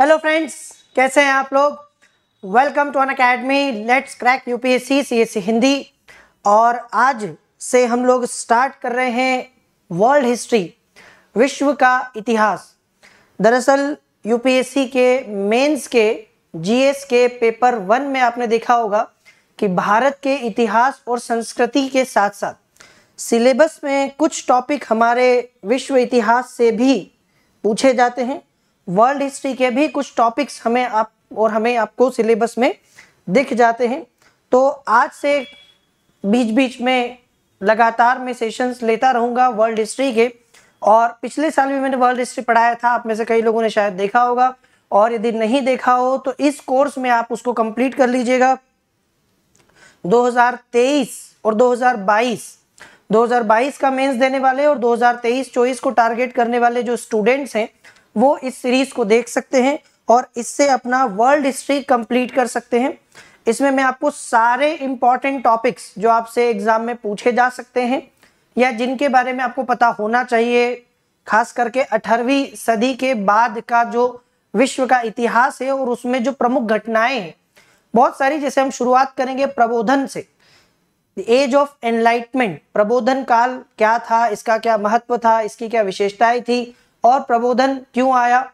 hello friends कैसे हैं आप लोग welcome to Unacademy let's crack UPSC CSC Hindi और आज से हम लोग स्टार्ट कर रहे हैं वर्ल्ड हिस्ट्री विश्व का इतिहास दरअसल यूपीएससी के मेंस के जीएस के पेपर वन में आपने देखा होगा कि भारत के इतिहास और संस्कृति के साथ साथ सिलेबस में कुछ टॉपिक हमारे विश्व इतिहास से भी पूछे जाते हैं वर्ल्ड हिस्ट्री के भी कुछ टॉपिक्स हमें आप और हमें आपको सिलेबस में दिख जाते हैं तो आज से बीच बीच में लगातार मैं सेशंस लेता रहूंगा वर्ल्ड हिस्ट्री के और पिछले साल भी मैंने वर्ल्ड हिस्ट्री पढ़ाया था आप में से कई लोगों ने शायद देखा होगा और यदि नहीं देखा हो तो इस कोर्स में आप उसको कंप्लीट कर लीजिएगा 2023 और 2022 2022 का मेंस देने वाले और 2023-24 को टारगेट करने वाले जो स्टूडेंट्स हैं वो इस सीरीज को देख सकते हैं और इससे अपना वर्ल्ड हिस्ट्री कंप्लीट कर सकते हैं इसमें मैं आपको सारे इंपॉर्टेंट टॉपिक्स जो आपसे एग्जाम में पूछे जा सकते हैं या जिनके बारे में आपको पता होना चाहिए खास करके अठारहवीं सदी के बाद का जो विश्व का इतिहास है और उसमें जो प्रमुख घटनाएं हैं बहुत सारी जैसे हम शुरुआत करेंगे प्रबोधन से एज ऑफ एनलाइटमेंट प्रबोधन काल क्या था इसका क्या महत्व था इसकी क्या विशेषताएं थी और प्रबोधन क्यों आया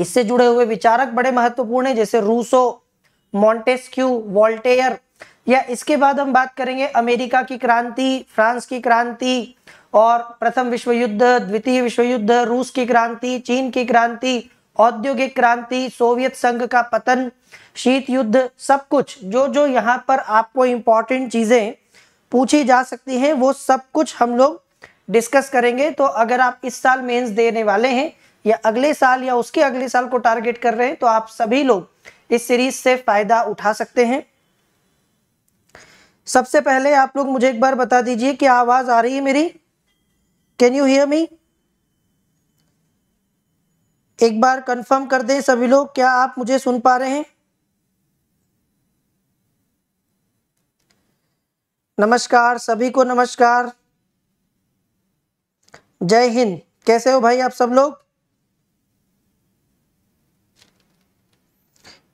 इससे जुड़े हुए विचारक बड़े महत्वपूर्ण है जैसे रूसो मॉन्टेस्क्यू वॉल्टेयर या इसके बाद हम बात करेंगे अमेरिका की क्रांति फ्रांस की क्रांति और प्रथम विश्व युद्ध द्वितीय विश्व युद्ध रूस की क्रांति चीन की क्रांति औद्योगिक क्रांति सोवियत संघ का पतन शीत युद्ध सब कुछ जो जो यहाँ पर आपको इंपॉर्टेंट चीजें पूछी जा सकती हैं वो सब कुछ हम लोग डिस्कस करेंगे तो अगर आप इस साल मेंस देने वाले हैं या अगले साल या उसके अगले साल को टारगेट कर रहे हैं तो आप सभी लोग इस सीरीज से फायदा उठा सकते हैं सबसे पहले आप लोग मुझे एक बार बता दीजिए कि आवाज आ रही है मेरी कैन यू हियर मी एक बार कंफर्म कर दें सभी लोग क्या आप मुझे सुन पा रहे हैं नमस्कार सभी को नमस्कार जय हिंद कैसे हो भाई आप सब लोग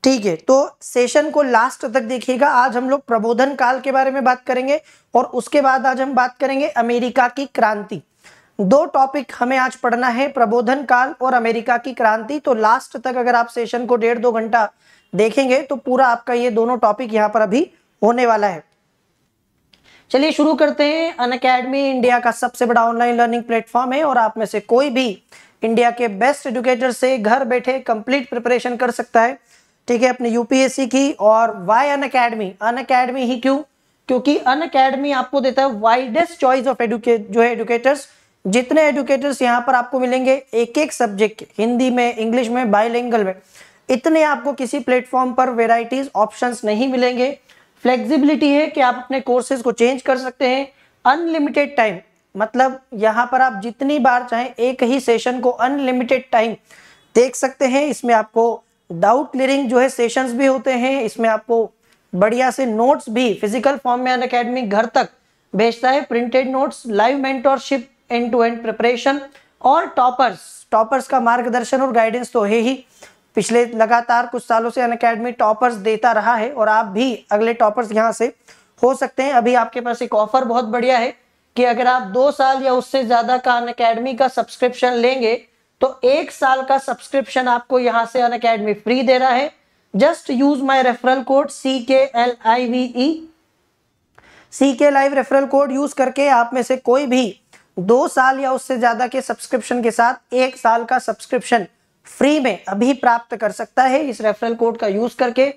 ठीक है तो सेशन को लास्ट तक देखिएगा आज हम लोग प्रबोधन काल के बारे में बात करेंगे और उसके बाद आज हम बात करेंगे अमेरिका की क्रांति दो टॉपिक हमें आज पढ़ना है प्रबोधन काल और अमेरिका की क्रांति तो लास्ट तक अगर आप सेशन को डेढ़ दो घंटा देखेंगे तो पूरा आपका ये दोनों टॉपिक यहाँ पर अभी होने वाला है चलिए शुरू करते हैं अन अकेडमी इंडिया का सबसे बड़ा ऑनलाइन लर्निंग प्लेटफॉर्म है और आप में से कोई भी इंडिया के बेस्ट एजुकेटर से घर बैठे कंप्लीट प्रिपरेशन कर सकता है ठीक है अपने यूपीएससी की और why Unacademy Unacademy ही क्यों क्योंकि अन अकेडमी आपको देता है वाइडेस्ट चॉइस ऑफ एडुकेट जो है एडुकेटर्स जितने एडुकेटर्स यहाँ पर आपको मिलेंगे एक एक सब्जेक्ट हिंदी में इंग्लिश में बाइलिंगल में इतने आपको किसी प्लेटफॉर्म पर वेराइटीज ऑप्शन नहीं मिलेंगे फ्लेक्सिबिलिटी है कि आप अपने कोर्सेज को चेंज कर सकते हैं अनलिमिटेड टाइम मतलब यहाँ पर आप जितनी बार चाहें एक ही सेशन को अनलिमिटेड टाइम देख सकते हैं इसमें आपको डाउट क्लियरिंग जो है सेशंस भी होते हैं इसमें आपको बढ़िया से नोट्स भी फिजिकल फॉर्म में अन अकेडमी घर तक भेजता है printed notes live mentorship end to end preparation और टॉपर्स टॉपर्स का मार्गदर्शन और गाइडेंस तो है ही पिछले लगातार कुछ सालों से अनकेडमी टॉपर्स देता रहा है और आप भी अगले टॉपर्स यहाँ से हो सकते हैं अभी आपके पास एक ऑफर बहुत बढ़िया है कि अगर आप दो साल या उससे ज़्यादा का अन अकेडमी का सब्सक्रिप्शन लेंगे तो एक साल का सब्सक्रिप्शन आपको यहाँ से अन अकेडमी फ्री दे रहा है just use my referral code C K L I V E सी के लाइव रेफरल कोड यूज करके आप में से कोई भी दो साल या उससे ज़्यादा के सब्सक्रिप्शन के साथ एक साल का सब्सक्रिप्शन फ्री में अभी प्राप्त कर सकता है इस रेफरल कोड का यूज करके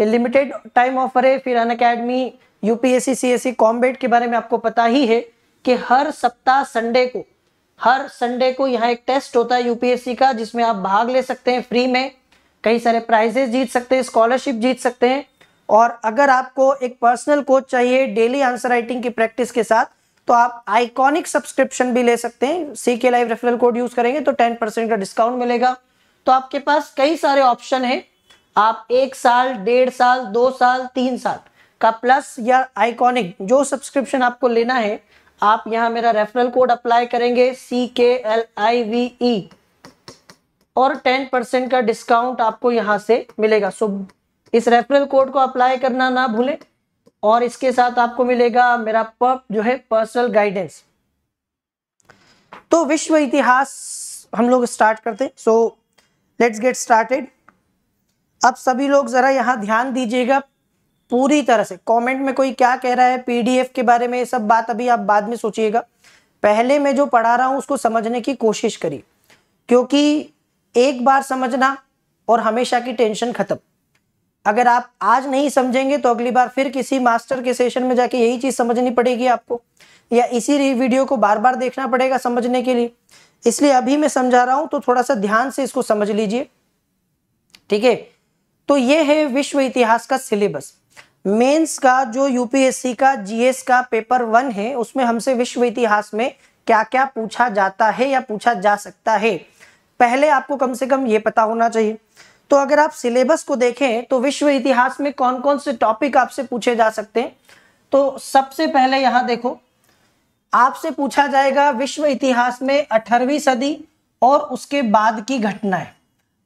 लिमिटेड टाइम ऑफर है फिर Unacademy UPSC C C combat के बारे में आपको पता ही है कि हर सप्ताह संडे को हर संडे को यहाँ एक टेस्ट होता है यूपीएससी का जिसमें आप भाग ले सकते हैं फ्री में कई सारे प्राइजेस जीत सकते हैं स्कॉलरशिप जीत सकते हैं और अगर आपको एक पर्सनल कोच चाहिए डेली आंसर राइटिंग की प्रैक्टिस के साथ तो आप आइकॉनिक सब्सक्रिप्शन भी ले सकते हैं सी के लाइव रेफरल कोड यूज करेंगे तो टेन परसेंट का डिस्काउंट मिलेगा तो आपके पास कई सारे ऑप्शन है आप एक साल डेढ़ साल दो साल तीन साल का प्लस या आइकॉनिक जो सब्सक्रिप्शन आपको लेना है आप यहां मेरा रेफरल कोड अप्लाई करेंगे सी के एल आई वी ई और टेन परसेंट का डिस्काउंट आपको यहां से मिलेगा सो इस रेफरल कोड को अप्लाई करना ना भूलें और इसके साथ आपको मिलेगा मेरा पर्प जो है पर्सनल गाइडेंस तो विश्व इतिहास हम लोग स्टार्ट करते सो लेट्स गेट स्टार्टेड अब सभी लोग ज़रा यहाँ ध्यान दीजिएगा पूरी तरह से कमेंट में कोई क्या कह रहा है पीडीएफ के बारे में ये सब बात अभी आप बाद में सोचिएगा पहले मैं जो पढ़ा रहा हूँ उसको समझने की कोशिश करिए क्योंकि एक बार समझना और हमेशा की टेंशन खत्म अगर आप आज नहीं समझेंगे तो अगली बार फिर किसी मास्टर के सेशन में जाके यही चीज़ समझनी पड़ेगी आपको या इसी वीडियो को बार बार देखना पड़ेगा समझने के लिए इसलिए अभी मैं समझा रहा हूं तो थोड़ा सा ध्यान से इसको समझ लीजिए ठीक है तो ये है विश्व इतिहास का सिलेबस मेंस का जो यूपीएससी का जीएस का पेपर वन है उसमें हमसे विश्व इतिहास में क्या क्या पूछा जाता है या पूछा जा सकता है पहले आपको कम से कम ये पता होना चाहिए तो अगर आप सिलेबस को देखें तो विश्व इतिहास में कौन कौन से टॉपिक आपसे पूछे जा सकते हैं तो सबसे पहले यहां देखो आपसे पूछा जाएगा विश्व इतिहास में अठारहवीं सदी और उसके बाद की घटनाएं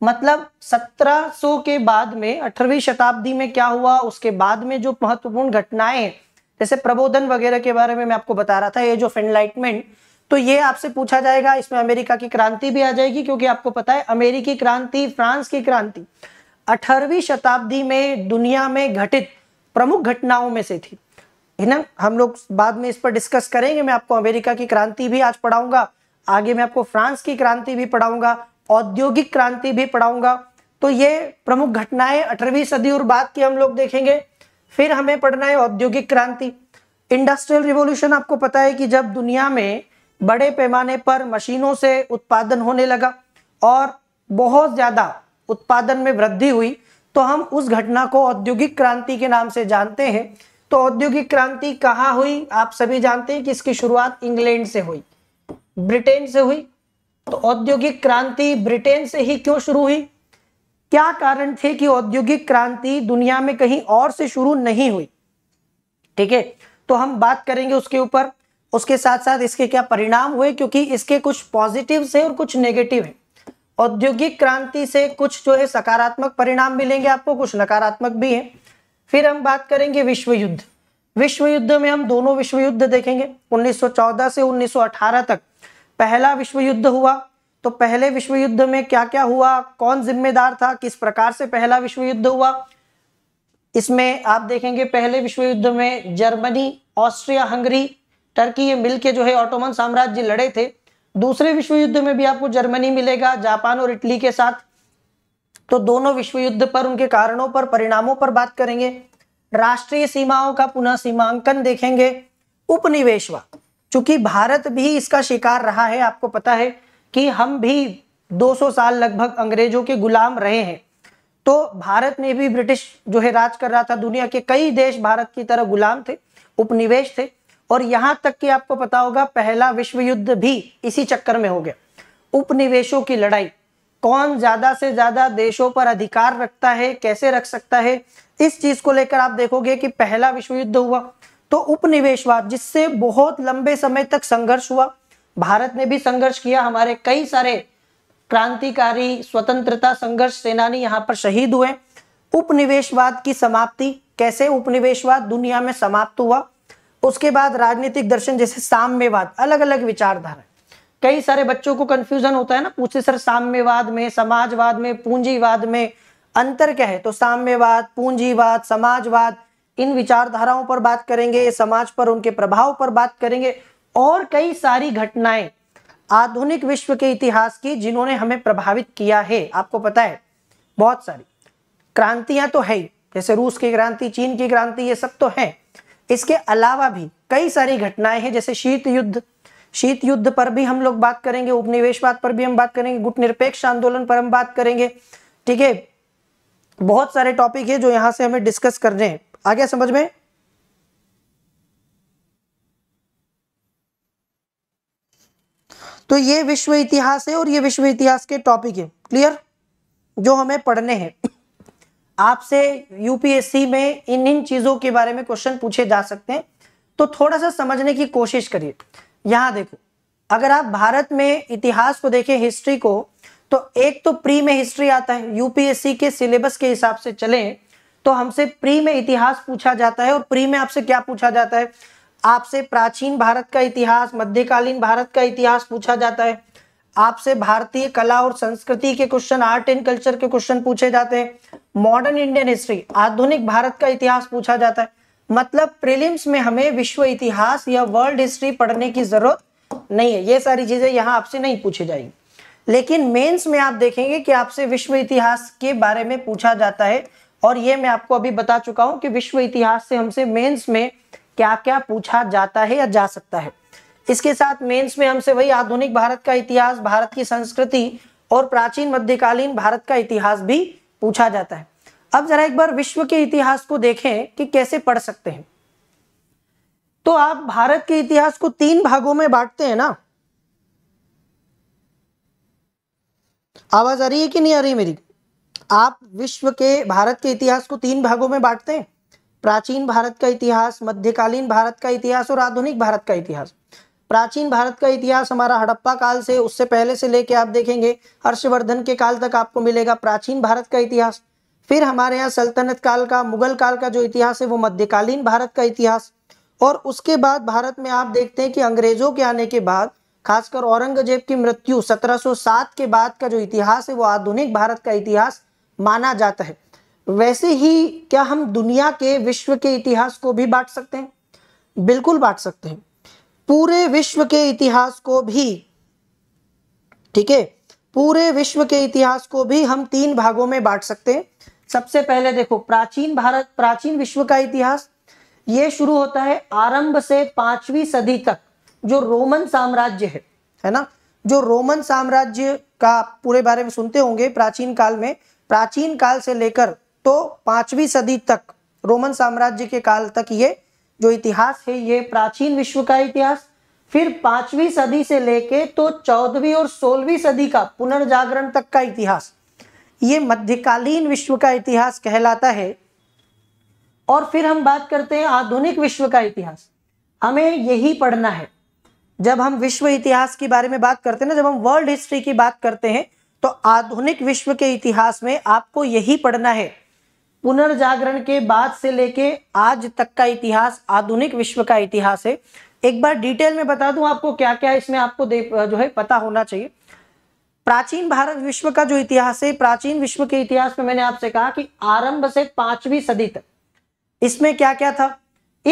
मतलब 1700 के बाद में अठारहवीं शताब्दी में क्या हुआ उसके बाद में जो महत्वपूर्ण घटनाएं जैसे प्रबोधन वगैरह के बारे में मैं आपको बता रहा था ये जो एनलाइटमेंट तो ये आपसे पूछा जाएगा इसमें अमेरिका की क्रांति भी आ जाएगी क्योंकि आपको पता है अमेरिकी क्रांति फ्रांस की क्रांति अठारहवीं शताब्दी में दुनिया में घटित प्रमुख घटनाओं में से थी है ना हम लोग बाद में इस पर डिस्कस करेंगे मैं आपको अमेरिका की क्रांति भी आज पढ़ाऊंगा आगे मैं आपको फ्रांस की क्रांति भी पढ़ाऊंगा औद्योगिक क्रांति भी पढ़ाऊंगा तो ये प्रमुख घटनाएं अठारहवीं सदी और बाद की हम लोग देखेंगे फिर हमें पढ़ना है औद्योगिक क्रांति इंडस्ट्रियल रिवोल्यूशन आपको पता है कि जब दुनिया में बड़े पैमाने पर मशीनों से उत्पादन होने लगा और बहुत ज़्यादा उत्पादन में वृद्धि हुई तो हम उस घटना को औद्योगिक क्रांति के नाम से जानते हैं तो औद्योगिक क्रांति कहाँ हुई आप सभी जानते हैं कि इसकी शुरुआत इंग्लैंड से हुई ब्रिटेन से हुई तो औद्योगिक क्रांति ब्रिटेन से ही क्यों शुरू हुई क्या कारण थे कि औद्योगिक क्रांति दुनिया में कहीं और से शुरू नहीं हुई ठीक है तो हम बात करेंगे उसके ऊपर उसके साथ साथ इसके क्या परिणाम हुए क्योंकि इसके कुछ पॉजिटिव है और कुछ नेगेटिव है औद्योगिक क्रांति से कुछ जो है सकारात्मक परिणाम मिलेंगे आपको कुछ नकारात्मक भी है फिर हम बात करेंगे विश्व युद्ध विश्व युद्ध में हम दोनों विश्व युद्ध देखेंगे 1914 से 1918 तक पहला विश्व युद्ध हुआ तो पहले विश्व युद्ध में क्या क्या हुआ कौन जिम्मेदार था किस प्रकार से पहला विश्व युद्ध हुआ इसमें आप देखेंगे पहले विश्व युद्ध में जर्मनी ऑस्ट्रिया हंगरी टर्की ये मिलके जो है ऑटोमन साम्राज्य लड़े थे दूसरे विश्व युद्ध में भी आपको जर्मनी मिलेगा जापान और इटली के साथ तो दोनों विश्व युद्ध पर उनके कारणों पर परिणामों पर बात करेंगे राष्ट्रीय सीमाओं का पुनः सीमांकन देखेंगे उपनिवेशवा चूंकि भारत भी इसका शिकार रहा है आपको पता है कि हम भी 200 साल लगभग अंग्रेजों के गुलाम रहे हैं तो भारत में भी ब्रिटिश जो है राज कर रहा था दुनिया के कई देश भारत की तरह गुलाम थे उपनिवेश थे और यहां तक कि आपको पता होगा पहला विश्व युद्ध भी इसी चक्कर में हो गया उपनिवेशों की लड़ाई कौन ज्यादा से ज्यादा देशों पर अधिकार रखता है कैसे रख सकता है इस चीज को लेकर आप देखोगे कि पहला विश्व युद्ध हुआ तो उपनिवेशवाद जिससे बहुत लंबे समय तक संघर्ष हुआ भारत ने भी संघर्ष किया हमारे कई सारे क्रांतिकारी स्वतंत्रता संघर्ष सेनानी यहाँ पर शहीद हुए उपनिवेशवाद की समाप्ति कैसे उपनिवेशवाद दुनिया में समाप्त हुआ उसके बाद राजनीतिक दर्शन जैसे साम्यवाद अलग अलग विचारधारा कई सारे बच्चों को कंफ्यूजन होता है ना पूछे सर साम्यवाद में समाजवाद में पूंजीवाद में अंतर क्या है तो साम्यवाद पूंजीवाद समाजवाद इन विचारधाराओं पर बात करेंगे समाज पर उनके प्रभाव पर बात करेंगे और कई सारी घटनाएं आधुनिक विश्व के इतिहास की जिन्होंने हमें प्रभावित किया है आपको पता है बहुत सारी क्रांतियां तो है जैसे रूस की क्रांति चीन की क्रांति ये सब तो है इसके अलावा भी कई सारी घटनाएं हैं जैसे शीत युद्ध शीत युद्ध पर भी हम लोग बात करेंगे उपनिवेशवाद पर भी हम बात करेंगे गुट निरपेक्ष आंदोलन पर हम बात करेंगे ठीक है बहुत सारे टॉपिक है जो यहां से हमें डिस्कस करने हैं आ गया समझ में तो ये विश्व इतिहास है और ये विश्व इतिहास के टॉपिक है क्लियर जो हमें पढ़ने हैं आपसे यूपीएससी में इन इन चीजों के बारे में क्वेश्चन पूछे जा सकते हैं तो थोड़ा सा समझने की कोशिश करिए यहां देखो अगर आप भारत में इतिहास को देखें हिस्ट्री को तो एक तो प्री में हिस्ट्री आता है यूपीएससी के सिलेबस के हिसाब से चले तो हमसे प्री में इतिहास पूछा जाता है और प्री में आपसे क्या पूछा जाता है आपसे प्राचीन भारत का इतिहास मध्यकालीन भारत का इतिहास पूछा जाता है आपसे भारतीय कला और संस्कृति के क्वेश्चन आर्ट एंड कल्चर के क्वेश्चन पूछे जाते हैं मॉडर्न इंडियन हिस्ट्री आधुनिक भारत का इतिहास पूछा जाता है मतलब प्रीलिम्स में हमें विश्व इतिहास या वर्ल्ड हिस्ट्री पढ़ने की जरूरत नहीं है ये सारी चीजें यहाँ आपसे नहीं पूछी जाएंगी लेकिन मेंस में आप देखेंगे कि आपसे विश्व इतिहास के बारे में पूछा जाता है और ये मैं आपको अभी बता चुका हूं कि विश्व इतिहास से हमसे मेंस में क्या क्या पूछा जाता है या जा सकता है इसके साथ मेंस में हमसे वही आधुनिक भारत का इतिहास भारत की संस्कृति और प्राचीन मध्यकालीन भारत का इतिहास भी पूछा जाता है अब जरा एक बार विश्व के इतिहास को देखें कि कैसे पढ़ सकते हैं तो आप भारत के इतिहास को तीन भागों में बांटते हैं ना आवाज आ रही है कि नहीं आ रही मेरी आप विश्व के भारत के इतिहास को तीन भागों में बांटते हैं प्राचीन भारत का इतिहास मध्यकालीन भारत का इतिहास और आधुनिक भारत का इतिहास प्राचीन भारत का इतिहास हमारा हड़प्पा काल से उससे पहले से लेके आप देखेंगे हर्षवर्धन के काल तक आपको मिलेगा प्राचीन भारत का इतिहास फिर हमारे यहाँ सल्तनत काल का मुगल काल का जो इतिहास है वो मध्यकालीन भारत का इतिहास और उसके बाद भारत में आप देखते हैं कि अंग्रेजों के आने के बाद खासकर औरंगजेब की मृत्यु 1707 के बाद का जो इतिहास है वो आधुनिक भारत का इतिहास माना जाता है वैसे ही क्या हम दुनिया के विश्व के इतिहास को भी बांट सकते हैं बिल्कुल बांट सकते हैं पूरे विश्व के इतिहास को भी ठीक है पूरे विश्व के इतिहास को भी हम तीन भागों में बांट सकते हैं सबसे पहले देखो प्राचीन भारत प्राचीन विश्व का इतिहास ये शुरू होता है आरंभ से पांचवी सदी तक जो रोमन साम्राज्य है है ना जो रोमन साम्राज्य का पूरे बारे में सुनते होंगे प्राचीन काल में प्राचीन काल से लेकर तो पांचवी सदी तक रोमन साम्राज्य के काल तक ये जो इतिहास है ये प्राचीन विश्व का इतिहास फिर पांचवी सदी से लेके तो चौदहवीं और सोलहवीं सदी का पुनर्जागरण तक का इतिहास ये मध्यकालीन विश्व का इतिहास कहलाता है और फिर हम बात करते हैं आधुनिक विश्व का इतिहास हमें यही पढ़ना है जब हम विश्व इतिहास के बारे में बात करते हैं ना जब हम वर्ल्ड हिस्ट्री की बात करते हैं तो आधुनिक विश्व के इतिहास में आपको यही पढ़ना है पुनर्जागरण के बाद से लेके आज तक का इतिहास आधुनिक विश्व का इतिहास है एक बार डिटेल में बता दूं आपको क्या क्या इसमें आपको जो है पता होना चाहिए प्राचीन भारत विश्व का जो इतिहास है प्राचीन विश्व के इतिहास में मैंने आपसे कहा कि आरंभ से पांचवी सदी तक इसमें क्या क्या था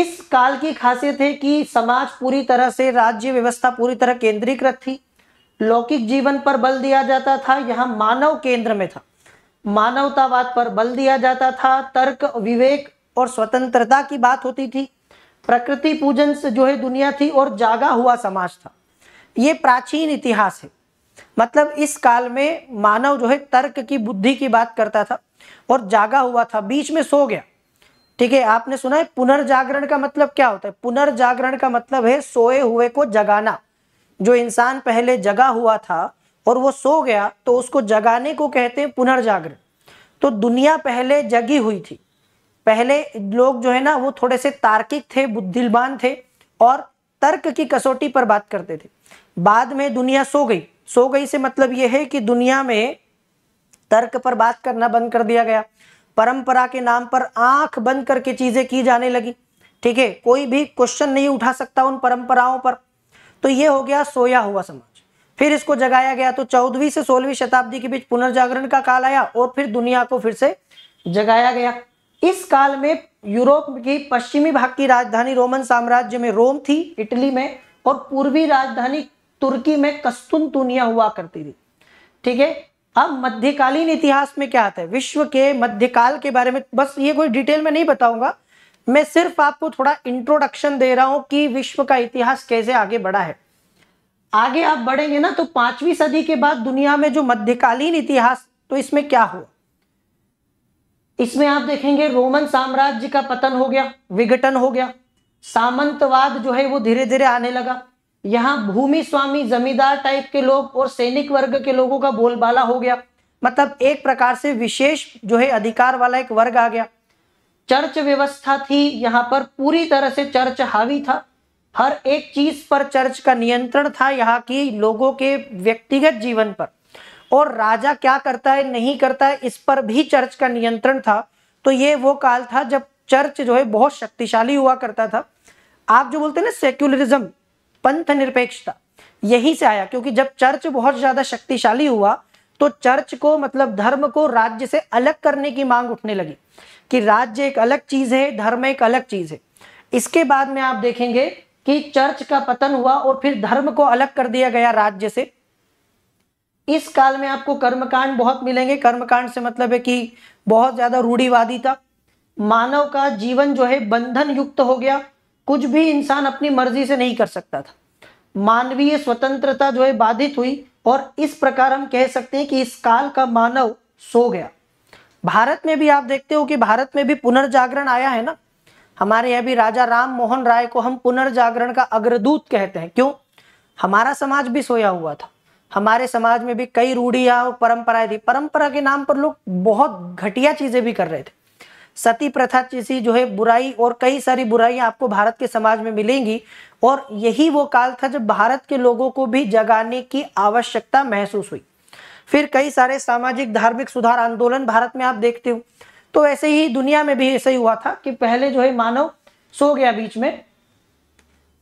इस काल की खासियत है कि समाज पूरी तरह से राज्य व्यवस्था पूरी तरह केंद्रीकृत थी लौकिक जीवन पर बल दिया जाता था यहां मानव केंद्र में था मानवतावाद पर बल दिया जाता था तर्क विवेक और स्वतंत्रता की बात होती थी प्रकृति पूजन से जो है दुनिया थी और जागा हुआ समाज था ये प्राचीन इतिहास है मतलब इस काल में मानव जो है तर्क की बुद्धि की बात करता था और जागा हुआ था बीच में सो गया ठीक है आपने सुना है पुनर्जागरण का मतलब क्या होता है पुनर्जागरण का मतलब है सोए हुए को जगाना जो इंसान पहले जगा हुआ था और वो सो गया तो उसको जगाने को कहते हैं पुनर्जागरण तो दुनिया पहले जगी हुई थी पहले लोग जो है ना वो थोड़े से तार्किक थे बुद्धिमान थे और तर्क की कसौटी पर बात करते थे बाद में दुनिया सो गई सो गई से मतलब यह है कि दुनिया में तर्क पर बात करना बंद कर दिया गया परंपरा के नाम पर आंख बंद करके चीजें की जाने लगी ठीक है कोई भी क्वेश्चन नहीं उठा सकता उन परंपराओं पर तो यह हो गया सोया हुआ समाज फिर इसको जगाया गया तो चौदहवीं से सोलहवीं शताब्दी के बीच पुनर्जागरण का काल आया और फिर दुनिया को फिर से जगाया गया इस काल में यूरोप की पश्चिमी भाग की राजधानी रोमन साम्राज्य में रोम थी इटली में और पूर्वी राजधानी तुर्की में कस्तुन तुनिया हुआ करती थी ठीक है अब मध्यकालीन इतिहास में क्या आता है विश्व के मध्यकाल के बारे में बस ये कोई डिटेल में नहीं बताऊंगा मैं सिर्फ आपको थोड़ा इंट्रोडक्शन दे रहा हूं कि विश्व का इतिहास कैसे आगे बढ़ा है आगे आप बढ़ेंगे ना तो पांचवी सदी के बाद दुनिया में जो मध्यकालीन इतिहास तो इसमें क्या हुआ इसमें आप देखेंगे रोमन साम्राज्य का पतन हो गया विघटन हो गया सामंतवाद जो है वो धीरे धीरे आने लगा यहाँ भूमि स्वामी जमींदार टाइप के लोग और सैनिक वर्ग के लोगों का बोलबाला हो गया मतलब एक प्रकार से विशेष जो है अधिकार वाला एक वर्ग आ गया चर्च व्यवस्था थी यहाँ पर पूरी तरह से चर्च हावी था हर एक चीज पर चर्च का नियंत्रण था यहाँ की लोगों के व्यक्तिगत जीवन पर और राजा क्या करता है नहीं करता है इस पर भी चर्च का नियंत्रण था तो ये वो काल था जब चर्च जो है बहुत शक्तिशाली हुआ करता था आप जो बोलते हैं ना सेक्युलरिज्म पंथ निरपेक्षता यहीं से आया क्योंकि जब चर्च बहुत ज्यादा शक्तिशाली हुआ तो चर्च को मतलब धर्म को राज्य से अलग करने की मांग उठने लगी कि राज्य एक अलग चीज है धर्म एक अलग चीज है इसके बाद में आप देखेंगे कि चर्च का पतन हुआ और फिर धर्म को अलग कर दिया गया राज्य से इस काल में आपको कर्मकांड बहुत मिलेंगे कर्मकांड से मतलब है कि बहुत ज्यादा रूढ़ीवादी था मानव का जीवन जो है बंधन युक्त हो गया कुछ भी इंसान अपनी मर्जी से नहीं कर सकता था मानवीय स्वतंत्रता जो है बाधित हुई और इस प्रकार हम कह सकते हैं कि इस काल का मानव सो गया भारत में भी आप देखते हो कि भारत में भी पुनर्जागरण आया है ना हमारे यहाँ भी राजा राम मोहन राय को हम पुनर्जागरण का अग्रदूत कहते हैं क्यों हमारा समाज भी सोया हुआ था हमारे समाज में भी कई रूढ़िया और परंपराएं थी परंपरा के नाम पर लोग बहुत घटिया चीजें भी कर रहे थे सती प्रथा जैसी जो है बुराई और कई सारी बुराइयां आपको भारत के समाज में मिलेंगी और यही वो काल था जब भारत के लोगों को भी जगाने की आवश्यकता महसूस हुई फिर कई सारे सामाजिक धार्मिक सुधार आंदोलन भारत में आप देखते हो तो ऐसे ही दुनिया में भी ऐसा ही हुआ था कि पहले जो है मानव सो गया बीच में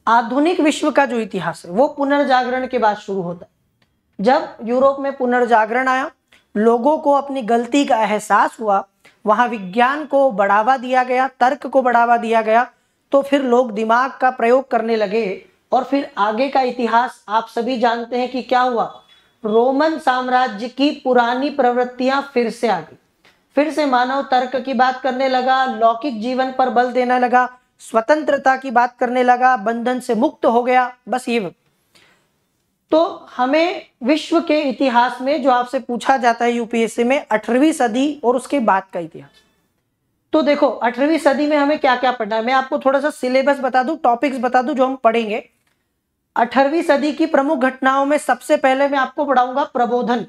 आधुनिक विश्व का जो इतिहास है वो पुनर्जागरण के बाद शुरू होता है जब यूरोप में पुनर्जागरण आया लोगों को अपनी गलती का एहसास हुआ वहां विज्ञान को बढ़ावा दिया गया तर्क को बढ़ावा दिया गया तो फिर लोग दिमाग का प्रयोग करने लगे और फिर आगे का इतिहास आप सभी जानते हैं कि क्या हुआ रोमन साम्राज्य की पुरानी प्रवृत्तियां फिर से आ गई फिर से मानव तर्क की बात करने लगा लौकिक जीवन पर बल देने लगा स्वतंत्रता की बात करने लगा बंधन से मुक्त हो गया बस ये वक्त तो हमें विश्व के इतिहास में जो आपसे पूछा जाता है यूपीएससी में अठारहवीं सदी और उसके बाद का इतिहास तो देखो अठारहवीं सदी में हमें क्या क्या पढ़ना है मैं आपको थोड़ा सा सिलेबस बता दू टॉपिक्स बता दू जो हम पढ़ेंगे अठारहवीं सदी की प्रमुख घटनाओं में सबसे पहले मैं आपको पढ़ाऊंगा प्रबोधन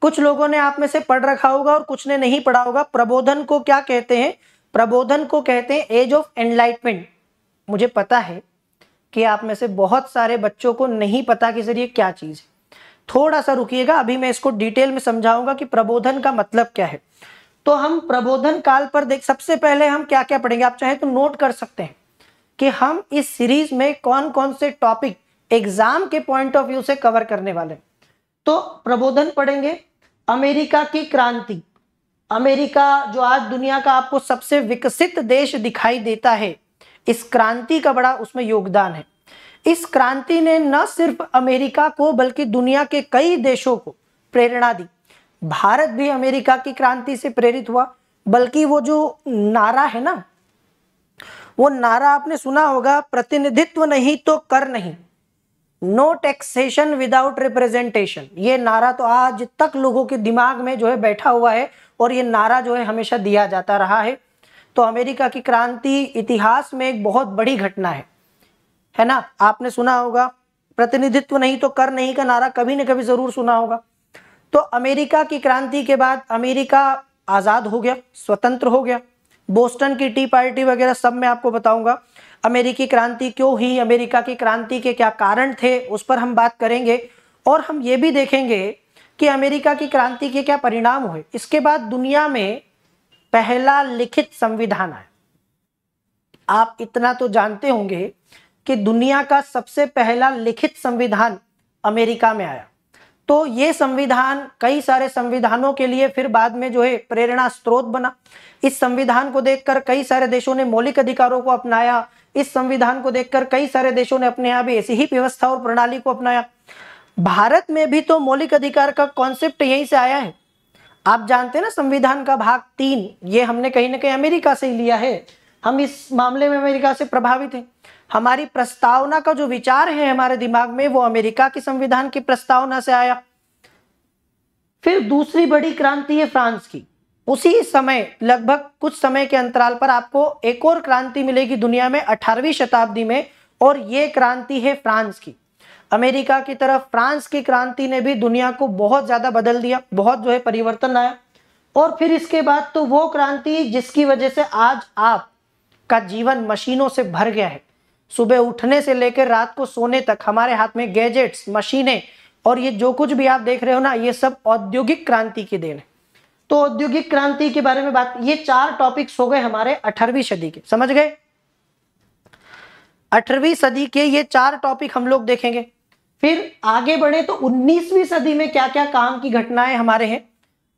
कुछ लोगों ने आप में से पढ़ रखा होगा और कुछ ने नहीं पढ़ा होगा प्रबोधन को क्या कहते हैं प्रबोधन को कहते हैं एज ऑफ एनलाइटमेंट मुझे पता है कि आप में से बहुत सारे बच्चों को नहीं पता कि सर ये क्या चीज़ है थोड़ा सा रुकिएगा अभी मैं इसको डिटेल में समझाऊंगा कि प्रबोधन का मतलब क्या है तो हम प्रबोधन काल पर देख सबसे पहले हम क्या क्या पढ़ेंगे आप चाहे तो नोट कर सकते हैं कि हम इस सीरीज में कौन कौन से टॉपिक एग्जाम के पॉइंट ऑफ व्यू से कवर करने वाले तो प्रबोधन पढ़ेंगे अमेरिका की क्रांति अमेरिका जो आज दुनिया का आपको सबसे विकसित देश दिखाई देता है इस क्रांति का बड़ा उसमें योगदान है इस क्रांति ने न सिर्फ अमेरिका को बल्कि दुनिया के कई देशों को प्रेरणा दी भारत भी अमेरिका की क्रांति से प्रेरित हुआ बल्कि वो जो नारा है ना वो नारा आपने सुना होगा प्रतिनिधित्व नहीं तो कर नहीं नो टैक्सेशन विदाउट रिप्रेजेंटेशन ये नारा तो आज तक लोगों के दिमाग में जो है बैठा हुआ है और ये नारा जो है हमेशा दिया जाता रहा है तो अमेरिका की क्रांति इतिहास में एक बहुत बड़ी घटना है है ना आपने सुना होगा प्रतिनिधित्व नहीं तो कर नहीं का नारा कभी ना कभी जरूर सुना होगा तो अमेरिका की क्रांति के बाद अमेरिका आज़ाद हो गया स्वतंत्र हो गया बोस्टन की टी पार्टी वगैरह सब मैं आपको बताऊंगा अमेरिकी क्रांति क्यों हुई अमेरिका की क्रांति के क्या कारण थे उस पर हम बात करेंगे और हम ये भी देखेंगे कि अमेरिका की क्रांति के क्या परिणाम हुए इसके बाद दुनिया में पहला लिखित संविधान है आप इतना तो जानते होंगे कि दुनिया का सबसे पहला लिखित संविधान अमेरिका में आया तो ये संविधान कई सारे संविधानों के लिए फिर बाद में जो है प्रेरणा स्रोत बना इस संविधान को देखकर कई सारे देशों ने मौलिक अधिकारों को अपनाया इस संविधान को देखकर कई सारे देशों ने अपने यहां भी ऐसी ही व्यवस्था और प्रणाली को अपनाया भारत में भी तो मौलिक अधिकार का कॉन्सेप्ट यहीं से आया है आप जानते हैं ना संविधान का भाग तीन ये हमने कहीं ना कहीं अमेरिका से ही लिया है हम इस मामले में अमेरिका से प्रभावित हैं हमारी प्रस्तावना का जो विचार है हमारे दिमाग में वो अमेरिका के संविधान की प्रस्तावना से आया फिर दूसरी बड़ी क्रांति है फ्रांस की उसी समय लगभग कुछ समय के अंतराल पर आपको एक और क्रांति मिलेगी दुनिया में अठारहवीं शताब्दी में और ये क्रांति है फ्रांस की अमेरिका की तरफ फ्रांस की क्रांति ने भी दुनिया को बहुत ज़्यादा बदल दिया बहुत जो है परिवर्तन लाया और फिर इसके बाद तो वो क्रांति जिसकी वजह से आज आप का जीवन मशीनों से भर गया है सुबह उठने से लेकर रात को सोने तक हमारे हाथ में गैजेट्स मशीनें और ये जो कुछ भी आप देख रहे हो ना ये सब औद्योगिक क्रांति की देन है तो औद्योगिक क्रांति के बारे में बात ये चार टॉपिक्स हो गए हमारे अठारहवीं सदी के समझ गए अठारहवीं सदी के ये चार टॉपिक हम लोग देखेंगे फिर आगे बढ़े तो 19वीं सदी में क्या क्या काम की घटनाएं हमारे हैं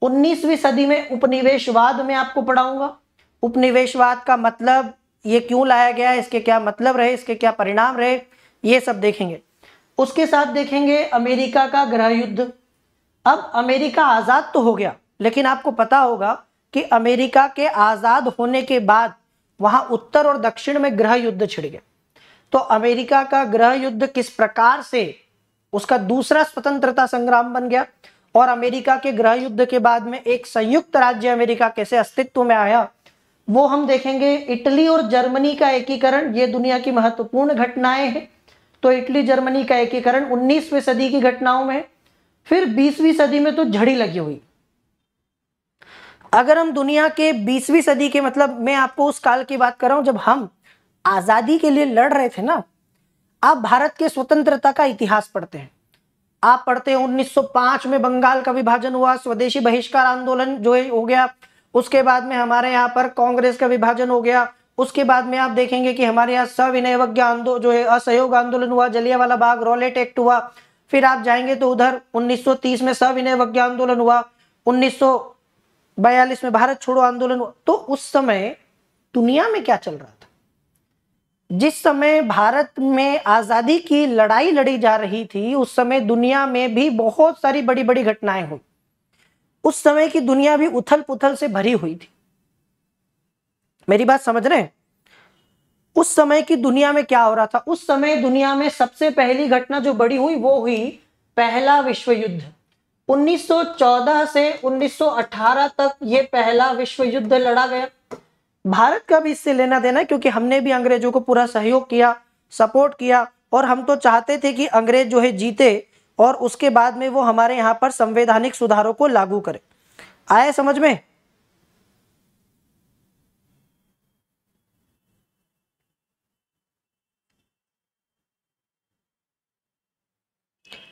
19वीं सदी में उपनिवेशवाद में आपको पढ़ाऊंगा उपनिवेशवाद का मतलब ये क्यों लाया गया इसके क्या मतलब रहे इसके क्या परिणाम रहे ये सब देखेंगे उसके साथ देखेंगे अमेरिका का ग्रह युद्ध अब अमेरिका आज़ाद तो हो गया लेकिन आपको पता होगा कि अमेरिका के आज़ाद होने के बाद वहाँ उत्तर और दक्षिण में ग्रह युद्ध छिड़ गया तो अमेरिका का ग्रह युद्ध किस प्रकार से उसका दूसरा स्वतंत्रता संग्राम बन गया और अमेरिका के ग्रह युद्ध के बाद में एक संयुक्त राज्य अमेरिका कैसे अस्तित्व में आया वो हम देखेंगे इटली और जर्मनी का एकीकरण ये दुनिया की महत्वपूर्ण घटनाएं हैं तो इटली जर्मनी का एकीकरण 19वीं सदी की घटनाओं में फिर 20वीं सदी में तो झड़ी लगी हुई अगर हम दुनिया के 20वीं सदी के मतलब मैं आपको उस काल की बात कर रहा हूं जब हम आज़ादी के लिए लड़ रहे थे ना आप भारत के स्वतंत्रता का इतिहास पढ़ते हैं आप पढ़ते हैं 1905 में बंगाल का विभाजन हुआ स्वदेशी बहिष्कार आंदोलन जो है हो गया उसके बाद में हमारे यहाँ पर कांग्रेस का विभाजन हो गया उसके बाद में आप देखेंगे कि हमारे यहाँ सविनयज्ञ आंदोलन जो है असहयोग आंदोलन हुआ जलियावाला बाग रोलेट एक्ट हुआ फिर आप जाएंगे तो उधर 1930 में सविनयज्ञ आंदोलन हुआ बयालीस में भारत छोड़ो आंदोलन हुआ तो उस समय दुनिया में क्या चल रहा जिस समय भारत में आज़ादी की लड़ाई लड़ी जा रही थी उस समय दुनिया में भी बहुत सारी बड़ी बड़ी घटनाएं हुई उस समय की दुनिया भी उथल पुथल से भरी हुई थी मेरी बात समझ रहे हैं उस समय की दुनिया में क्या हो रहा था उस समय दुनिया में सबसे पहली घटना जो बड़ी हुई वो हुई पहला विश्व युद्ध 1914 से 1918 तक ये पहला विश्व युद्ध लड़ा गया भारत का भी इससे लेना देना है क्योंकि हमने भी अंग्रेजों को पूरा सहयोग किया सपोर्ट किया और हम तो चाहते थे कि अंग्रेज जो है जीते और उसके बाद में वो हमारे यहाँ पर संवैधानिक सुधारों को लागू करें आया समझ में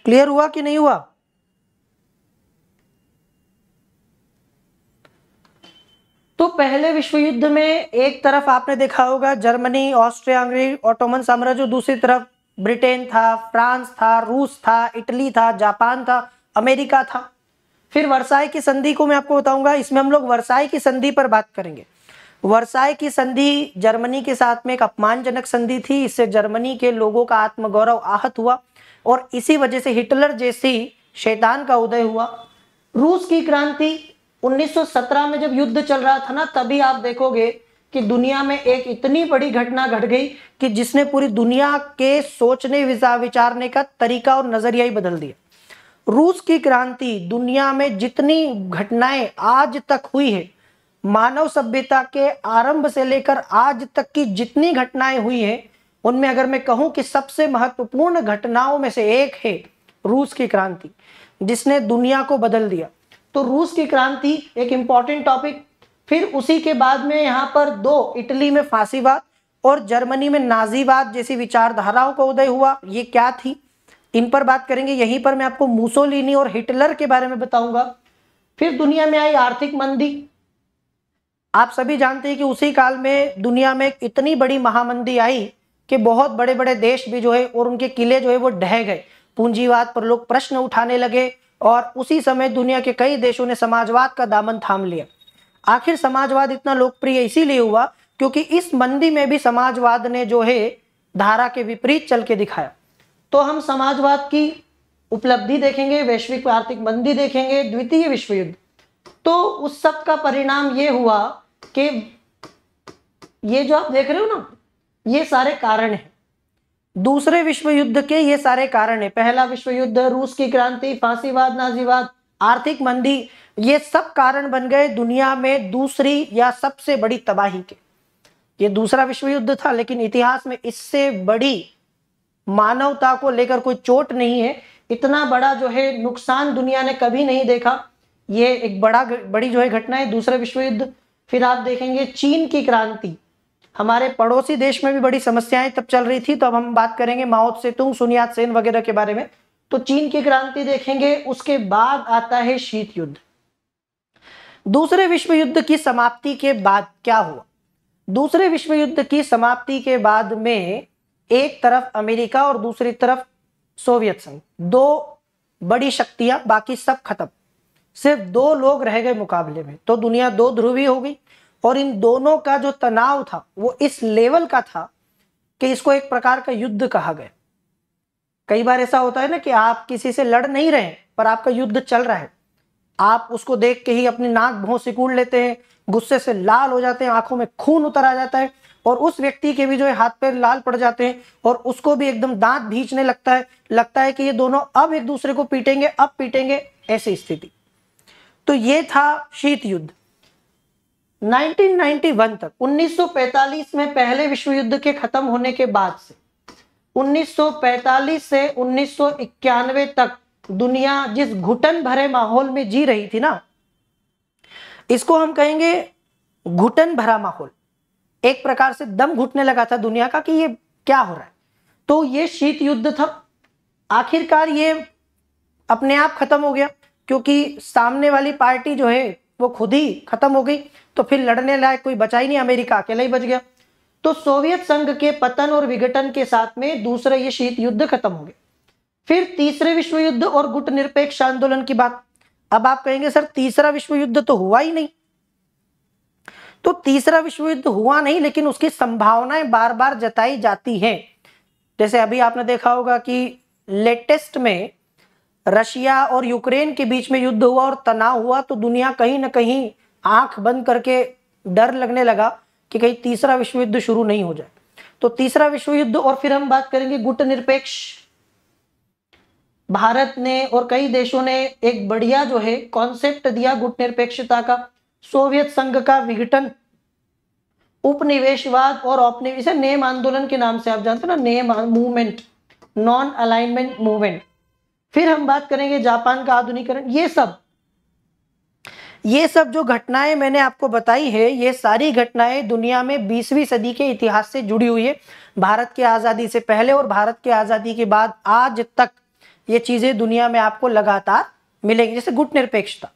क्लियर हुआ कि नहीं हुआ तो पहले विश्व युद्ध में एक तरफ आपने देखा होगा जर्मनी ऑस्ट्रिया हंगरी ऑटोमन साम्राज्य दूसरी तरफ ब्रिटेन था फ्रांस था रूस था इटली था जापान था अमेरिका था फिर वर्साई की संधि को मैं आपको बताऊंगा इसमें हम लोग वर्साई की संधि पर बात करेंगे वर्साई की संधि जर्मनी के साथ में एक अपमानजनक संधि थी इससे जर्मनी के लोगों का आत्मगौरव आहत हुआ और इसी वजह से हिटलर जैसी शैतान का उदय हुआ रूस की क्रांति 1917 में जब युद्ध चल रहा था ना तभी आप देखोगे कि दुनिया में एक इतनी बड़ी घटना घट गई कि जिसने पूरी दुनिया के सोचने विचारने का तरीका और नजरिया ही बदल दिया रूस की क्रांति दुनिया में जितनी घटनाएं आज तक हुई है मानव सभ्यता के आरंभ से लेकर आज तक की जितनी घटनाएं हुई है उनमें अगर मैं कहूं कि सबसे महत्वपूर्ण घटनाओं में से एक है रूस की क्रांति जिसने दुनिया को बदल दिया तो रूस की क्रांति एक इंपॉर्टेंट टॉपिक फिर उसी के बाद में यहाँ पर दो इटली में फांसीवाद और जर्मनी में नाजीवाद जैसी विचारधाराओं का उदय हुआ ये क्या थी इन पर बात करेंगे यहीं पर मैं आपको मुसोलिनी और हिटलर के बारे में बताऊंगा फिर दुनिया में आई आर्थिक मंदी आप सभी जानते हैं कि उसी काल में दुनिया में इतनी बड़ी महामंदी आई कि बहुत बड़े बड़े देश भी जो है और उनके किले जो है वो ढह गए पूंजीवाद पर लोग प्रश्न उठाने लगे और उसी समय दुनिया के कई देशों ने समाजवाद का दामन थाम लिया आखिर समाजवाद इतना लोकप्रिय इसीलिए हुआ क्योंकि इस मंदी में भी समाजवाद ने जो है धारा के विपरीत चल के दिखाया तो हम समाजवाद की उपलब्धि देखेंगे वैश्विक आर्थिक मंदी देखेंगे द्वितीय विश्व युद्ध तो उस सब का परिणाम ये हुआ कि ये जो आप देख रहे हो ना ये सारे कारण हैं दूसरे विश्व युद्ध के ये सारे कारण है पहला विश्व युद्ध रूस की क्रांति फांसीवाद नाजीवाद आर्थिक मंदी ये सब कारण बन गए दुनिया में दूसरी या सबसे बड़ी तबाही के ये दूसरा विश्व युद्ध था लेकिन इतिहास में इससे बड़ी मानवता को लेकर कोई चोट नहीं है इतना बड़ा जो है नुकसान दुनिया ने कभी नहीं देखा ये एक बड़ा बड़ी जो है घटना है दूसरे विश्व युद्ध फिर आप देखेंगे चीन की क्रांति हमारे पड़ोसी देश में भी बड़ी समस्याएं तब चल रही थी तो अब हम बात करेंगे माओत से तुम सुनियात सेन वगैरह के बारे में तो चीन की क्रांति देखेंगे उसके बाद आता है शीत युद्ध दूसरे विश्व युद्ध की समाप्ति के बाद क्या हुआ दूसरे विश्व युद्ध की समाप्ति के बाद में एक तरफ अमेरिका और दूसरी तरफ सोवियत संघ दो बड़ी शक्तियां बाकी सब खत्म सिर्फ दो लोग रह गए मुकाबले में तो दुनिया दो ध्रुवी हो गई और इन दोनों का जो तनाव था वो इस लेवल का था कि इसको एक प्रकार का युद्ध कहा गया कई बार ऐसा होता है ना कि आप किसी से लड़ नहीं रहे पर आपका युद्ध चल रहा है आप उसको देख के ही अपनी नाक भों सिकूड़ लेते हैं गुस्से से लाल हो जाते हैं आंखों में खून उतर आ जाता है और उस व्यक्ति के भी जो है हाथ पैर लाल पड़ जाते हैं और उसको भी एकदम दांत भींचने लगता है लगता है कि ये दोनों अब एक दूसरे को पीटेंगे अब पीटेंगे ऐसी स्थिति तो ये था शीत युद्ध 1991 तक 1945 में पहले विश्व युद्ध के खत्म होने के बाद से 1945 से 1991 तक दुनिया जिस घुटन भरे माहौल में जी रही थी ना इसको हम कहेंगे घुटन भरा माहौल एक प्रकार से दम घुटने लगा था दुनिया का कि ये क्या हो रहा है तो ये शीत युद्ध था आखिरकार ये अपने आप खत्म हो गया क्योंकि सामने वाली पार्टी जो है वो खुद ही खत्म हो गई तो फिर लड़ने लायक कोई बचा ही नहीं अमेरिका अकेला ही बच गया तो सोवियत संघ के पतन और विघटन के साथ में दूसरे ये शीत युद्ध खत्म हो गया फिर तीसरे विश्व युद्ध और गुट निरपेक्ष आंदोलन की बात अब आप कहेंगे सर तीसरा विश्व युद्ध तो हुआ ही नहीं तो तीसरा विश्व युद्ध हुआ नहीं लेकिन उसकी संभावनाएं बार बार जताई जाती हैं जैसे अभी आपने देखा होगा कि लेटेस्ट में रशिया और यूक्रेन के बीच में युद्ध हुआ और तनाव हुआ तो दुनिया कहीं ना कहीं आंख बंद करके डर लगने लगा कि कहीं तीसरा विश्व युद्ध शुरू नहीं हो जाए तो तीसरा विश्व युद्ध और फिर हम बात करेंगे गुट निरपेक्ष भारत ने और कई देशों ने एक बढ़िया जो है कॉन्सेप्ट दिया गुट निरपेक्षता का सोवियत संघ का विघटन उपनिवेशवाद और औपनिवेश नेम आंदोलन के नाम से आप जानते हो ना NAM movement non alignment movement फिर हम बात करेंगे जापान का आधुनिकरण ये सब ये सब जो घटनाएं मैंने आपको बताई है ये सारी घटनाएं दुनिया में बीसवीं सदी के इतिहास से जुड़ी हुई है भारत की आज़ादी से पहले और भारत की आज़ादी के बाद आज तक ये चीज़ें दुनिया में आपको लगातार मिलेगी जैसे गुट निरपेक्षता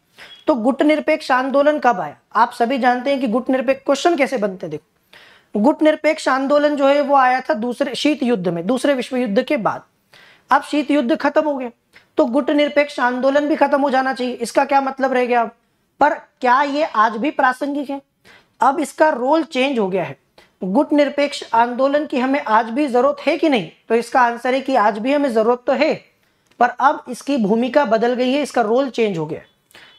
तो गुट निरपेक्ष आंदोलन कब आया आप सभी जानते हैं कि गुट निरपेक्ष क्वेश्चन कैसे बनते देखो गुट निरपेक्ष आंदोलन जो है वो आया था दूसरे शीत युद्ध में दूसरे विश्व युद्ध के बाद अब शीत युद्ध खत्म हो गया तो गुट निरपेक्ष आंदोलन भी खत्म हो जाना चाहिए इसका क्या मतलब रह गया अब पर क्या ये आज भी प्रासंगिक है अब इसका रोल चेंज हो गया है गुट निरपेक्ष आंदोलन की हमें आज भी जरूरत है कि नहीं तो इसका आंसर है कि आज भी हमें जरूरत तो है पर अब इसकी भूमिका बदल गई है इसका रोल चेंज हो गया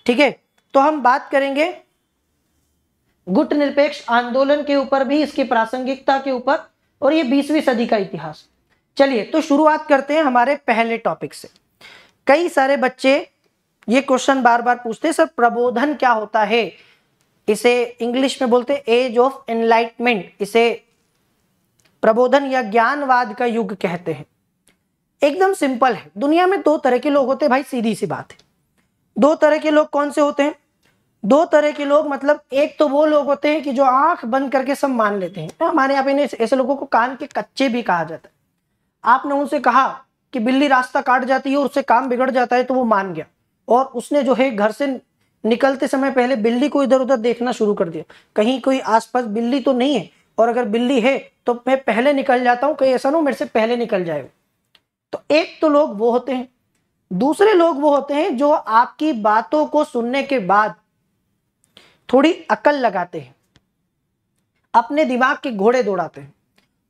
ठीक है तो हम बात करेंगे गुट निरपेक्ष आंदोलन के ऊपर भी इसकी प्रासंगिकता के ऊपर और ये बीसवीं सदी का इतिहास चलिए तो शुरुआत करते हैं हमारे पहले टॉपिक से कई सारे बच्चे ये क्वेश्चन बार बार पूछते सर प्रबोधन क्या होता है इसे इंग्लिश में बोलते एज ऑफ एनलाइटमेंट इसे प्रबोधन या ज्ञानवाद का युग कहते हैं एकदम सिंपल है दुनिया में दो तरह के लोग होते हैं भाई सीधी सी बात है दो तरह के लोग कौन से होते हैं दो तरह के लोग मतलब एक तो वो लोग होते हैं कि जो आंख बंद करके सब मान लेते हैं हमारे यहाँ पे इन्हें ऐसे लोगों को कान के कच्चे भी कहा जाता है आपने उनसे कहा कि बिल्ली रास्ता काट जाती है और उससे काम बिगड़ जाता है तो वो मान गया और उसने जो है घर से निकलते समय पहले बिल्ली को इधर उधर देखना शुरू कर दिया कहीं कोई आसपास बिल्ली तो नहीं है और अगर बिल्ली है तो मैं पहले निकल जाता हूं कहीं ऐसा ना मेरे से पहले निकल जाए तो एक तो लोग वो होते हैं दूसरे लोग वो होते हैं जो आपकी बातों को सुनने के बाद थोड़ी अकल लगाते हैं अपने दिमाग के घोड़े दौड़ाते हैं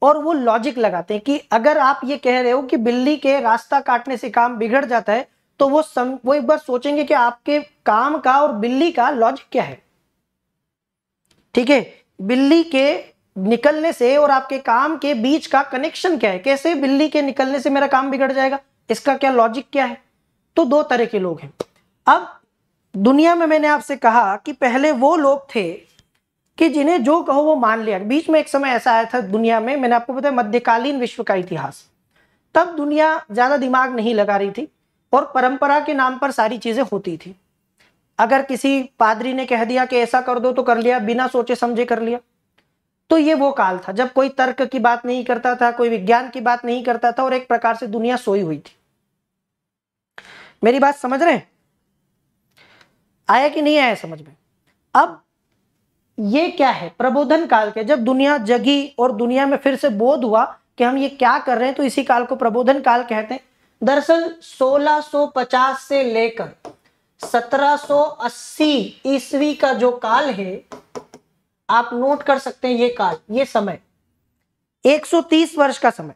और वो लॉजिक लगाते हैं कि अगर आप ये कह रहे हो कि बिल्ली के रास्ता काटने से काम बिगड़ जाता है तो वो सम वो एक बार सोचेंगे कि आपके काम का और बिल्ली का लॉजिक क्या है ठीक है बिल्ली के निकलने से और आपके काम के बीच का कनेक्शन क्या है कैसे बिल्ली के निकलने से मेरा काम बिगड़ जाएगा इसका क्या लॉजिक क्या है तो दो तरह के लोग हैं अब दुनिया में मैंने आपसे कहा कि पहले वो लोग थे कि जिन्हें जो कहो वो मान लिया बीच में एक समय ऐसा आया था दुनिया में मैंने आपको बताया मध्यकालीन विश्व का इतिहास तब दुनिया ज़्यादा दिमाग नहीं लगा रही थी और परंपरा के नाम पर सारी चीजें होती थी अगर किसी पादरी ने कह दिया कि ऐसा कर दो तो कर लिया बिना सोचे समझे कर लिया तो ये वो काल था जब कोई तर्क की बात नहीं करता था कोई विज्ञान की बात नहीं करता था और एक प्रकार से दुनिया सोई हुई थी मेरी बात समझ रहे हैं आया कि नहीं आया समझ में अब ये क्या है प्रबोधन काल के जब दुनिया जगी और दुनिया में फिर से बोध हुआ कि हम ये क्या कर रहे हैं तो इसी काल को प्रबोधन काल कहते हैं दरअसल 1650 से लेकर 1780 ईसवी का जो काल है आप नोट कर सकते हैं ये काल ये समय 130 वर्ष का समय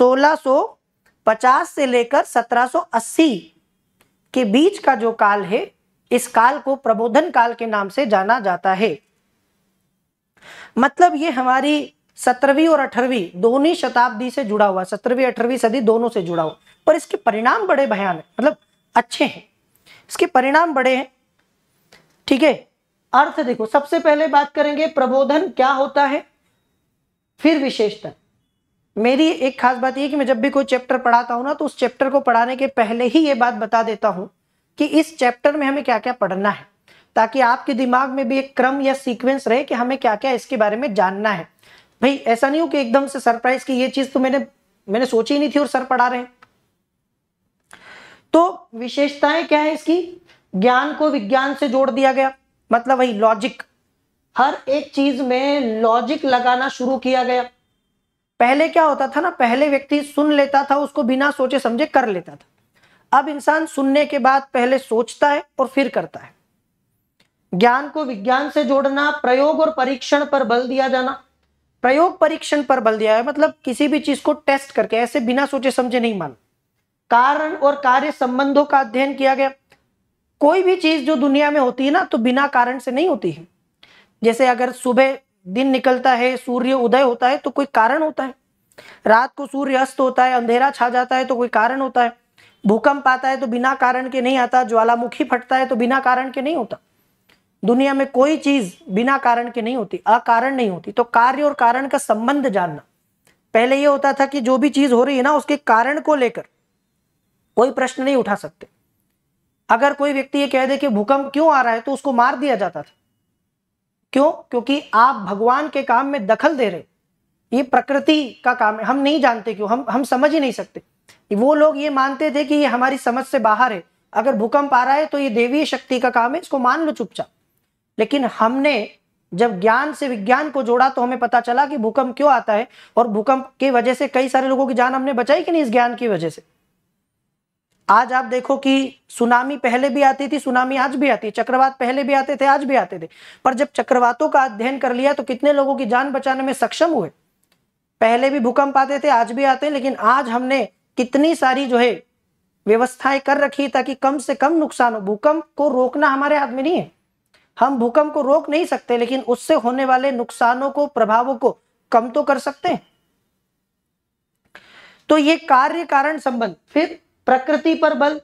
1650 से लेकर 1780 के बीच का जो काल है इस काल को प्रबोधन काल के नाम से जाना जाता है मतलब ये हमारी सत्रहवीं और अठारहवीं दोनों शताब्दी से जुड़ा हुआ सत्रहवीं अठारहवीं सदी दोनों से जुड़ा हुआ पर इसके परिणाम बड़े भयान है मतलब अच्छे हैं इसके परिणाम बड़े हैं ठीक है अर्थ देखो सबसे पहले बात करेंगे प्रबोधन क्या होता है फिर विशेषता मेरी एक खास बात यह कि मैं जब भी कोई चैप्टर पढ़ाता हूं ना तो उस चैप्टर को पढ़ाने के पहले ही ये बात बता देता हूं कि इस चैप्टर में हमें क्या क्या पढ़ना है ताकि आपके दिमाग में भी एक क्रम या सीक्वेंस रहे कि हमें क्या क्या इसके बारे में जानना है भाई ऐसा नहीं हो कि एकदम से सरप्राइज की ये चीज तो मैंने मैंने सोची नहीं थी और सर पढ़ा रहे तो विशेषताएं क्या है इसकी ज्ञान को विज्ञान से जोड़ दिया गया मतलब वही लॉजिक हर एक चीज में लॉजिक लगाना शुरू किया गया पहले क्या होता था ना पहले व्यक्ति सुन लेता था उसको बिना सोचे समझे कर लेता था अब इंसान सुनने के बाद पहले सोचता है और फिर करता है ज्ञान को विज्ञान से जोड़ना प्रयोग और परीक्षण पर बल दिया जाना प्रयोग परीक्षण पर बल दिया है मतलब किसी भी चीज को टेस्ट करके ऐसे बिना सोचे समझे नहीं मान कारण और कार्य संबंधों का अध्ययन किया गया कोई भी चीज जो दुनिया में होती है ना तो बिना कारण से नहीं होती है जैसे अगर सुबह दिन निकलता है सूर्य उदय होता है तो कोई कारण होता है रात को सूर्य अस्त होता है अंधेरा छा जाता है तो कोई कारण होता है भूकंप आता है तो बिना कारण के नहीं आता ज्वालामुखी फटता है तो बिना कारण के नहीं होता दुनिया में कोई चीज बिना कारण के नहीं होती अकारण नहीं होती तो कार्य और कारण का संबंध जानना पहले यह होता था कि जो भी चीज हो रही है ना उसके कारण को लेकर कोई प्रश्न नहीं उठा सकते अगर कोई व्यक्ति ये कह दे कि भूकंप क्यों आ रहा है तो उसको मार दिया जाता था क्यों क्योंकि आप भगवान के काम में दखल दे रहे ये प्रकृति का काम है हम नहीं जानते क्यों हम हम समझ ही नहीं सकते वो लोग ये मानते थे कि ये हमारी समझ से बाहर है अगर भूकंप आ रहा है तो ये देवी शक्ति का काम है इसको मान लो चुपचाप लेकिन हमने जब ज्ञान से विज्ञान को जोड़ा तो हमें पता चला कि भूकंप क्यों आता है और भूकंप की वजह से कई सारे लोगों की जान हमने बचाई कि नहीं इस ज्ञान की वजह से आज आप देखो कि सुनामी पहले भी आती थी सुनामी आज भी आती है चक्रवात पहले भी आते थे आज भी आते थे पर जब चक्रवातों का अध्ययन कर लिया तो कितने लोगों की जान बचाने में सक्षम हुए पहले भी भूकंप आते थे आज भी आते हैं लेकिन आज हमने कितनी सारी जो है व्यवस्थाएं कर रखी ताकि कम से कम नुकसान हो भूकंप को रोकना हमारे हाथ में नहीं है हम भूकंप को रोक नहीं सकते लेकिन उससे होने वाले नुकसानों को प्रभावों को कम तो कर सकते हैं तो ये कार्य कारण संबंध फिर प्रकृति पर बल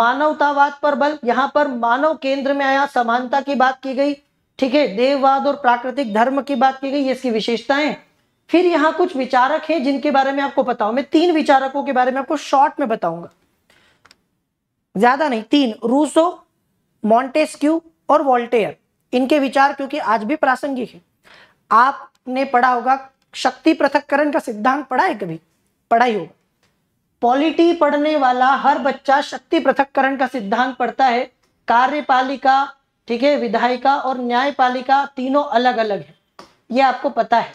मानवतावाद पर बल यहां पर मानव केंद्र में आया समानता की बात की गई ठीक है देववाद और प्राकृतिक धर्म की बात की गई ये इसकी विशेषताएं फिर यहां कुछ विचारक हैं जिनके बारे में आपको बताऊं मैं तीन विचारकों के बारे में आपको शॉर्ट में बताऊंगा ज्यादा नहीं तीन रूसो मॉन्टेस्क्यू और वॉल्टेयर इनके विचार क्योंकि आज भी प्रासंगिक है आपने पढ़ा होगा शक्ति पृथककरण का सिद्धांत पढ़ा है कभी पढ़ाई होगा पॉलिटी पढ़ने वाला हर बच्चा शक्ति पृथककरण का सिद्धांत पढ़ता है कार्यपालिका ठीक है विधायिका और न्यायपालिका तीनों अलग अलग है ये आपको पता है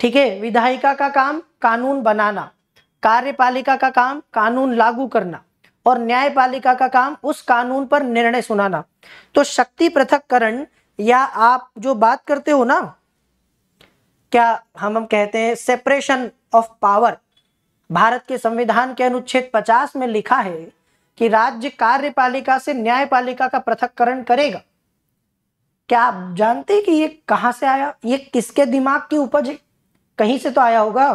ठीक है विधायिका का काम कानून बनाना कार्यपालिका का काम कानून लागू करना और न्यायपालिका का काम उस कानून पर निर्णय सुनाना तो शक्ति पृथककरण या आप जो बात करते हो ना क्या हम हम कहते हैं सेपरेशन ऑफ पावर भारत के संविधान के अनुच्छेद 50 में लिखा है कि राज्य कार्यपालिका से न्यायपालिका का पृथककरण करेगा क्या आप जानते हैं कि ये कहां से आया ये किसके दिमाग की उपज है कहीं से तो आया होगा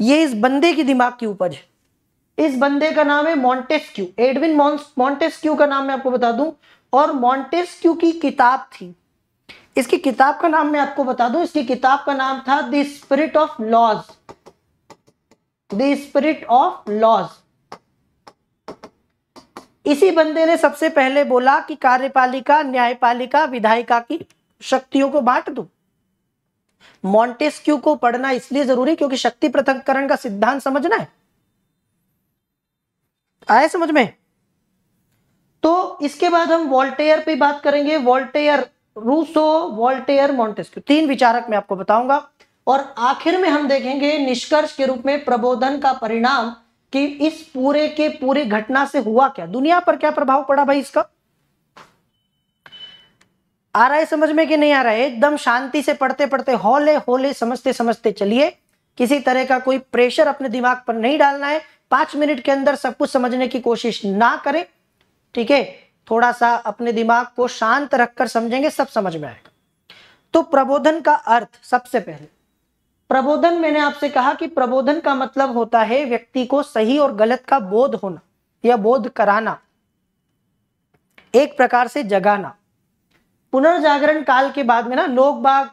ये इस बंदे की दिमाग की उपज है इस बंदे का नाम है मॉन्टेस्क्यू एडविन मॉन्टेस्क्यू का नाम मैं आपको बता दूं और मॉन्टेस्क्यू की किताब थी इसकी किताब का नाम मैं आपको बता दूं इसकी किताब का नाम था the spirit of laws the spirit of laws इसी बंदे ने सबसे पहले बोला कि कार्यपालिका न्यायपालिका विधायिका की शक्तियों को बांट दो मॉन्टेस्क्यू को पढ़ना इसलिए जरूरी क्योंकि शक्ति पृथककरण का सिद्धांत समझना है आया समझ में तो इसके बाद हम वॉल्टेयर पे बात करेंगे वॉल्टेयर रूसो वॉल्टेयर मॉन्टेस्क्यू तीन विचारक मैं आपको बताऊंगा और आखिर में हम देखेंगे निष्कर्ष के रूप में प्रबोधन का परिणाम कि इस पूरे के पूरे घटना से हुआ क्या दुनिया पर क्या प्रभाव पड़ा भाई इसका आ रहा है समझ में कि नहीं आ रहा है एकदम शांति से पढ़ते पढ़ते होले होले समझते समझते चलिए किसी तरह का कोई प्रेशर अपने दिमाग पर नहीं डालना है पांच मिनट के अंदर सब कुछ समझने की कोशिश ना करें ठीक है थोड़ा सा अपने दिमाग को शांत रखकर समझेंगे सब समझ में आएगा तो प्रबोधन का अर्थ सबसे पहले प्रबोधन मैंने आपसे कहा कि प्रबोधन का मतलब होता है व्यक्ति को सही और गलत का बोध होना या बोध कराना एक प्रकार से जगाना पुनर्जागरण काल के बाद में ना लोग बाग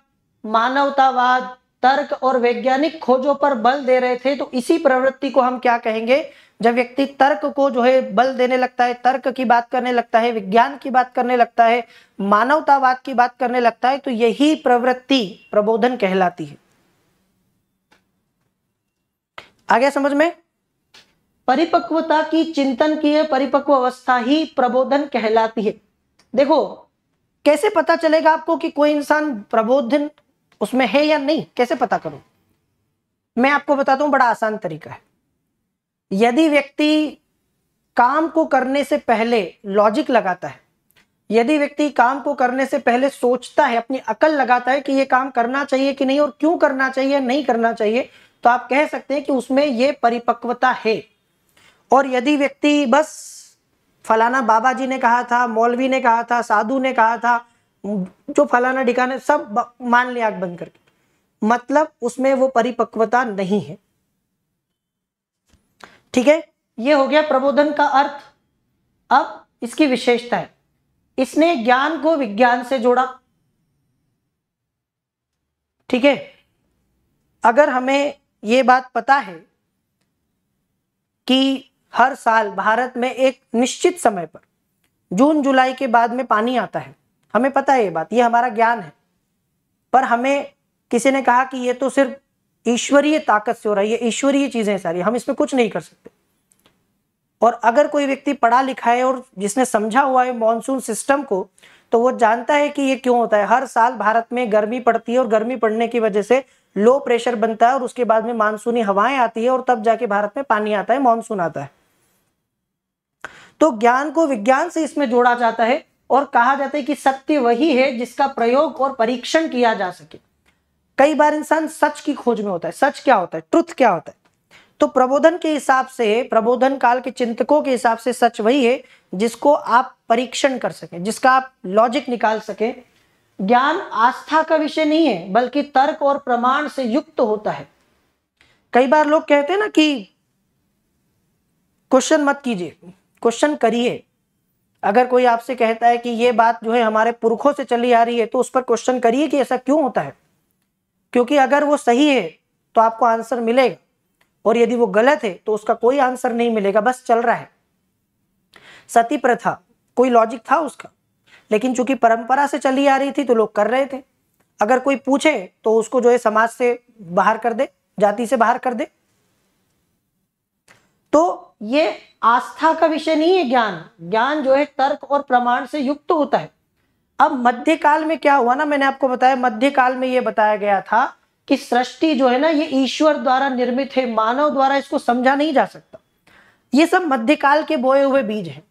मानवतावाद तर्क और वैज्ञानिक खोजों पर बल दे रहे थे तो इसी प्रवृत्ति को हम क्या कहेंगे जब व्यक्ति तर्क को जो है बल देने लगता है तर्क की बात करने लगता है विज्ञान की बात करने लगता है मानवतावाद की बात करने लगता है तो यही प्रवृत्ति प्रबोधन कहलाती है आगे समझ में परिपक्वता की चिंतन की है परिपक्व अवस्था ही प्रबोधन कहलाती है देखो कैसे पता चलेगा आपको कि कोई इंसान प्रबोधन उसमें है या नहीं कैसे पता करूं मैं आपको बताता हूं बड़ा आसान तरीका है यदि व्यक्ति काम को करने से पहले लॉजिक लगाता है यदि व्यक्ति काम को करने से पहले सोचता है अपनी अकल लगाता है कि यह काम करना चाहिए कि नहीं और क्यों करना चाहिए नहीं करना चाहिए तो आप कह सकते हैं कि उसमें यह परिपक्वता है और यदि व्यक्ति बस फलाना बाबा जी ने कहा था मौलवी ने कहा था साधु ने कहा था जो फलाना ढिकाना सब मान लिया आग बंद करके मतलब उसमें वो परिपक्वता नहीं है ठीक है ये हो गया प्रबोधन का अर्थ अब इसकी विशेषता है इसने ज्ञान को विज्ञान से जोड़ा ठीक है अगर हमें ये बात पता है कि हर साल भारत में एक निश्चित समय पर जून जुलाई के बाद में पानी आता है हमें पता है ये बात ये हमारा ज्ञान है पर हमें किसी ने कहा कि ये तो सिर्फ ईश्वरीय ताकत से हो रही है ईश्वरीय चीजें सारी हम इसमें कुछ नहीं कर सकते और अगर कोई व्यक्ति पढ़ा लिखा है और जिसने समझा हुआ है मानसून सिस्टम को तो वो जानता है कि ये क्यों होता है हर साल भारत में गर्मी पड़ती है और गर्मी पड़ने की वजह से लो प्रेशर बनता है और उसके बाद में मानसूनी हवाएं आती है और तब जाके भारत में पानी आता है मानसून आता है तो ज्ञान को विज्ञान से इसमें जोड़ा जाता है और कहा जाता है कि सत्य वही है जिसका प्रयोग और परीक्षण किया जा सके कई बार इंसान सच की खोज में होता है सच क्या होता है ट्रुथ क्या होता है तो प्रबोधन के हिसाब से प्रबोधन काल के चिंतकों के हिसाब से सच वही है जिसको आप परीक्षण कर सके जिसका आप लॉजिक निकाल सके ज्ञान आस्था का विषय नहीं है बल्कि तर्क और प्रमाण से युक्त होता है कई बार लोग कहते हैं ना कि क्वेश्चन मत कीजिए क्वेश्चन करिए अगर कोई आपसे कहता है कि ये बात जो है हमारे पुरखों से चली आ रही है तो उस पर क्वेश्चन करिए कि ऐसा क्यों होता है क्योंकि अगर वो सही है तो आपको आंसर मिलेगा और यदि वो गलत है तो उसका कोई आंसर नहीं मिलेगा बस चल रहा है सती प्रथा कोई लॉजिक था उसका लेकिन चूंकि परंपरा से चली आ रही थी तो लोग कर रहे थे अगर कोई पूछे तो उसको जो है समाज से बाहर कर दे जाति से बाहर कर दे तो ये आस्था का विषय नहीं है ज्ञान ज्ञान जो है तर्क और प्रमाण से युक्त होता है अब मध्यकाल में क्या हुआ ना मैंने आपको बताया मध्यकाल में ये बताया गया था कि सृष्टि जो है ना ये ईश्वर द्वारा निर्मित है मानव द्वारा इसको समझा नहीं जा सकता ये सब मध्यकाल के बोए हुए बीज हैं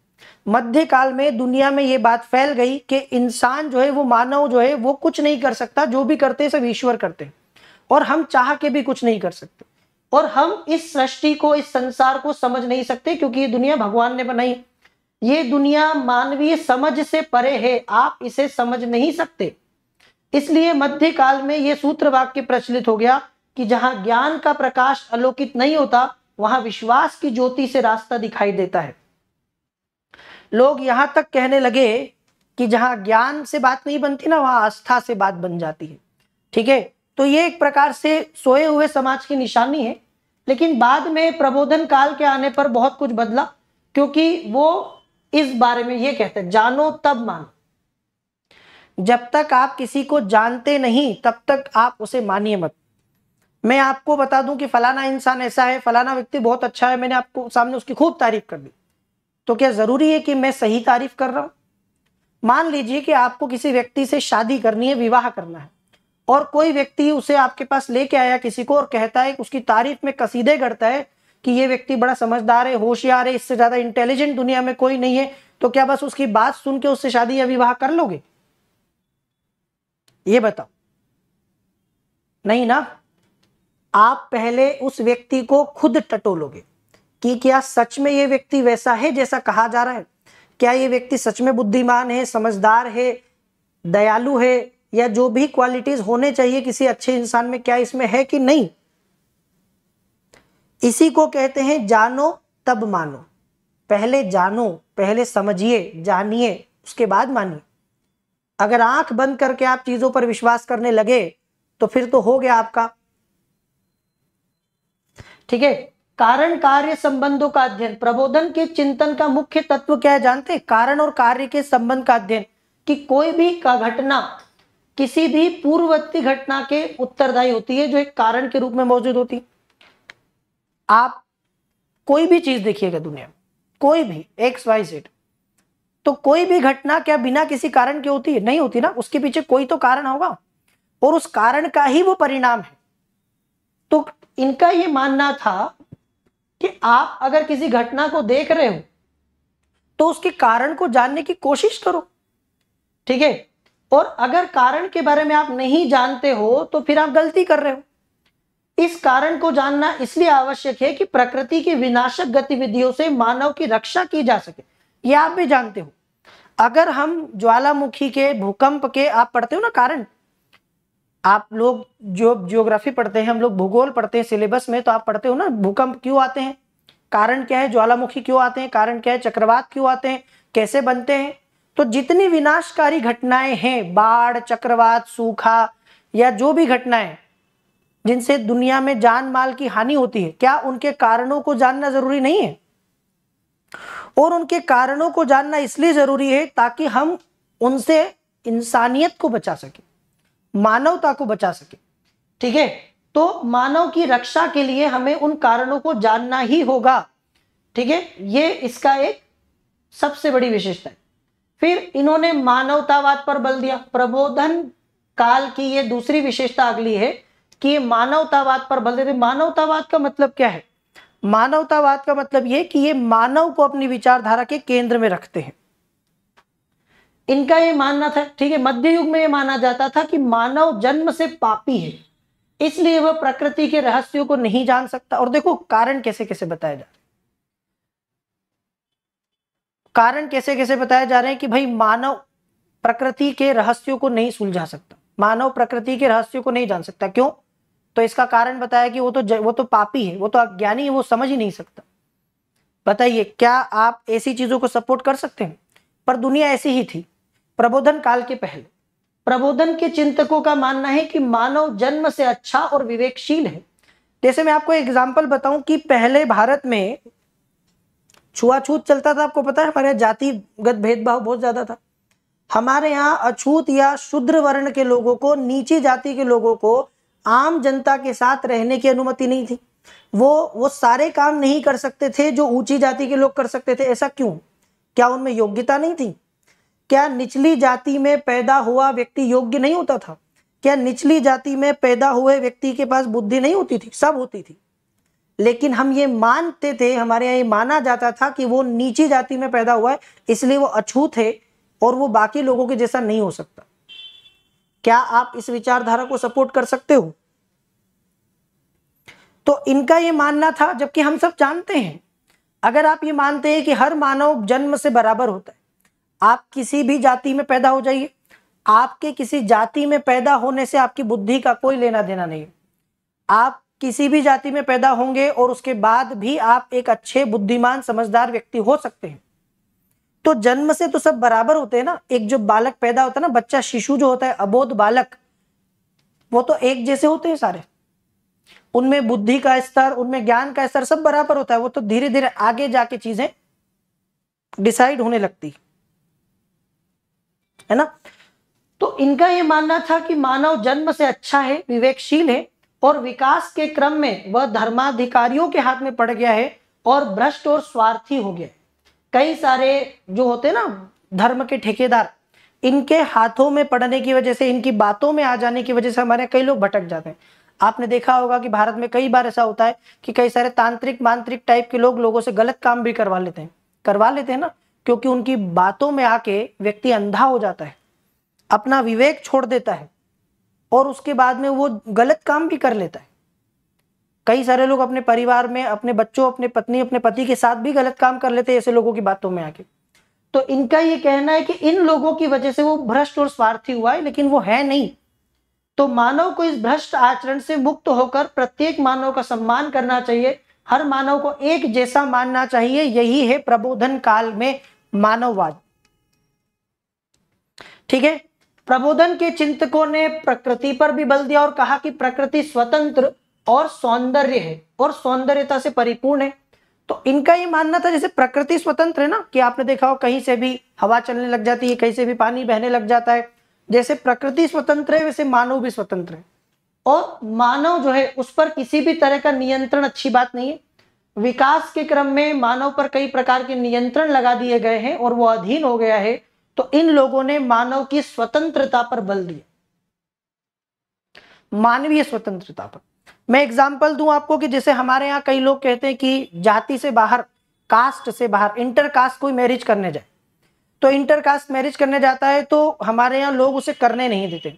मध्यकाल में दुनिया में ये बात फैल गई कि इंसान जो है वो मानव जो है वो कुछ नहीं कर सकता जो भी करते सब ईश्वर करते हैं और हम चाह के भी कुछ नहीं कर सकते और हम इस सृष्टि को इस संसार को समझ नहीं सकते क्योंकि ये दुनिया भगवान ने बनाई ये दुनिया मानवीय समझ से परे है आप इसे समझ नहीं सकते इसलिए मध्य काल में यह सूत्र वाक्य प्रचलित हो गया कि जहां ज्ञान का प्रकाश अलोकित नहीं होता वहां विश्वास की ज्योति से रास्ता दिखाई देता है लोग यहां तक कहने लगे कि जहां ज्ञान से बात नहीं बनती ना वहां आस्था से बात बन जाती है ठीक है तो ये एक प्रकार से सोए हुए समाज की निशानी है लेकिन बाद में प्रबोधन काल के आने पर बहुत कुछ बदला क्योंकि वो इस बारे में ये कहते हैं जानो तब मानो जब तक आप किसी को जानते नहीं तब तक आप उसे मानिए मत मैं आपको बता दूं कि फलाना इंसान ऐसा है फलाना व्यक्ति बहुत अच्छा है मैंने आपको सामने उसकी खूब तारीफ कर दी तो क्या ज़रूरी है कि मैं सही तारीफ कर रहा हूं मान लीजिए कि आपको किसी व्यक्ति से शादी करनी है विवाह करना है और कोई व्यक्ति उसे आपके पास लेके आया किसी को और कहता है उसकी तारीफ में कसीदे गढ़ता है कि ये व्यक्ति बड़ा समझदार है होशियार है इससे ज्यादा इंटेलिजेंट दुनिया में कोई नहीं है तो क्या बस उसकी बात सुन के उससे शादी या विवाह कर लोगे ये बताओ नहीं ना आप पहले उस व्यक्ति को खुद टटोलोगे कि क्या सच में ये व्यक्ति वैसा है जैसा कहा जा रहा है क्या ये व्यक्ति सच में बुद्धिमान है समझदार है दयालु है या जो भी क्वालिटीज होने चाहिए किसी अच्छे इंसान में क्या इसमें है कि नहीं इसी को कहते हैं जानो तब मानो पहले जानो पहले समझिए जानिए उसके बाद मानिए अगर आंख बंद करके आप चीजों पर विश्वास करने लगे तो फिर तो हो गया आपका ठीक है कारण कार्य संबंधों का अध्ययन प्रबोधन के चिंतन का मुख्य तत्व क्या है जानते कारण और कार्य के संबंध का अध्ययन कि कोई भी का घटना किसी भी पूर्ववर्ती घटना के उत्तरदायी होती है जो एक कारण के रूप में मौजूद होती है आप कोई भी चीज देखिएगा दुनिया में कोई भी एक्स वाई जेड तो कोई भी घटना क्या बिना किसी कारण के होती है नहीं होती ना उसके पीछे कोई तो कारण होगा और उस कारण का ही वो परिणाम है तो इनका ये मानना था कि आप अगर किसी घटना को देख रहे हो तो उसके कारण को जानने की कोशिश करो ठीक है और अगर कारण के बारे में आप नहीं जानते हो तो फिर आप गलती कर रहे हो इस कारण को जानना इसलिए आवश्यक है कि प्रकृति की विनाशक गतिविधियों से मानव की रक्षा की जा सके ये आप भी जानते हो अगर हम ज्वालामुखी के भूकंप के आप पढ़ते हो ना कारण आप लोग जो जियोग्राफी पढ़ते हैं हम लोग भूगोल पढ़ते हैं सिलेबस में तो आप पढ़ते हो ना भूकंप क्यों आते हैं कारण क्या है ज्वालामुखी क्यों आते हैं कारण क्या है चक्रवात क्यों आते हैं कैसे बनते हैं तो जितनी विनाशकारी घटनाएं हैं बाढ़ चक्रवात सूखा या जो भी घटनाएं जिनसे दुनिया में जान माल की हानि होती है क्या उनके कारणों को जानना जरूरी नहीं है और उनके कारणों को जानना इसलिए जरूरी है ताकि हम उनसे इंसानियत को बचा सके मानवता को बचा सके ठीक है तो मानव की रक्षा के लिए हमें उन कारणों को जानना ही होगा ठीक है ये इसका एक सबसे बड़ी विशेषता है फिर इन्होंने मानवतावाद पर बल दिया प्रबोधन काल की ये दूसरी विशेषता अगली है कि ये मानवतावाद पर बल देते मानवतावाद का मतलब क्या है मानवतावाद का मतलब ये कि ये मानव को अपनी विचारधारा के केंद्र में रखते हैं इनका ये मानना था ठीक है मध्य युग में ये माना जाता था कि मानव जन्म से पापी है इसलिए वह प्रकृति के रहस्यों को नहीं जान सकता और देखो कारण कैसे कैसे बताया जाता कारण कैसे कैसे बताए जा रहे हैं कि भाई मानव प्रकृति के रहस्यों को नहीं सुलझा सकता मानव प्रकृति के रहस्यों को नहीं जान सकता क्यों तो इसका कारण बताया कि वो तो वो तो पापी है वो तो अज्ञानी है वो समझ ही नहीं सकता बताइए क्या आप ऐसी चीजों को सपोर्ट कर सकते हैं पर दुनिया ऐसी ही थी प्रबोधन काल के पहले प्रबोधन के चिंतकों का मानना है कि मानव जन्म से अच्छा और विवेकशील है जैसे मैं आपको एग्जाम्पल बताऊं कि पहले भारत में छुआछूत चलता था आपको पता है हमारे यहाँ जातिगत भेदभाव बहुत ज्यादा था हमारे यहाँ अछूत या शुद्र वर्ण के लोगों को नीची जाति के लोगों को आम जनता के साथ रहने की अनुमति नहीं थी वो वो सारे काम नहीं कर सकते थे जो ऊंची जाति के लोग कर सकते थे ऐसा क्यों क्या उनमें योग्यता नहीं थी क्या निचली जाति में पैदा हुआ व्यक्ति योग्य नहीं होता था क्या निचली जाति में पैदा हुए व्यक्ति के पास बुद्धि नहीं होती थी सब होती थी लेकिन हम ये मानते थे हमारे यहाँ ये माना जाता था कि वो नीची जाति में पैदा हुआ है इसलिए वो अछूत है और वो बाकी लोगों के जैसा नहीं हो सकता क्या आप इस विचारधारा को सपोर्ट कर सकते हो तो इनका ये मानना था जबकि हम सब जानते हैं अगर आप ये मानते हैं कि हर मानव जन्म से बराबर होता है आप किसी भी जाति में पैदा हो जाइए आपके किसी जाति में पैदा होने से आपकी बुद्धि का कोई लेना देना नहीं आप किसी भी जाति में पैदा होंगे और उसके बाद भी आप एक अच्छे बुद्धिमान समझदार व्यक्ति हो सकते हैं तो जन्म से तो सब बराबर होते हैं ना एक जो बालक पैदा होता है ना बच्चा शिशु जो होता है अबोध बालक वो तो एक जैसे होते हैं सारे उनमें बुद्धि का स्तर उनमें ज्ञान का स्तर सब बराबर होता है वो तो धीरे धीरे आगे जाके चीजें डिसाइड होने लगती है ना तो इनका ये मानना था कि मानव जन्म से अच्छा है विवेकशील है और विकास के क्रम में वह धर्माधिकारियों के हाथ में पड़ गया है और भ्रष्ट और स्वार्थी हो गया कई सारे जो होते ना धर्म के ठेकेदार इनके हाथों में पड़ने की वजह से इनकी बातों में आ जाने की वजह से हमारे कई लोग भटक जाते हैं आपने देखा होगा कि भारत में कई बार ऐसा होता है कि कई सारे तांत्रिक मांत्रिक टाइप के लोग लोगों से गलत काम भी करवा लेते हैं करवा लेते हैं ना क्योंकि उनकी बातों में आके व्यक्ति अंधा हो जाता है अपना विवेक छोड़ देता है और उसके बाद में वो गलत काम भी कर लेता है कई सारे लोग अपने परिवार में अपने बच्चों अपने पत्नी अपने पति के साथ भी गलत काम कर लेते हैं ऐसे लोगों की बातों में आके तो इनका ये कहना है कि इन लोगों की वजह से वो भ्रष्ट और स्वार्थी हुआ है लेकिन वो है नहीं तो मानव को इस भ्रष्ट आचरण से मुक्त होकर प्रत्येक मानव का सम्मान करना चाहिए हर मानव को एक जैसा मानना चाहिए यही है प्रबोधन काल में मानववाद ठीक है प्रबोधन के चिंतकों ने प्रकृति पर भी बल दिया और कहा कि प्रकृति स्वतंत्र और सौंदर्य है और सौंदर्यता से परिपूर्ण है तो इनका ये मानना था जैसे प्रकृति स्वतंत्र है ना कि आपने देखा हो कहीं से भी हवा चलने लग जाती है कहीं से भी पानी बहने लग जाता है जैसे प्रकृति स्वतंत्र है वैसे मानव भी स्वतंत्र है और मानव जो है उस पर किसी भी तरह का नियंत्रण अच्छी बात नहीं है विकास के क्रम में मानव पर कई प्रकार के नियंत्रण लगा दिए गए हैं और वो अधीन हो गया है तो इन लोगों ने मानव की स्वतंत्रता पर बल दिया मानवीय स्वतंत्रता पर मैं एग्जाम्पल दूं आपको कि जैसे हमारे यहाँ कई लोग कहते हैं कि जाति से बाहर कास्ट से बाहर इंटर कास्ट कोई मैरिज करने जाए तो इंटर कास्ट मैरिज करने जाता है तो हमारे यहाँ लोग उसे करने नहीं देते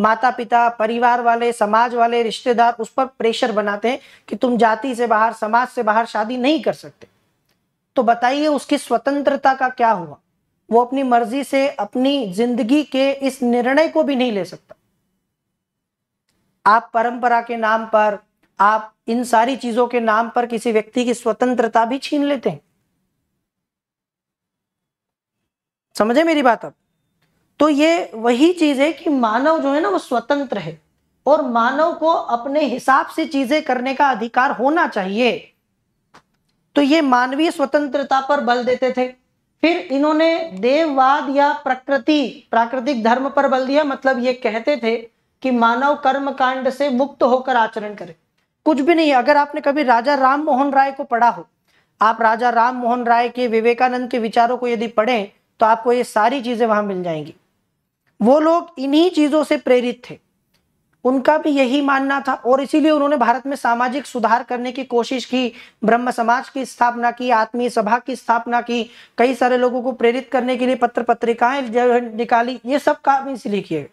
माता पिता परिवार वाले समाज वाले रिश्तेदार उस पर प्रेशर बनाते हैं कि तुम जाति से बाहर समाज से बाहर शादी नहीं कर सकते तो बताइए उसकी स्वतंत्रता का क्या हुआ वो अपनी मर्जी से अपनी जिंदगी के इस निर्णय को भी नहीं ले सकता आप परंपरा के नाम पर आप इन सारी चीजों के नाम पर किसी व्यक्ति की स्वतंत्रता भी छीन लेते हैं समझे मेरी बात अब तो ये वही चीज है कि मानव जो है ना वो स्वतंत्र है और मानव को अपने हिसाब से चीजें करने का अधिकार होना चाहिए तो ये मानवीय स्वतंत्रता पर बल देते थे फिर इन्होंने देववाद या प्रकृति प्राकृतिक धर्म पर बल दिया मतलब ये कहते थे कि मानव कर्म कांड से मुक्त होकर आचरण करें कुछ भी नहीं अगर आपने कभी राजा राम मोहन राय को पढ़ा हो आप राजा राम मोहन राय के विवेकानंद के विचारों को यदि पढ़ें तो आपको ये सारी चीजें वहां मिल जाएंगी वो लोग इन्हीं चीजों से प्रेरित थे उनका भी यही मानना था और इसीलिए उन्होंने भारत में सामाजिक सुधार करने की कोशिश की ब्रह्म समाज की स्थापना की आत्मीय सभा की स्थापना की कई सारे लोगों को प्रेरित करने के लिए पत्र पत्रिकाएं निकाली ये सब काम इसलिए किए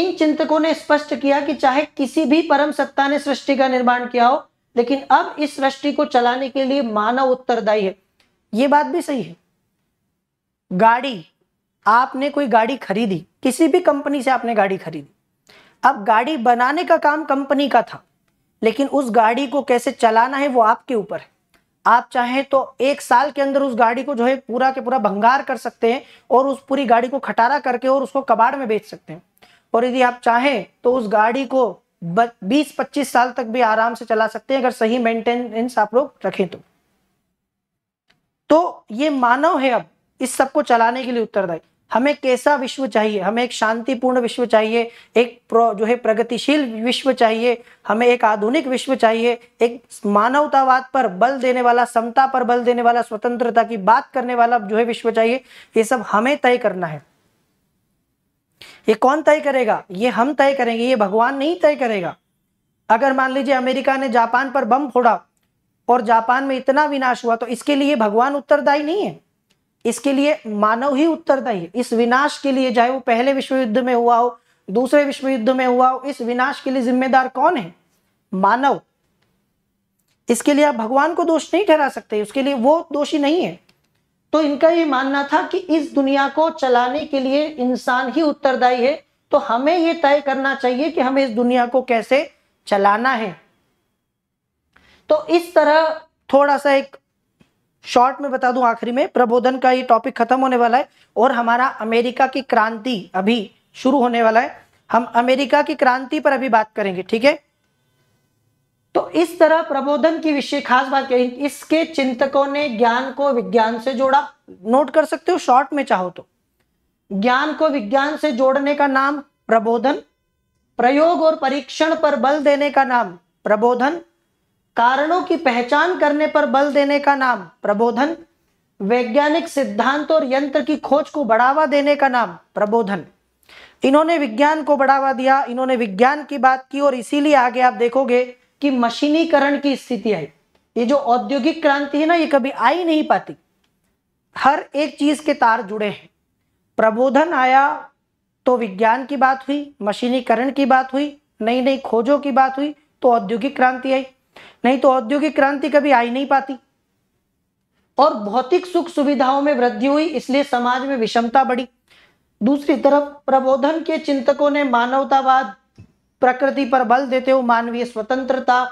इन चिंतकों ने स्पष्ट किया कि चाहे किसी भी परम सत्ता ने सृष्टि का निर्माण किया हो लेकिन अब इस सृष्टि को चलाने के लिए मानव उत्तरदायी है ये बात भी सही है गाड़ी आपने कोई गाड़ी खरीदी किसी भी कंपनी से आपने गाड़ी खरीदी अब गाड़ी बनाने का काम कंपनी का था लेकिन उस गाड़ी को कैसे चलाना है वो आपके ऊपर है आप चाहें तो एक साल के अंदर उस गाड़ी को जो है पूरा के पूरा भंगार कर सकते हैं और उस पूरी गाड़ी को खटारा करके और उसको कबाड़ में बेच सकते हैं और यदि आप चाहें तो उस गाड़ी को 20-25 साल तक भी आराम से चला सकते हैं अगर सही मेंटेनेंस आप लोग रखें तो तो ये मानव है अब इस सबको चलाने के लिए उत्तरदायी हमें कैसा विश्व चाहिए हमें एक शांतिपूर्ण विश्व चाहिए एक जो है प्रगतिशील विश्व चाहिए हमें एक आधुनिक विश्व चाहिए एक मानवतावाद पर बल देने वाला समता पर बल देने वाला स्वतंत्रता की बात करने वाला जो है विश्व चाहिए ये सब हमें तय करना है ये कौन तय करेगा ये हम तय करेंगे ये भगवान नहीं तय करेगा अगर मान लीजिए अमेरिका ने जापान पर बम फोड़ा और जापान में इतना विनाश हुआ तो इसके लिए भगवान उत्तरदायी नहीं है इसके लिए मानव ही उत्तरदायी है इस विनाश के लिए चाहे वो पहले विश्व युद्ध में हुआ हो दूसरे विश्व युद्ध में हुआ हो इस विनाश के लिए जिम्मेदार कौन है मानव इसके लिए आप भगवान को दोष नहीं ठहरा सकते उसके लिए वो दोषी नहीं है तो इनका ये मानना था कि इस दुनिया को चलाने के लिए इंसान ही उत्तरदायी है तो हमें ये तय करना चाहिए कि हमें इस दुनिया को कैसे चलाना है तो इस तरह थोड़ा सा एक शॉर्ट में बता दूं आखिरी में प्रबोधन का ये टॉपिक खत्म होने वाला है और हमारा अमेरिका की क्रांति अभी शुरू होने वाला है हम अमेरिका की क्रांति पर अभी बात करेंगे ठीक है तो इस तरह प्रबोधन की विषय खास बात कही इसके चिंतकों ने ज्ञान को विज्ञान से जोड़ा नोट कर सकते हो शॉर्ट में चाहो तो ज्ञान को विज्ञान से जोड़ने का नाम प्रबोधन प्रयोग और परीक्षण पर बल देने का नाम प्रबोधन कारणों की पहचान करने पर बल देने का नाम प्रबोधन वैज्ञानिक सिद्धांत और यंत्र की खोज को बढ़ावा देने का नाम प्रबोधन इन्होंने विज्ञान को बढ़ावा दिया इन्होंने विज्ञान की बात की और इसीलिए आगे आप देखोगे कि मशीनीकरण की स्थिति आई ये जो औद्योगिक क्रांति है ना ये कभी आई नहीं पाती हर एक चीज के तार जुड़े हैं प्रबोधन आया तो विज्ञान की बात हुई मशीनीकरण की बात हुई नई नई खोजों की बात हुई तो औद्योगिक क्रांति आई नहीं तो औद्योगिक क्रांति कभी आई नहीं पाती और भौतिक सुख सुविधाओं में वृद्धि हुई इसलिए समाज में विषमता बढ़ी दूसरी तरफ प्रबोधन के चिंतकों ने मानवतावाद प्रकृति पर बल देते हुए मानवीय स्वतंत्रता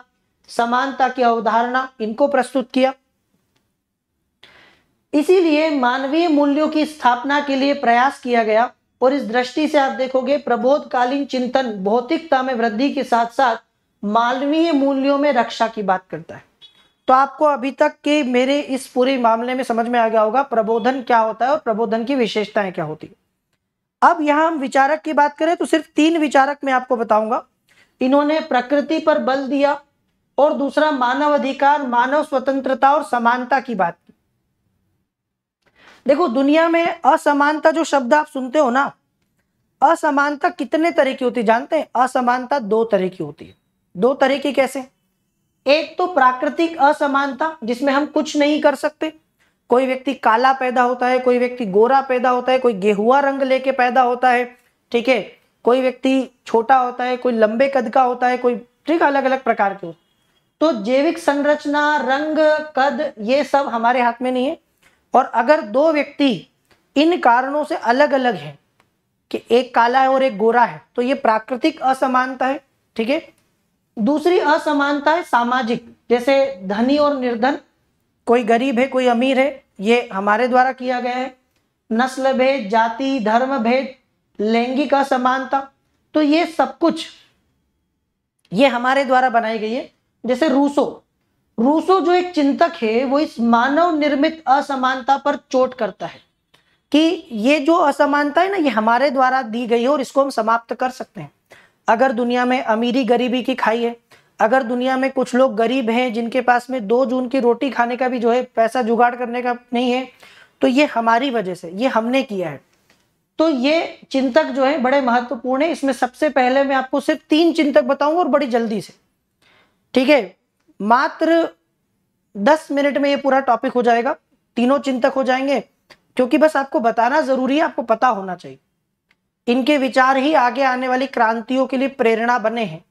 समानता की अवधारणा इनको प्रस्तुत किया इसीलिए मानवीय मूल्यों की स्थापना के लिए प्रयास किया गया और इस दृष्टि से आप देखोगे प्रबोधकालीन चिंतन भौतिकता में वृद्धि के साथ साथ मालवीय मूल्यों में रक्षा की बात करता है तो आपको अभी तक के मेरे इस पूरे मामले में समझ में आ गया होगा प्रबोधन क्या होता है और प्रबोधन की विशेषताएं क्या होती है अब यहां हम विचारक की बात करें तो सिर्फ तीन विचारक मैं आपको बताऊंगा इन्होंने प्रकृति पर बल दिया और दूसरा मानव अधिकार मानव स्वतंत्रता और समानता की बात की देखो दुनिया में असमानता जो शब्द आप सुनते हो ना असमानता कितने तरह की होती है जानते हैं असमानता दो तरह की होती है दो तरह के कैसे एक तो प्राकृतिक असमानता जिसमें हम कुछ नहीं कर सकते कोई व्यक्ति काला पैदा होता है कोई व्यक्ति गोरा पैदा होता है कोई गेहुआ रंग लेके पैदा होता है ठीक है कोई व्यक्ति छोटा होता है कोई लंबे कद का होता है कोई ठीक अलग अलग प्रकार के तो जैविक संरचना रंग कद ये सब हमारे हाथ में नहीं है और अगर दो व्यक्ति इन कारणों से अलग अलग है कि एक काला है और एक गोरा है तो ये प्राकृतिक असमानता है ठीक है दूसरी असमानता है सामाजिक जैसे धनी और निर्धन कोई गरीब है कोई अमीर है ये हमारे द्वारा किया गया है नस्ल भेद जाति धर्म भेद लैंगिक असमानता तो ये सब कुछ ये हमारे द्वारा बनाई गई है जैसे रूसो रूसो जो एक चिंतक है वो इस मानव निर्मित असमानता पर चोट करता है कि ये जो असमानता है ना ये हमारे द्वारा दी गई है और इसको हम समाप्त कर सकते हैं अगर दुनिया में अमीरी गरीबी की खाई है अगर दुनिया में कुछ लोग गरीब हैं जिनके पास में दो जून की रोटी खाने का भी जो है पैसा जुगाड़ करने का नहीं है तो ये हमारी वजह से ये हमने किया है तो ये चिंतक जो है बड़े महत्वपूर्ण है इसमें सबसे पहले मैं आपको सिर्फ तीन चिंतक बताऊंगा और बड़ी जल्दी से ठीक है मात्र दस मिनट में ये पूरा टॉपिक हो जाएगा तीनों चिंतक हो जाएंगे क्योंकि बस आपको बताना जरूरी है आपको पता होना चाहिए इनके विचार ही आगे आने वाली क्रांतियों के लिए प्रेरणा बने हैं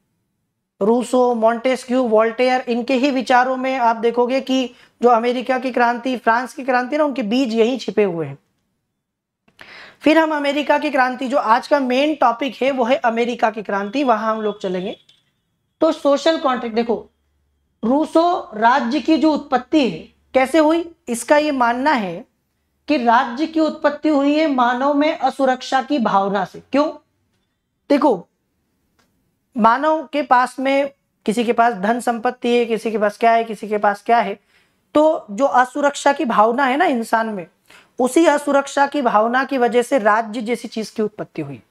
रूसो मॉन्टेस्क्यू वॉल्टेयर इनके ही विचारों में आप देखोगे कि जो अमेरिका की क्रांति फ्रांस की क्रांति ना उनके बीज यहीं छिपे हुए हैं फिर हम अमेरिका की क्रांति जो आज का मेन टॉपिक है वो है अमेरिका की क्रांति वहां हम लोग चलेंगे तो सोशल कॉन्ट्रैक्ट देखो रूसो राज्य की जो उत्पत्ति है कैसे हुई इसका ये मानना है कि राज्य की उत्पत्ति हुई है मानव में असुरक्षा की भावना से क्यों देखो मानव के पास में किसी के पास धन संपत्ति है किसी के पास क्या है किसी के पास क्या है तो जो असुरक्षा की भावना है ना इंसान में उसी असुरक्षा की भावना की वजह से राज्य जैसी चीज की उत्पत्ति हुई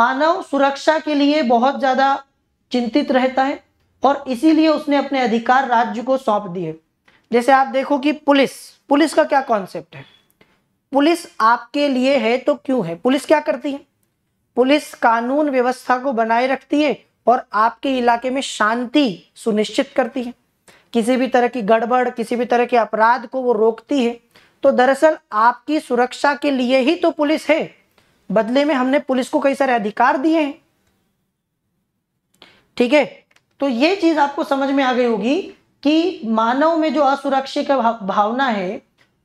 मानव सुरक्षा के लिए बहुत ज्यादा चिंतित रहता है और इसीलिए उसने अपने अधिकार राज्य को सौंप दिए जैसे आप देखो कि पुलिस पुलिस का क्या कॉन्सेप्ट है पुलिस आपके लिए है तो क्यों है पुलिस क्या करती है पुलिस कानून व्यवस्था को बनाए रखती है और आपके इलाके में शांति सुनिश्चित करती है किसी भी तरह की गड़बड़ किसी भी तरह के अपराध को वो रोकती है तो दरअसल आपकी सुरक्षा के लिए ही तो पुलिस है बदले में हमने पुलिस को कई सारे अधिकार दिए हैं ठीक है तो ये चीज आपको समझ में आ गई होगी कि मानव में जो का भावना है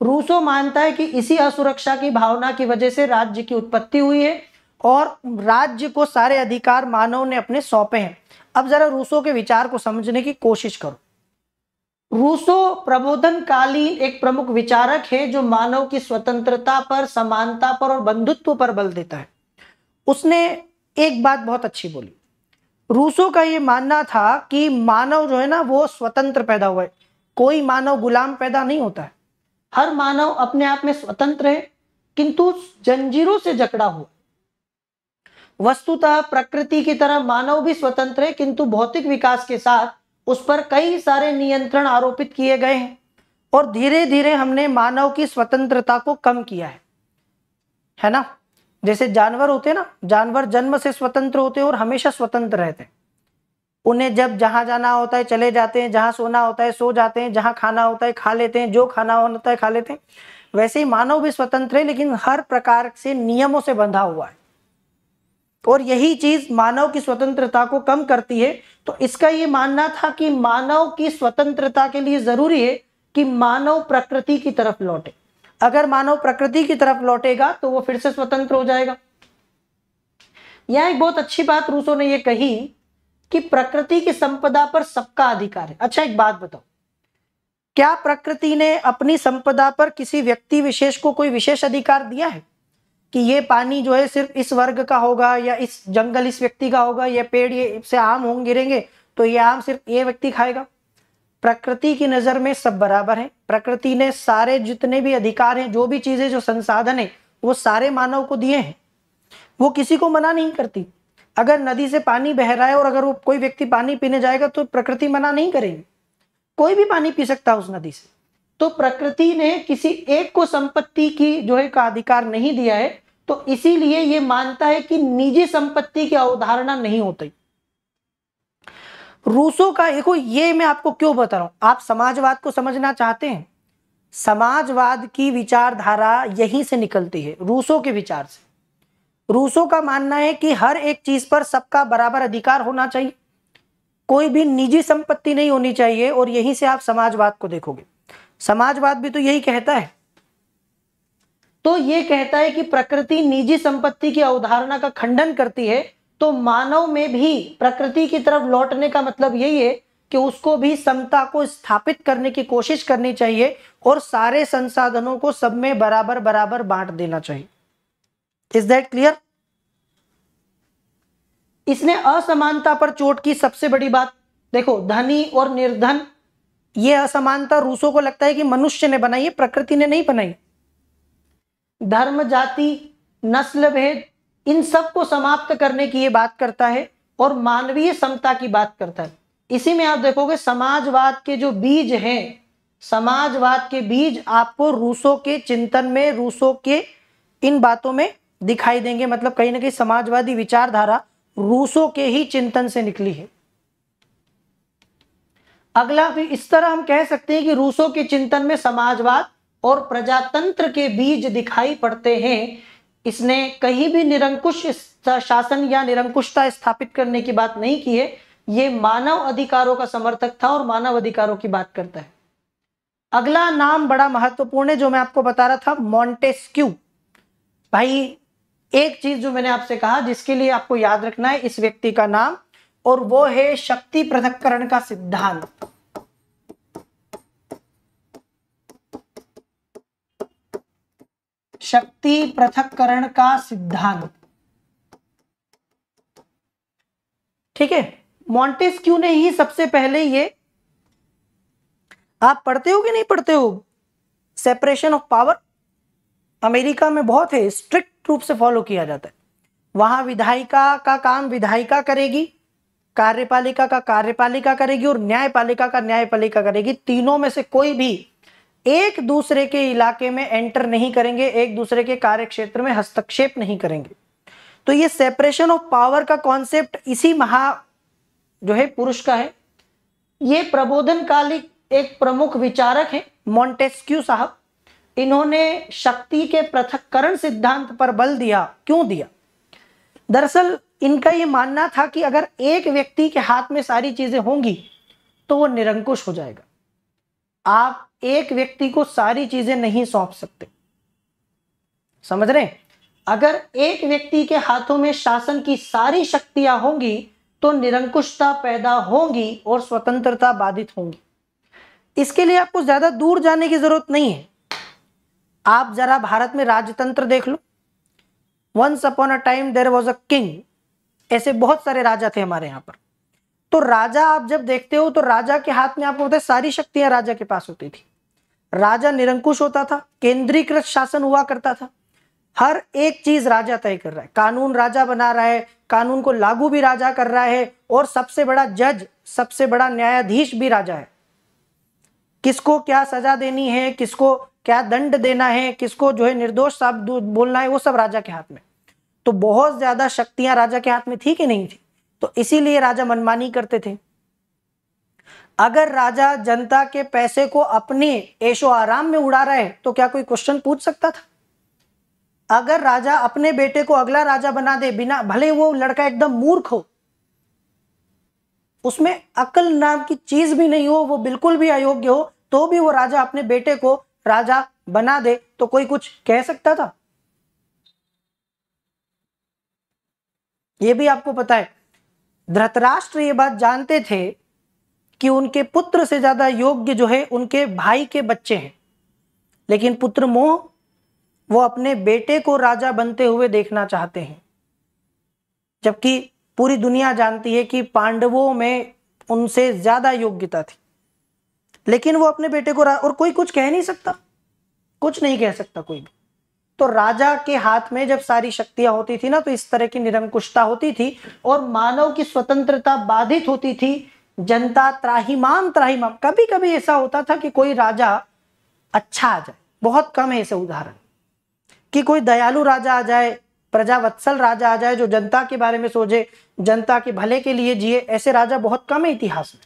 रूसो मानता है कि इसी असुरक्षा की भावना की वजह से राज्य की उत्पत्ति हुई है और राज्य को सारे अधिकार मानव ने अपने सौंपे हैं अब जरा रूसो के विचार को समझने की कोशिश करो रूसो प्रबोधनकालीन एक प्रमुख विचारक है जो मानव की स्वतंत्रता पर समानता पर और बंधुत्व पर बल देता है उसने एक बात बहुत अच्छी बोली रूसों का ये मानना था कि मानव जो है ना वो स्वतंत्र पैदा हुआ है कोई मानव गुलाम पैदा नहीं होता है हर मानव अपने आप में स्वतंत्र है किंतु जंजीरों से जकड़ा हुआ वस्तुतः प्रकृति की तरह मानव भी स्वतंत्र है किंतु भौतिक विकास के साथ उस पर कई सारे नियंत्रण आरोपित किए गए हैं और धीरे धीरे हमने मानव की स्वतंत्रता को कम किया है है ना जैसे जानवर होते हैं ना जानवर जन्म से स्वतंत्र होते हैं और हमेशा स्वतंत्र रहते हैं उन्हें जब जहां जाना होता है चले जाते हैं जहां सोना होता है सो जाते हैं जहां खाना होता है खा लेते हैं जो खाना होता है खा लेते हैं वैसे ही मानव भी स्वतंत्र है लेकिन हर प्रकार से नियमों से बंधा हुआ है और यही चीज मानव की स्वतंत्रता को कम करती है तो इसका ये मानना था कि मानव की स्वतंत्रता के लिए जरूरी है कि मानव प्रकृति की तरफ लौटे अगर मानव प्रकृति की तरफ लौटेगा तो वो फिर से स्वतंत्र हो जाएगा यह एक बहुत अच्छी बात रूसो ने यह कही कि प्रकृति की संपदा पर सबका अधिकार है अच्छा एक बात बताओ क्या प्रकृति ने अपनी संपदा पर किसी व्यक्ति विशेष को कोई विशेष अधिकार दिया है कि ये पानी जो है सिर्फ इस वर्ग का होगा या इस जंगल इस व्यक्ति का होगा या पेड़ ये से आम होंगे गिरेंगे तो ये आम सिर्फ ये व्यक्ति खाएगा प्रकृति की नजर में सब बराबर है प्रकृति ने सारे जितने भी अधिकार हैं जो भी चीजें जो संसाधन है वो सारे मानव को दिए हैं वो किसी को मना नहीं करती अगर नदी से पानी बह रहा है और अगर वो कोई व्यक्ति पानी पीने जाएगा तो प्रकृति मना नहीं करेगी कोई भी पानी पी सकता है उस नदी से तो प्रकृति ने किसी एक को संपत्ति की जो है का अधिकार नहीं दिया है तो इसीलिए ये मानता है कि निजी संपत्ति की अवधारणा नहीं होती रूसों का देखो ये मैं आपको क्यों बता रहा हूं आप समाजवाद को समझना चाहते हैं समाजवाद की विचारधारा यहीं से निकलती है रूसों के विचार से रूसों का मानना है कि हर एक चीज पर सबका बराबर अधिकार होना चाहिए कोई भी निजी संपत्ति नहीं होनी चाहिए और यहीं से आप समाजवाद को देखोगे समाजवाद भी तो यही कहता है तो ये कहता है कि प्रकृति निजी संपत्ति की अवधारणा का खंडन करती है तो मानव में भी प्रकृति की तरफ लौटने का मतलब यही है कि उसको भी समता को स्थापित करने की कोशिश करनी चाहिए और सारे संसाधनों को सब में बराबर बराबर बांट देना चाहिए इज दैट क्लियर इसने असमानता पर चोट की सबसे बड़ी बात देखो धनी और निर्धन ये असमानता रूसों को लगता है कि मनुष्य ने बनाई है प्रकृति ने नहीं बनाई धर्म जाति नस्ल भेद इन सब को समाप्त करने की ये बात करता है और मानवीय समता की बात करता है इसी में आप देखोगे समाजवाद के जो बीज हैं समाजवाद के बीज आपको रूसों के चिंतन में रूसों के इन बातों में दिखाई देंगे मतलब कहीं ना कहीं समाजवादी विचारधारा रूसों के ही चिंतन से निकली है अगला भी इस तरह हम कह सकते हैं कि रूसों के चिंतन में समाजवाद और प्रजातंत्र के बीज दिखाई पड़ते हैं इसने कहीं भी निरंकुश शासन या निरंकुशता स्थापित करने की बात नहीं की है ये मानव अधिकारों का समर्थक था और मानव अधिकारों की बात करता है अगला नाम बड़ा महत्वपूर्ण है जो मैं आपको बता रहा था मॉन्टेस्क्यू भाई एक चीज जो मैंने आपसे कहा जिसके लिए आपको याद रखना है इस व्यक्ति का नाम और वो है शक्ति पृथककरण का सिद्धांत शक्ति पृथककरण का सिद्धांत ठीक है मॉन्टेस्क्यू ने ही सबसे पहले ये आप पढ़ते हो कि नहीं पढ़ते हो सेपरेशन ऑफ पावर अमेरिका में बहुत है स्ट्रिक्ट रूप से फॉलो किया जाता है वहां विधायिका का, का काम विधायिका करेगी कार्यपालिका का कार्यपालिका करेगी और न्यायपालिका का न्यायपालिका करेगी तीनों में से कोई भी एक दूसरे के इलाके में एंटर नहीं करेंगे एक दूसरे के कार्य क्षेत्र में हस्तक्षेप नहीं करेंगे तो ये सेपरेशन ऑफ पावर का कॉन्सेप्ट इसी महा जो है पुरुष का है ये प्रबोधनकालिक एक प्रमुख विचारक हैं मॉन्टेस्क्यू साहब इन्होंने शक्ति के पृथककरण सिद्धांत पर बल दिया क्यों दिया दरअसल इनका ये मानना था कि अगर एक व्यक्ति के हाथ में सारी चीजें होंगी तो वो निरंकुश हो जाएगा आप एक व्यक्ति को सारी चीजें नहीं सौंप सकते समझ रहे अगर एक व्यक्ति के हाथों में शासन की सारी शक्तियां होंगी तो निरंकुशता पैदा होगी और स्वतंत्रता बाधित होंगी इसके लिए आपको ज्यादा दूर जाने की जरूरत नहीं है आप जरा भारत में राजतंत्र देख लो once upon a time there was a king ऐसे बहुत सारे राजा थे हमारे यहां पर तो राजा आप जब देखते हो तो राजा के हाथ में आपको होता है सारी शक्तियां राजा के पास होती थी राजा निरंकुश होता था केंद्रीकृत शासन हुआ करता था हर एक चीज राजा तय कर रहा है कानून राजा बना रहा है कानून को लागू भी राजा कर रहा है और सबसे बड़ा जज सबसे बड़ा न्यायाधीश भी राजा है किसको क्या सजा देनी है किसको क्या दंड देना है किसको जो है निर्दोष साहब बोलना है वो सब राजा के हाथ में तो बहुत ज्यादा शक्तियां राजा के हाथ में थी कि नहीं थी तो इसीलिए राजा मनमानी करते थे अगर राजा जनता के पैसे को अपने ऐशो आराम में उड़ा रहे तो क्या कोई क्वेश्चन पूछ सकता था अगर राजा अपने बेटे को अगला राजा बना दे बिना भले वो लड़का एकदम मूर्ख हो उसमें अकल नाम की चीज भी नहीं हो वो बिल्कुल भी अयोग्य हो तो भी वो राजा अपने बेटे को राजा बना दे तो कोई कुछ कह सकता था ये भी आपको पता है धृतराष्ट्र ये बात जानते थे कि उनके पुत्र से ज्यादा योग्य जो है उनके भाई के बच्चे हैं लेकिन पुत्र मोह वो अपने बेटे को राजा बनते हुए देखना चाहते हैं जबकि पूरी दुनिया जानती है कि पांडवों में उनसे ज्यादा योग्यता थी लेकिन वो अपने बेटे को और कोई कुछ कह नहीं सकता कुछ नहीं कह सकता कोई भी तो राजा के हाथ में जब सारी शक्तियां होती थी ना तो इस तरह की निरंकुशता होती थी और मानव की स्वतंत्रता बाधित होती थी जनता त्राहीमाम त्राहीमाम कभी कभी ऐसा होता था कि कोई राजा अच्छा आ जाए बहुत कम है ऐसे उदाहरण कि कोई दयालु राजा आ जाए प्रजावत्सल राजा आ जाए जो जनता के बारे में सोचे जनता के भले के लिए जिए ऐसे राजा बहुत कम है इतिहास में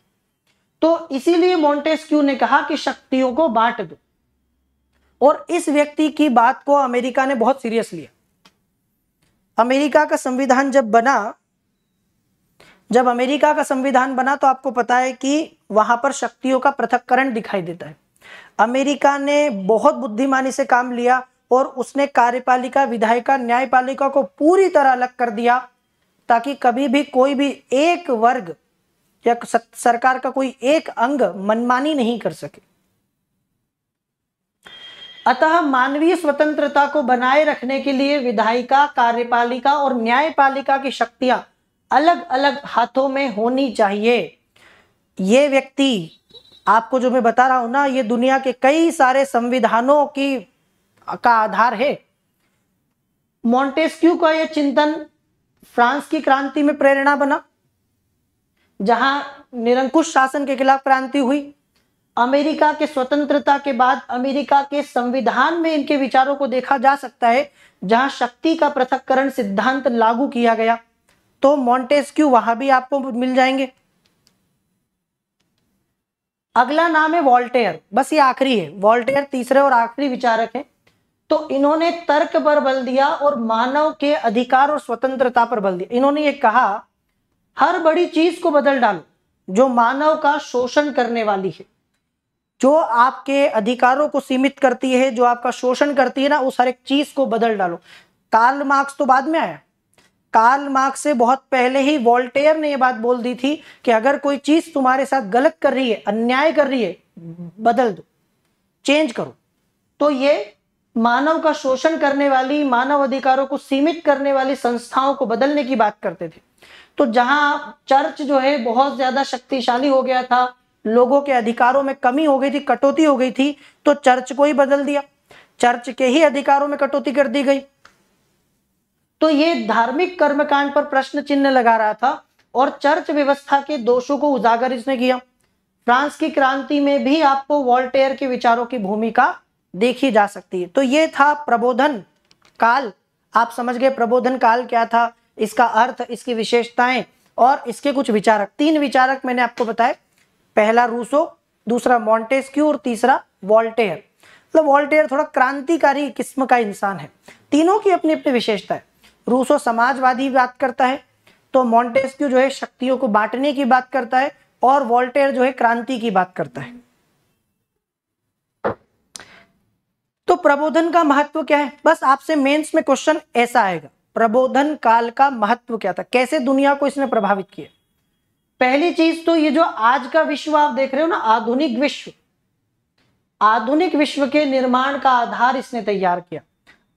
तो इसीलिए मोन्टेस्क्यू ने कहा कि शक्तियों को बांट दो और इस व्यक्ति की बात को अमेरिका ने बहुत सीरियस लिया अमेरिका का संविधान जब बना जब अमेरिका का संविधान बना तो आपको पता है कि वहां पर शक्तियों का पृथककरण दिखाई देता है अमेरिका ने बहुत बुद्धिमानी से काम लिया और उसने कार्यपालिका विधायिका न्यायपालिका को पूरी तरह अलग कर दिया ताकि कभी भी कोई भी एक वर्ग या सरकार का कोई एक अंग मनमानी नहीं कर सके अतः मानवीय स्वतंत्रता को बनाए रखने के लिए विधायिका कार्यपालिका और न्यायपालिका की शक्तियां अलग अलग हाथों में होनी चाहिए ये व्यक्ति आपको जो मैं बता रहा हूं ना ये दुनिया के कई सारे संविधानों की का आधार है मोन्टेस्क्यू का यह चिंतन फ्रांस की क्रांति में प्रेरणा बना जहां निरंकुश शासन के खिलाफ क्रांति हुई अमेरिका के स्वतंत्रता के बाद अमेरिका के संविधान में इनके विचारों को देखा जा सकता है जहां शक्ति का पृथककरण सिद्धांत लागू किया गया तो मॉन्टेस्क्यू वहां भी आपको मिल जाएंगे अगला नाम है वॉल्टेयर बस ये आखिरी है वॉल्टेयर तीसरे और आखिरी विचारक है तो इन्होंने तर्क पर बल दिया और मानव के अधिकार और स्वतंत्रता पर बल दिया इन्होंने ये कहा हर बड़ी चीज को बदल डालो जो मानव का शोषण करने वाली है जो आपके अधिकारों को सीमित करती है जो आपका शोषण करती है ना उस हर एक चीज को बदल डालो कार्ल मार्क्स तो बाद में आया कार्ल मार्क्स से बहुत पहले ही वॉल्टेयर ने यह बात बोल दी थी कि अगर कोई चीज तुम्हारे साथ गलत कर रही है अन्याय कर रही है बदल दो चेंज करो तो ये मानव का शोषण करने वाली मानव अधिकारों को सीमित करने वाली संस्थाओं को बदलने की बात करते थे तो जहां चर्च जो है बहुत ज्यादा शक्तिशाली हो गया था लोगों के अधिकारों में कमी हो गई थी कटौती हो गई थी तो चर्च को ही बदल दिया चर्च के ही अधिकारों में कटौती कर दी गई तो ये धार्मिक कर्मकांड पर प्रश्न चिन्ह लगा रहा था और चर्च व्यवस्था के दोषों को उजागर इसने किया फ्रांस की क्रांति में भी आपको वॉल्टेयर के विचारों की भूमिका देखी जा सकती है तो ये था प्रबोधन काल आप समझ गए प्रबोधन काल क्या था इसका अर्थ इसकी विशेषताएं और इसके कुछ विचारक तीन विचारक मैंने आपको बताया पहला रूसो दूसरा मॉन्टेस्क्यू और तीसरा वॉल्टेयर मतलब वॉल्टेयर थोड़ा क्रांतिकारी किस्म का इंसान है तीनों की अपनी अपनी विशेषता है रूसो समाजवादी बात करता है तो मॉन्टेस्क्यू जो है शक्तियों को बांटने की बात करता है और वॉल्टेयर जो है क्रांति की बात करता है तो प्रबोधन का महत्व क्या है बस आपसे मेंस में क्वेश्चन ऐसा आएगा प्रबोधन काल का महत्व क्या था कैसे दुनिया को इसने प्रभावित किया पहली चीज तो ये जो आज का विश्व आप देख रहे हो ना आधुनिक विश्व आधुनिक विश्व के निर्माण का आधार इसने तैयार किया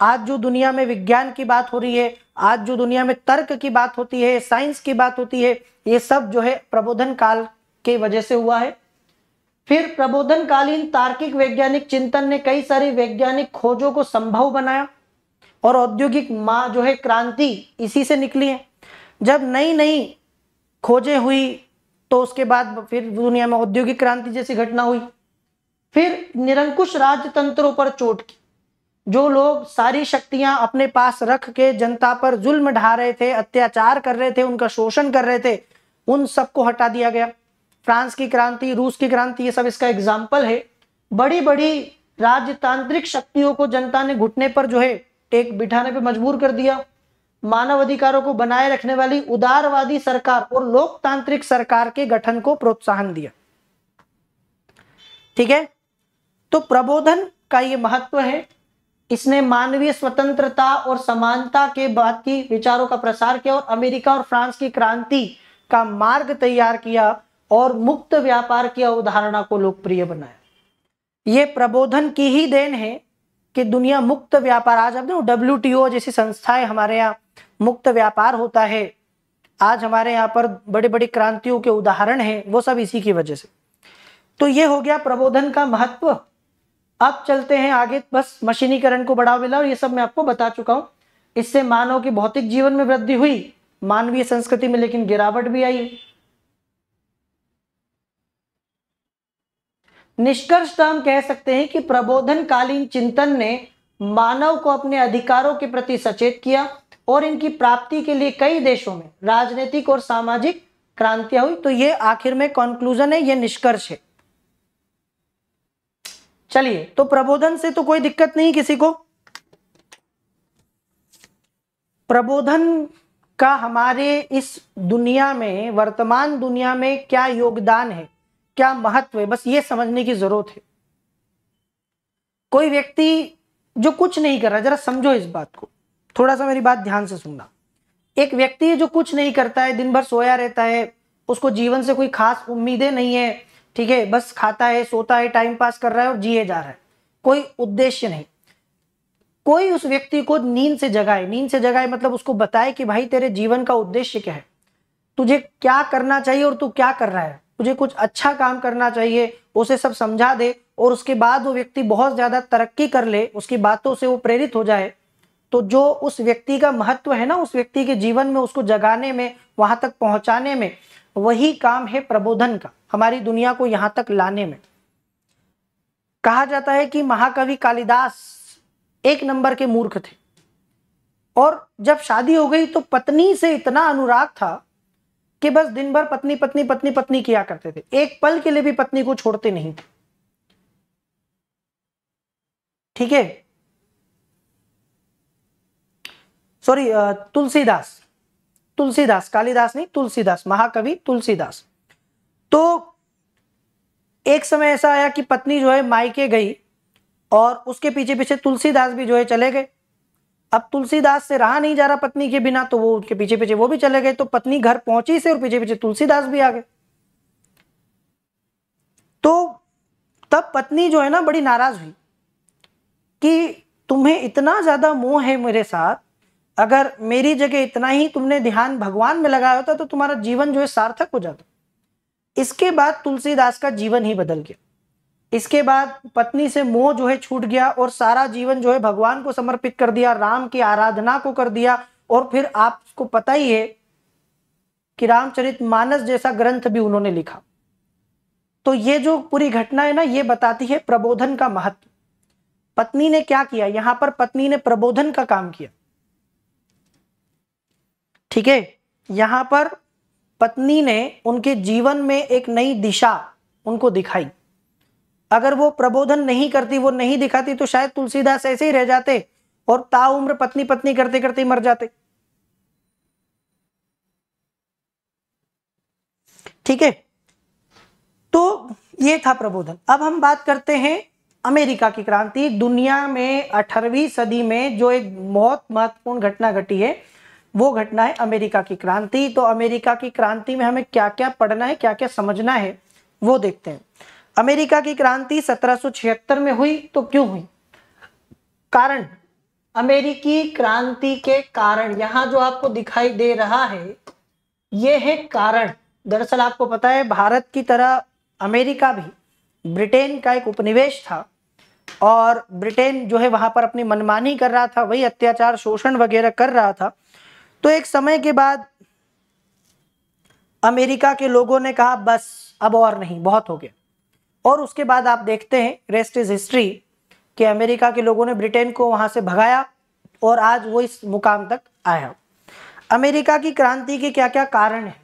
आज जो दुनिया में विज्ञान की बात हो रही है आज जो दुनिया में तर्क की बात होती है साइंस की बात होती है ये सब जो है प्रबोधन काल के वजह से हुआ है फिर प्रबोधन कालीन तार्किक वैज्ञानिक चिंतन ने कई सारी वैज्ञानिक खोजों को संभव बनाया और औद्योगिक माँ जो है क्रांति इसी से निकली है जब नई नई खोजें हुई तो उसके बाद फिर दुनिया में औद्योगिक क्रांति जैसी घटना हुई फिर निरंकुश राजतंत्रों पर चोट की जो लोग सारी शक्तियां अपने पास रख के जनता पर जुल्म ढा रहे थे अत्याचार कर रहे थे उनका शोषण कर रहे थे उन सबको हटा दिया गया फ्रांस की क्रांति रूस की क्रांति ये सब इसका एग्जाम्पल है बड़ी बड़ी राजतांत्रिक शक्तियों को जनता ने घुटने पर जो है टेक बिठाने पर मजबूर कर दिया मानव अधिकारों को बनाए रखने वाली उदारवादी सरकार और लोकतांत्रिक सरकार के गठन को प्रोत्साहन दिया ठीक है तो प्रबोधन का ये महत्व है इसने मानवीय स्वतंत्रता और समानता के बाद की विचारों का प्रसार किया और अमेरिका और फ्रांस की क्रांति का मार्ग तैयार किया और मुक्त व्यापार की अवधारणा को लोकप्रिय बनाया ये प्रबोधन की ही देन है कि दुनिया मुक्त व्यापार आज आप देखो डब्ल्यू जैसी संस्थाएं हमारे यहाँ मुक्त व्यापार होता है आज हमारे यहाँ पर बड़ी बड़ी क्रांतियों के उदाहरण हैं वो सब इसी की वजह से तो ये हो गया प्रबोधन का महत्व अब चलते हैं आगे बस मशीनीकरण को बढ़ावा मिला और ये सब मैं आपको बता चुका हूँ इससे मानव की भौतिक जीवन में वृद्धि हुई मानवीय संस्कृति में लेकिन गिरावट भी आई तो हम कह सकते हैं कि प्रबोधनकालीन चिंतन ने मानव को अपने अधिकारों के प्रति सचेत किया और इनकी प्राप्ति के लिए कई देशों में राजनीतिक और सामाजिक क्रांतियां हुई तो ये आखिर में कंक्लूजन है ये निष्कर्ष है चलिए तो प्रबोधन से तो कोई दिक्कत नहीं किसी को प्रबोधन का हमारे इस दुनिया में वर्तमान दुनिया में क्या योगदान है क्या महत्व है बस ये समझने की जरूरत है कोई व्यक्ति जो कुछ नहीं कर रहा जरा समझो इस बात को थोड़ा सा मेरी बात ध्यान से सुनना एक व्यक्ति है जो कुछ नहीं करता है दिन भर सोया रहता है उसको जीवन से कोई खास उम्मीदें नहीं है ठीक है बस खाता है सोता है टाइम पास कर रहा है और जिए जा रहा है कोई उद्देश्य नहीं कोई उस व्यक्ति को नींद से जगाए नींद से जगाए मतलब उसको बताए कि भाई तेरे जीवन का उद्देश्य क्या है तुझे क्या करना चाहिए और तू क्या कर रहा है तुझे कुछ अच्छा काम करना चाहिए उसे सब समझा दे और उसके बाद वो व्यक्ति बहुत ज़्यादा तरक्की कर ले उसकी बातों से वो प्रेरित हो जाए तो जो उस व्यक्ति का महत्व है ना उस व्यक्ति के जीवन में उसको जगाने में वहां तक पहुंचाने में वही काम है प्रबोधन का हमारी दुनिया को यहां तक लाने में कहा जाता है कि महाकवि कालिदास एक नंबर के मूर्ख थे और जब शादी हो गई तो पत्नी से इतना अनुराग था कि बस दिन भर पत्नी पत्नी पत्नी पत्नी किया करते थे एक पल के लिए भी पत्नी को छोड़ते नहीं थे ठीक है सॉरी तुलसीदास तुलसीदास कालिदास नहीं तुलसीदास महाकवि तुलसीदास तो एक समय ऐसा आया कि पत्नी जो है मायके गई और उसके पीछे पीछे तुलसीदास भी जो है चले गए अब तुलसीदास से रहा नहीं जा रहा पत्नी के बिना तो वो उसके पीछे पीछे वो भी चले गए तो पत्नी घर पहुंची से और पीछे पीछे तुलसीदास भी आ गए तो तब पत्नी जो है ना बड़ी नाराज हुई कि तुम्हें इतना ज्यादा मोह है मेरे साथ अगर मेरी जगह इतना ही तुमने ध्यान भगवान में लगाया होता तो तुम्हारा जीवन जो है सार्थक हो जाता इसके बाद तुलसीदास का जीवन ही बदल गया इसके बाद पत्नी से मोह जो है छूट गया और सारा जीवन जो है भगवान को समर्पित कर दिया राम की आराधना को कर दिया और फिर आपको पता ही है कि रामचरित मानस जैसा ग्रंथ भी उन्होंने लिखा तो ये जो पूरी घटना है ना ये बताती है प्रबोधन का महत्व पत्नी ने क्या किया यहां पर पत्नी ने प्रबोधन का काम किया ठीक है यहाँ पर पत्नी ने उनके जीवन में एक नई दिशा उनको दिखाई अगर वो प्रबोधन नहीं करती वो नहीं दिखाती तो शायद तुलसीदास ऐसे ही रह जाते और ताउम्र पत्नी पत्नी करते करते ही मर जाते ठीक है तो ये था प्रबोधन अब हम बात करते हैं अमेरिका की क्रांति दुनिया में 18वीं सदी में जो एक बहुत महत्वपूर्ण घटना घटी है वो घटना है अमेरिका की क्रांति तो अमेरिका की क्रांति में हमें क्या क्या पढ़ना है क्या क्या समझना है वो देखते हैं अमेरिका की क्रांति 1776 में हुई तो क्यों हुई कारण अमेरिकी क्रांति के कारण यहाँ जो आपको दिखाई दे रहा है ये है कारण दरअसल आपको पता है भारत की तरह अमेरिका भी ब्रिटेन का एक उपनिवेश था और ब्रिटेन जो है वहां पर अपनी मनमानी कर रहा था वही अत्याचार शोषण वगैरह कर रहा था तो एक समय के बाद अमेरिका के लोगों ने कहा बस अब और नहीं बहुत हो गया और उसके बाद आप देखते हैं रेस्ट इज हिस्ट्री कि अमेरिका के लोगों ने ब्रिटेन को वहां से भगाया और आज वो इस मुकाम तक आया अमेरिका की क्रांति के क्या क्या कारण है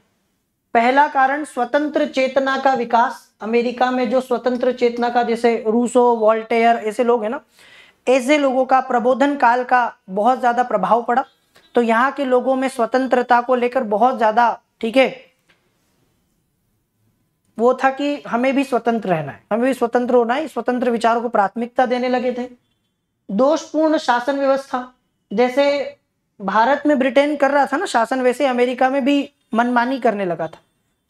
पहला कारण स्वतंत्र चेतना का विकास अमेरिका में जो स्वतंत्र चेतना का जैसे रूसो वॉल्टेयर ऐसे लोग हैं ना ऐसे लोगों का प्रबोधन काल का बहुत ज़्यादा प्रभाव पड़ा तो यहाँ के लोगों में स्वतंत्रता को लेकर बहुत ज़्यादा ठीक है वो था कि हमें भी स्वतंत्र रहना है हमें भी स्वतंत्र होना है स्वतंत्र विचारों को प्राथमिकता देने लगे थे दोषपूर्ण शासन व्यवस्था जैसे भारत में ब्रिटेन कर रहा था ना शासन वैसे अमेरिका में भी मनमानी करने लगा था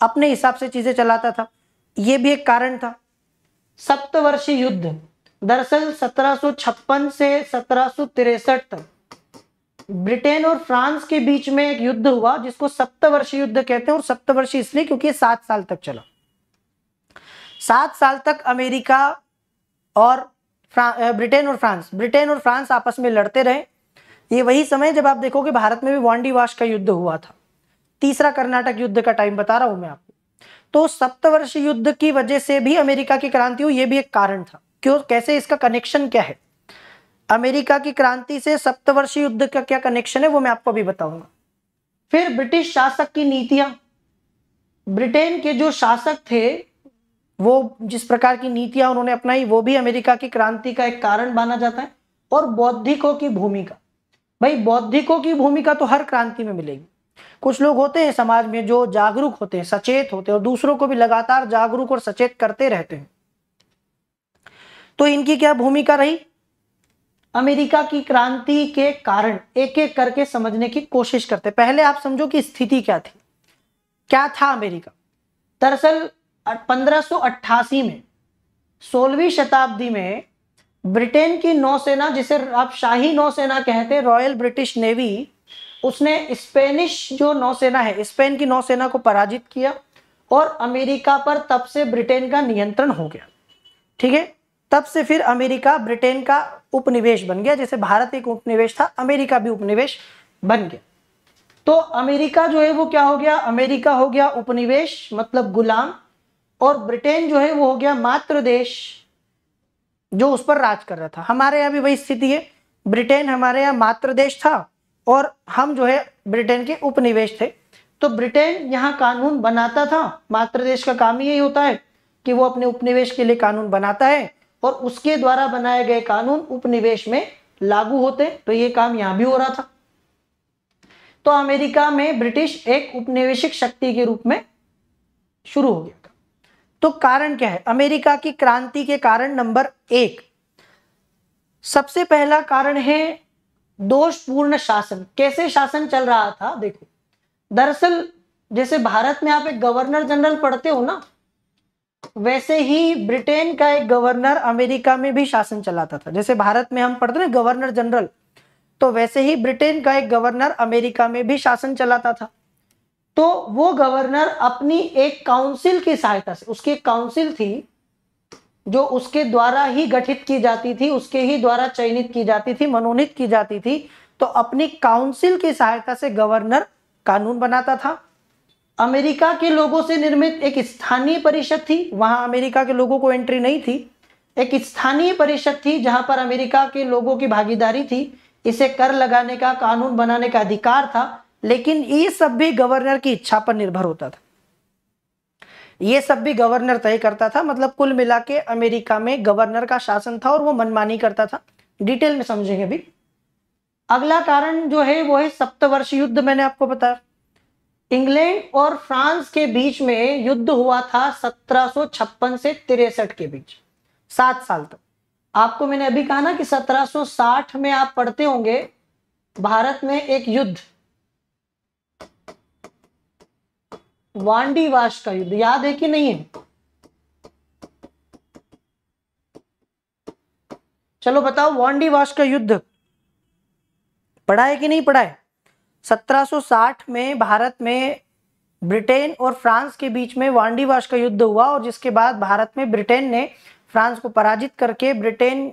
अपने हिसाब से चीज़ें चलाता था ये भी एक कारण था सप्तवर्षीय युद्ध दरअसल सत्रह से सत्रह तक ब्रिटेन और फ्रांस के बीच में एक युद्ध हुआ जिसको सप्तवर्ष युद्ध कहते हैं और सप्तवर्ष इसलिए क्योंकि सात साल तक चला सात साल तक अमेरिका और ब्रिटेन और फ्रांस ब्रिटेन और फ्रांस आपस में लड़ते रहे ये वही समय जब आप देखोगे भारत में भी वांडी वाश का युद्ध हुआ था तीसरा कर्नाटक युद्ध का टाइम बता रहा हूं मैं आपको तो सप्तवर्ष युद्ध की वजह से भी अमेरिका की क्रांति हुई ये भी एक कारण था क्यों कैसे इसका कनेक्शन क्या है अमेरिका की क्रांति से सप्तवर्षीय युद्ध का क्या कनेक्शन है वो मैं आपको अभी बताऊंगा फिर ब्रिटिश शासक की नीतियां ब्रिटेन के जो शासक थे वो जिस प्रकार की नीतियां उन्होंने अपनाई वो भी अमेरिका की क्रांति का एक कारण माना जाता है और बौद्धिकों की भूमिका भाई बौद्धिकों की भूमिका तो हर क्रांति में मिलेगी कुछ लोग होते हैं समाज में जो जागरूक होते हैं सचेत होते हैं और दूसरों को भी लगातार जागरूक और सचेत करते रहते हैं तो इनकी क्या भूमिका रही अमेरिका की क्रांति के कारण एक एक करके समझने की कोशिश करते पहले आप समझो कि स्थिति क्या थी क्या था अमेरिका दरअसल 1588 में सोलहवीं शताब्दी में ब्रिटेन की नौसेना जिसे आप शाही नौसेना कहते हैं रॉयल ब्रिटिश नेवी उसने स्पेनिश जो नौसेना है स्पेन की नौसेना को पराजित किया और अमेरिका पर तब से ब्रिटेन का नियंत्रण हो गया ठीक है तब से फिर अमेरिका ब्रिटेन का उपनिवेश बन गया जैसे भारत एक उपनिवेश था अमेरिका भी उपनिवेश बन गया तो अमेरिका जो है वो क्या हो गया अमेरिका हो गया उपनिवेश मतलब गुलाम और ब्रिटेन जो है वो हो गया मात्र देश जो उस पर राज कर रहा था हमारे यहाँ भी वही स्थिति है ब्रिटेन हमारे यहाँ मात्र देश था और हम जो है ब्रिटेन के उपनिवेश थे तो ब्रिटेन यहाँ कानून बनाता था मात्र देश का काम यही होता है कि वो अपने उपनिवेश के लिए कानून बनाता है और उसके द्वारा बनाए गए कानून उपनिवेश में लागू होते तो ये काम यहां भी हो रहा था तो अमेरिका में ब्रिटिश एक उपनिवेशिक शक्ति के रूप में शुरू हो गया तो कारण क्या है अमेरिका की क्रांति के कारण नंबर एक सबसे पहला कारण है दोषपूर्ण शासन कैसे शासन चल रहा था देखो दरअसल जैसे भारत में आप एक गवर्नर जनरल पढ़ते हो ना वैसे ही ब्रिटेन का एक गवर्नर अमेरिका में भी शासन चलाता था जैसे भारत में हम पढ़ते हैं गवर्नर जनरल तो वैसे ही ब्रिटेन का एक गवर्नर अमेरिका में भी शासन चलाता था तो वो गवर्नर अपनी एक काउंसिल की सहायता से उसकी एक काउंसिल थी जो उसके द्वारा ही गठित की जाती थी उसके ही द्वारा चयनित की जाती थी मनोनीत की जाती थी तो अपनी काउंसिल की सहायता से गवर्नर कानून बनाता था अमेरिका के लोगों से निर्मित एक स्थानीय परिषद थी वहां अमेरिका के लोगों को एंट्री नहीं थी एक स्थानीय परिषद थी जहां पर अमेरिका के लोगों की भागीदारी थी इसे कर लगाने का कानून बनाने का अधिकार था लेकिन ये सब भी गवर्नर की इच्छा पर निर्भर होता था ये सब भी गवर्नर तय करता था मतलब कुल मिला के अमेरिका में गवर्नर का शासन था और वो मनमानी करता था डिटेल में समझेंगे अभी अगला कारण जो है वो है सप्तवर्ष युद्ध मैंने आपको बताया इंग्लैंड और फ्रांस के बीच में युद्ध हुआ था 1756 से तिरसठ के बीच सात साल तक आपको मैंने अभी कहा ना कि 1760 में आप पढ़ते होंगे भारत में एक युद्ध वांडीवाश का युद्ध याद है कि नहीं है चलो बताओ वांडीवाश का युद्ध पढ़ा है कि नहीं पढ़ा है 1760 में भारत में ब्रिटेन और फ्रांस के बीच में वाश का युद्ध हुआ और जिसके बाद भारत में ब्रिटेन ने फ्रांस को पराजित करके ब्रिटेन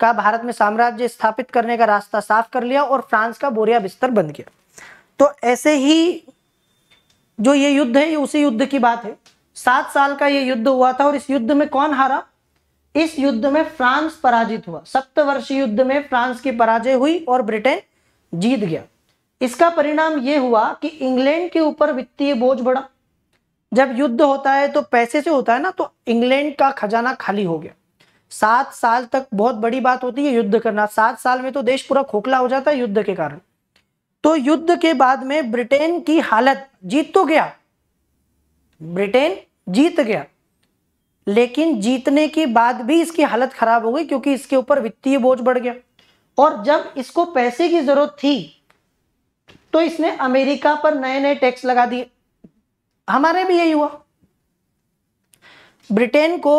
का भारत में साम्राज्य स्थापित करने का रास्ता साफ कर लिया और फ्रांस का बोरिया बिस्तर बन गया तो ऐसे ही जो ये युद्ध है ये उसी युद्ध की बात है सात साल का ये युद्ध हुआ था और इस युद्ध में कौन हारा इस युद्ध में फ्रांस पराजित हुआ सप्तवर्षीय युद्ध में फ्रांस की पराजय हुई और ब्रिटेन जीत गया इसका परिणाम ये हुआ कि इंग्लैंड के ऊपर वित्तीय बोझ बढ़ा जब युद्ध होता है तो पैसे से होता है ना तो इंग्लैंड का खजाना खाली हो गया सात साल तक बहुत बड़ी बात होती है युद्ध करना सात साल में तो देश पूरा खोखला हो जाता है युद्ध के कारण तो युद्ध के बाद में ब्रिटेन की हालत जीत तो गया ब्रिटेन जीत गया लेकिन जीतने के बाद भी इसकी हालत खराब हो गई क्योंकि इसके ऊपर वित्तीय बोझ बढ़ गया और जब इसको पैसे की जरूरत थी तो इसने अमेरिका पर नए नए टैक्स लगा दिए हमारे भी यही हुआ ब्रिटेन को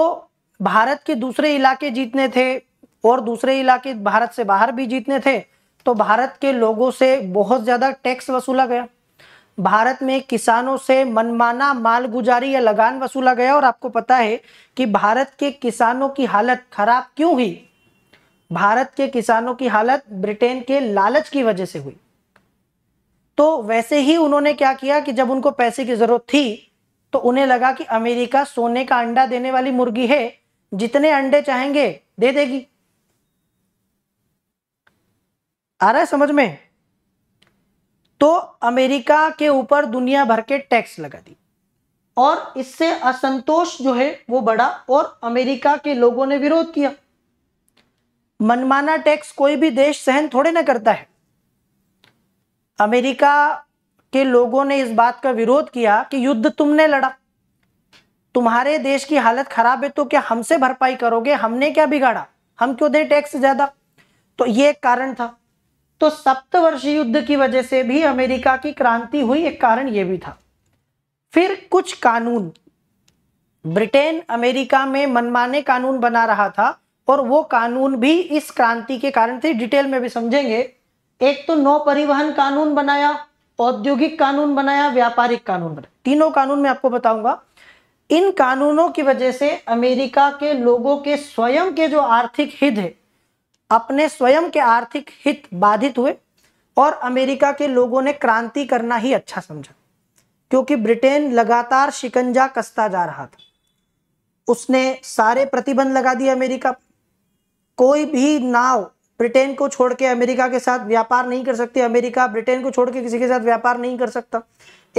भारत के दूसरे इलाके जीतने थे और दूसरे इलाके भारत से बाहर भी जीतने थे तो भारत के लोगों से बहुत ज़्यादा टैक्स वसूला गया भारत में किसानों से मनमाना मालगुजारी या लगान वसूला गया और आपको पता है कि भारत के किसानों की हालत खराब क्यों हुई भारत के किसानों की हालत ब्रिटेन के लालच की वजह से हुई तो वैसे ही उन्होंने क्या किया कि जब उनको पैसे की ज़रूरत थी तो उन्हें लगा कि अमेरिका सोने का अंडा देने वाली मुर्गी है जितने अंडे चाहेंगे दे देगी आ रहा है समझ में तो अमेरिका के ऊपर दुनिया भर के टैक्स लगा दी और इससे असंतोष जो है वो बढ़ा और अमेरिका के लोगों ने विरोध किया मनमाना टैक्स कोई भी देश सहन थोड़े ना करता है अमेरिका के लोगों ने इस बात का विरोध किया कि युद्ध तुमने लड़ा तुम्हारे देश की हालत खराब है तो क्या हमसे भरपाई करोगे हमने क्या बिगाड़ा हम क्यों दें टैक्स ज्यादा तो ये एक कारण था तो सप्तवर्षीय युद्ध की वजह से भी अमेरिका की क्रांति हुई एक कारण यह भी था फिर कुछ कानून ब्रिटेन अमेरिका में मनमाने कानून बना रहा था और वो कानून भी इस क्रांति के कारण थे डिटेल में भी समझेंगे एक तो नौ परिवहन कानून बनाया औद्योगिक कानून बनाया व्यापारिक कानून बनाया तीनों कानून मैं आपको बताऊंगा इन कानूनों की वजह से अमेरिका के लोगों के स्वयं के जो आर्थिक हित है अपने स्वयं के आर्थिक हित बाधित हुए और अमेरिका के लोगों ने क्रांति करना ही अच्छा समझा क्योंकि ब्रिटेन लगातार शिकंजा कसता जा रहा था उसने सारे प्रतिबंध लगा दिए अमेरिका कोई भी नाव ब्रिटेन को छोड़ के अमेरिका के साथ व्यापार नहीं कर सकती अमेरिका ब्रिटेन को छोड़ के किसी के साथ व्यापार नहीं कर सकता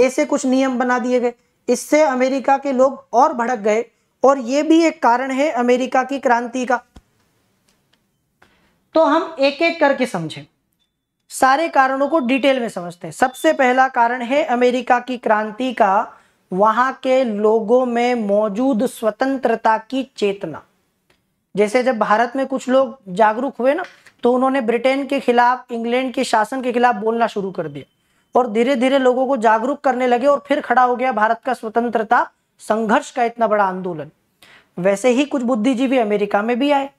ऐसे कुछ नियम बना दिए गए इससे अमेरिका के लोग और भड़क गए और ये भी एक कारण है अमेरिका की क्रांति का तो हम एक एक करके समझें सारे कारणों को डिटेल में समझते हैं सबसे पहला कारण है अमेरिका की क्रांति का वहां के लोगों में मौजूद स्वतंत्रता की चेतना जैसे जब भारत में कुछ लोग जागरूक हुए ना तो उन्होंने ब्रिटेन के खिलाफ इंग्लैंड के शासन के खिलाफ बोलना शुरू कर दिया और धीरे धीरे लोगों को जागरूक करने लगे और फिर खड़ा हो गया भारत का स्वतंत्रता संघर्ष का इतना बड़ा आंदोलन वैसे ही कुछ बुद्धिजीवी अमेरिका में भी आए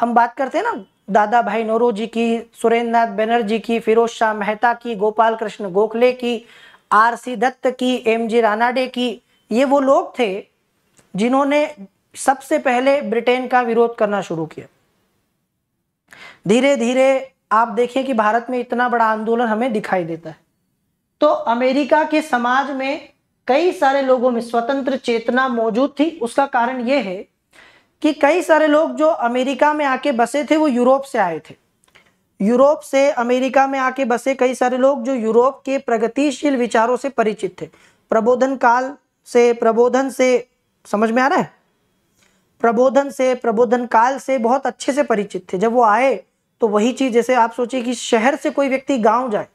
हम बात करते हैं ना दादा भाई जी की सुरेंद्र नाथ बनर्जी की फिरोज शाह मेहता की गोपाल कृष्ण गोखले की आर सी दत्त की एम जी रानाडे की ये वो लोग थे जिन्होंने सबसे पहले ब्रिटेन का विरोध करना शुरू किया धीरे धीरे आप देखें कि भारत में इतना बड़ा आंदोलन हमें दिखाई देता है तो अमेरिका के समाज में कई सारे लोगों में स्वतंत्र चेतना मौजूद थी उसका कारण यह है कि कई सारे लोग जो अमेरिका में आके बसे थे वो यूरोप से आए थे यूरोप से अमेरिका में आके बसे कई सारे लोग जो यूरोप के प्रगतिशील विचारों से परिचित थे प्रबोधन काल से प्रबोधन से समझ में आ रहा है प्रबोधन से प्रबोधन काल से बहुत अच्छे से परिचित थे जब वो आए तो वही चीज़ जैसे आप सोचिए कि शहर से कोई व्यक्ति गांव जाए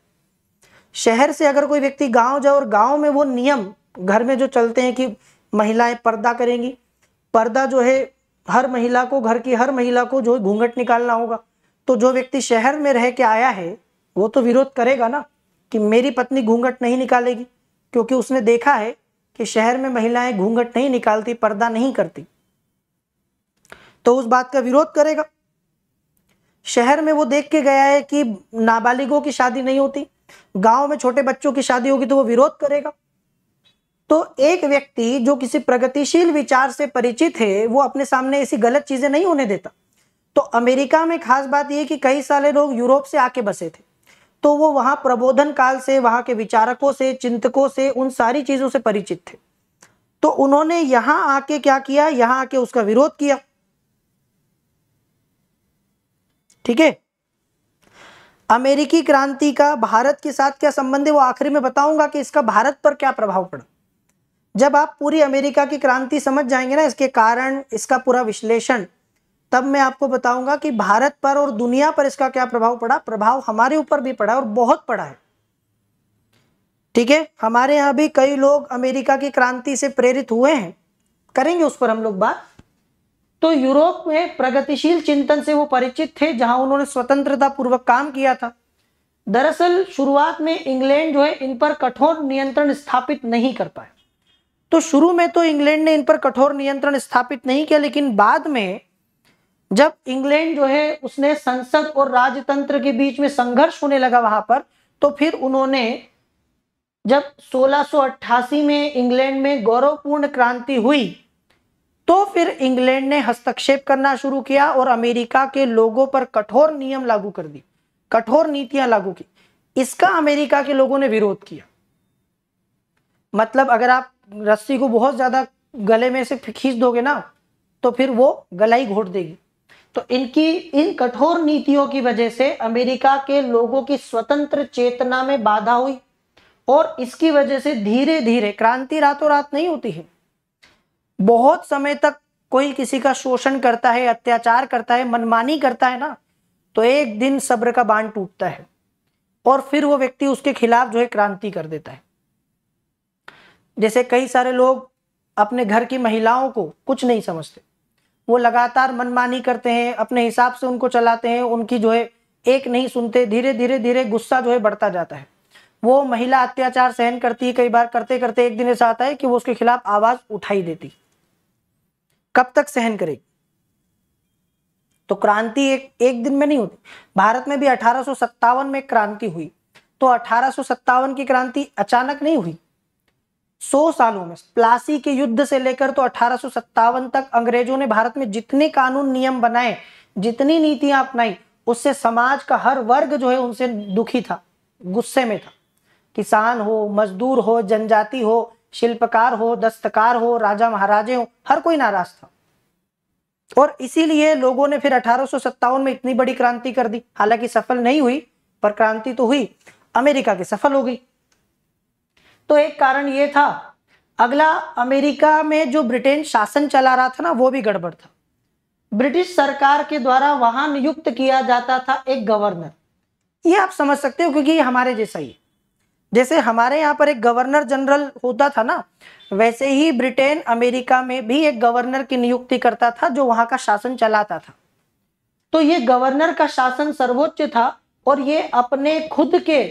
शहर से अगर कोई व्यक्ति गांव जाए और गांव में वो नियम घर में जो चलते हैं कि महिलाएं पर्दा करेंगी पर्दा जो है हर महिला को घर की हर महिला को जो घूंघट निकालना होगा तो जो व्यक्ति शहर में रह के आया है वो तो विरोध करेगा ना कि मेरी पत्नी घूंघट नहीं निकालेगी क्योंकि उसने देखा है कि शहर में महिलाएं घूंघट नहीं निकालती पर्दा नहीं करती तो उस बात का विरोध करेगा शहर में वो देख के गया है कि नाबालिगों की शादी नहीं होती गांव में छोटे बच्चों की शादी होगी तो वो विरोध करेगा तो एक व्यक्ति जो किसी प्रगतिशील विचार से परिचित है वो अपने सामने ऐसी गलत चीजें नहीं होने देता तो अमेरिका में खास बात यह कि कई सारे लोग यूरोप से आके बसे थे तो वो वहाँ प्रबोधन काल से वहाँ के विचारकों से चिंतकों से उन सारी चीज़ों से परिचित थे तो उन्होंने यहाँ आके क्या किया यहाँ आके उसका विरोध किया ठीक है अमेरिकी क्रांति का भारत के साथ क्या संबंध है वो आखिरी में बताऊंगा कि इसका भारत पर क्या प्रभाव पड़ा जब आप पूरी अमेरिका की क्रांति समझ जाएंगे ना इसके कारण इसका पूरा विश्लेषण तब मैं आपको बताऊंगा कि भारत पर और दुनिया पर इसका क्या प्रभाव पड़ा प्रभाव हमारे ऊपर भी पड़ा और बहुत पड़ा है ठीक है हमारे यहाँ भी कई लोग अमेरिका की क्रांति से प्रेरित हुए हैं करेंगे उस पर हम लोग बात तो यूरोप में प्रगतिशील चिंतन से वो परिचित थे जहां उन्होंने स्वतंत्रता पूर्वक काम किया था दरअसल शुरुआत में इंग्लैंड जो है इन पर कठोर नियंत्रण स्थापित नहीं कर पाया तो शुरू में तो इंग्लैंड ने इन पर कठोर नियंत्रण स्थापित नहीं किया लेकिन बाद में जब इंग्लैंड जो है उसने संसद और राजतंत्र के बीच में संघर्ष होने लगा वहां पर तो फिर उन्होंने जब 1688 में इंग्लैंड में गौरवपूर्ण क्रांति हुई तो फिर इंग्लैंड ने हस्तक्षेप करना शुरू किया और अमेरिका के लोगों पर कठोर नियम लागू कर दी कठोर नीतियां लागू की इसका अमेरिका के लोगों ने विरोध किया मतलब अगर आप रस्सी को बहुत ज्यादा गले में से खींच दोगे ना तो फिर वो गलाई घोट देगी तो इनकी इन कठोर नीतियों की वजह से अमेरिका के लोगों की स्वतंत्र चेतना में बाधा हुई और इसकी वजह से धीरे धीरे क्रांति रातों रात नहीं होती है बहुत समय तक कोई किसी का शोषण करता है अत्याचार करता है मनमानी करता है ना तो एक दिन सब्र का बांध टूटता है और फिर वो व्यक्ति उसके खिलाफ जो है क्रांति कर देता है जैसे कई सारे लोग अपने घर की महिलाओं को कुछ नहीं समझते वो लगातार मनमानी करते हैं अपने हिसाब से उनको चलाते हैं उनकी जो है एक नहीं सुनते धीरे धीरे धीरे गुस्सा जो है बढ़ता जाता है वो महिला अत्याचार सहन करती है कई बार करते करते एक दिन ऐसा आता है कि वो उसके खिलाफ आवाज उठाई देती कब तक सहन करेगी तो क्रांति एक एक दिन में नहीं होती भारत में भी अठारह में क्रांति हुई तो अठारह की क्रांति अचानक नहीं हुई सौ सालों में प्लासी के युद्ध से लेकर तो अठारह तक अंग्रेजों ने भारत में जितने कानून नियम बनाए जितनी नीतियां अपनाई उससे समाज का हर वर्ग जो है उनसे दुखी था गुस्से में था किसान हो मजदूर हो जनजाति हो शिल्पकार हो दस्तकार हो राजा महाराजे हो हर कोई नाराज था और इसीलिए लोगों ने फिर अठारह में इतनी बड़ी क्रांति कर दी हालांकि सफल नहीं हुई पर क्रांति तो हुई अमेरिका की सफल हो गई तो एक कारण यह था अगला अमेरिका में जो ब्रिटेन शासन चला रहा था ना वो भी गड़बड़ था ब्रिटिश सरकार के द्वारा वहां नियुक्त किया जाता था एक गवर्नर ये आप समझ सकते हो क्योंकि ये हमारे जैसा ही है जैसे हमारे यहाँ पर एक गवर्नर जनरल होता था ना वैसे ही ब्रिटेन अमेरिका में भी एक गवर्नर की नियुक्ति करता था जो वहां का शासन चलाता था तो ये गवर्नर का शासन सर्वोच्च था और ये अपने खुद के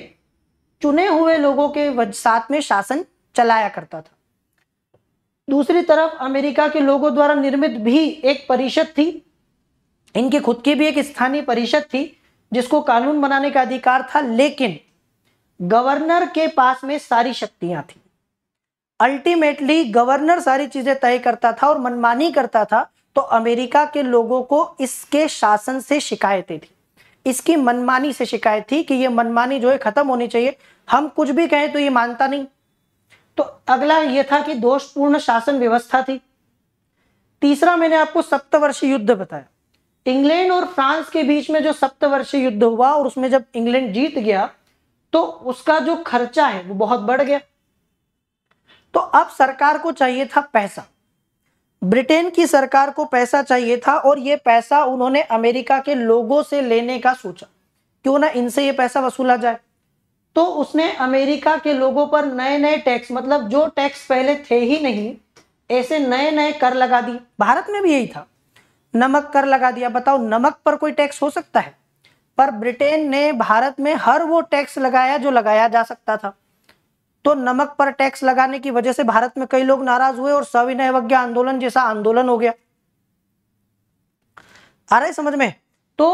चुने हुए लोगों के साथ में शासन चलाया करता था दूसरी तरफ अमेरिका के लोगों द्वारा निर्मित भी एक परिषद थी इनकी खुद की भी एक स्थानीय परिषद थी जिसको कानून बनाने का अधिकार था लेकिन गवर्नर के पास में सारी शक्तियां थी अल्टीमेटली गवर्नर सारी चीजें तय करता था और मनमानी करता था तो अमेरिका के लोगों को इसके शासन से शिकायतें थी इसकी मनमानी से शिकायत थी कि ये मनमानी जो है खत्म होनी चाहिए हम कुछ भी कहें तो ये मानता नहीं तो अगला ये था कि दोषपूर्ण शासन व्यवस्था थी तीसरा मैंने आपको सप्तवर्षीय युद्ध बताया इंग्लैंड और फ्रांस के बीच में जो सप्तवर्षीय युद्ध हुआ और उसमें जब इंग्लैंड जीत गया तो उसका जो खर्चा है वो बहुत बढ़ गया तो अब सरकार को चाहिए था पैसा ब्रिटेन की सरकार को पैसा चाहिए था और ये पैसा उन्होंने अमेरिका के लोगों से लेने का सोचा क्यों ना इनसे ये पैसा वसूला जाए तो उसने अमेरिका के लोगों पर नए नए टैक्स मतलब जो टैक्स पहले थे ही नहीं ऐसे नए नए कर लगा दिए भारत में भी यही था नमक कर लगा दिया बताओ नमक पर कोई टैक्स हो सकता है पर ब्रिटेन ने भारत में हर वो टैक्स लगाया जो लगाया जा सकता था तो नमक पर टैक्स लगाने की वजह से भारत में कई लोग नाराज हुए और सविनय अवज्ञा आंदोलन जैसा आंदोलन हो गया आ रहा है समझ में तो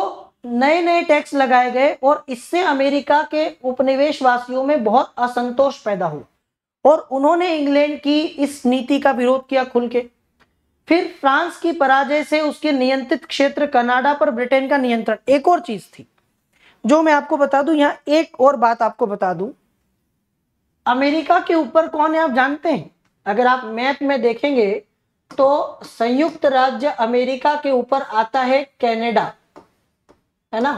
नए नए टैक्स लगाए गए और इससे अमेरिका के उपनिवेशवासियों में बहुत असंतोष पैदा हुआ और उन्होंने इंग्लैंड की इस नीति का विरोध किया खुल के फिर फ्रांस की पराजय से उसके नियंत्रित क्षेत्र कनाडा पर ब्रिटेन का नियंत्रण एक और चीज थी जो मैं आपको बता दूं यहाँ एक और बात आपको बता दूं अमेरिका के ऊपर कौन है आप जानते हैं अगर आप मैप में देखेंगे तो संयुक्त राज्य अमेरिका के ऊपर आता है कनाडा है ना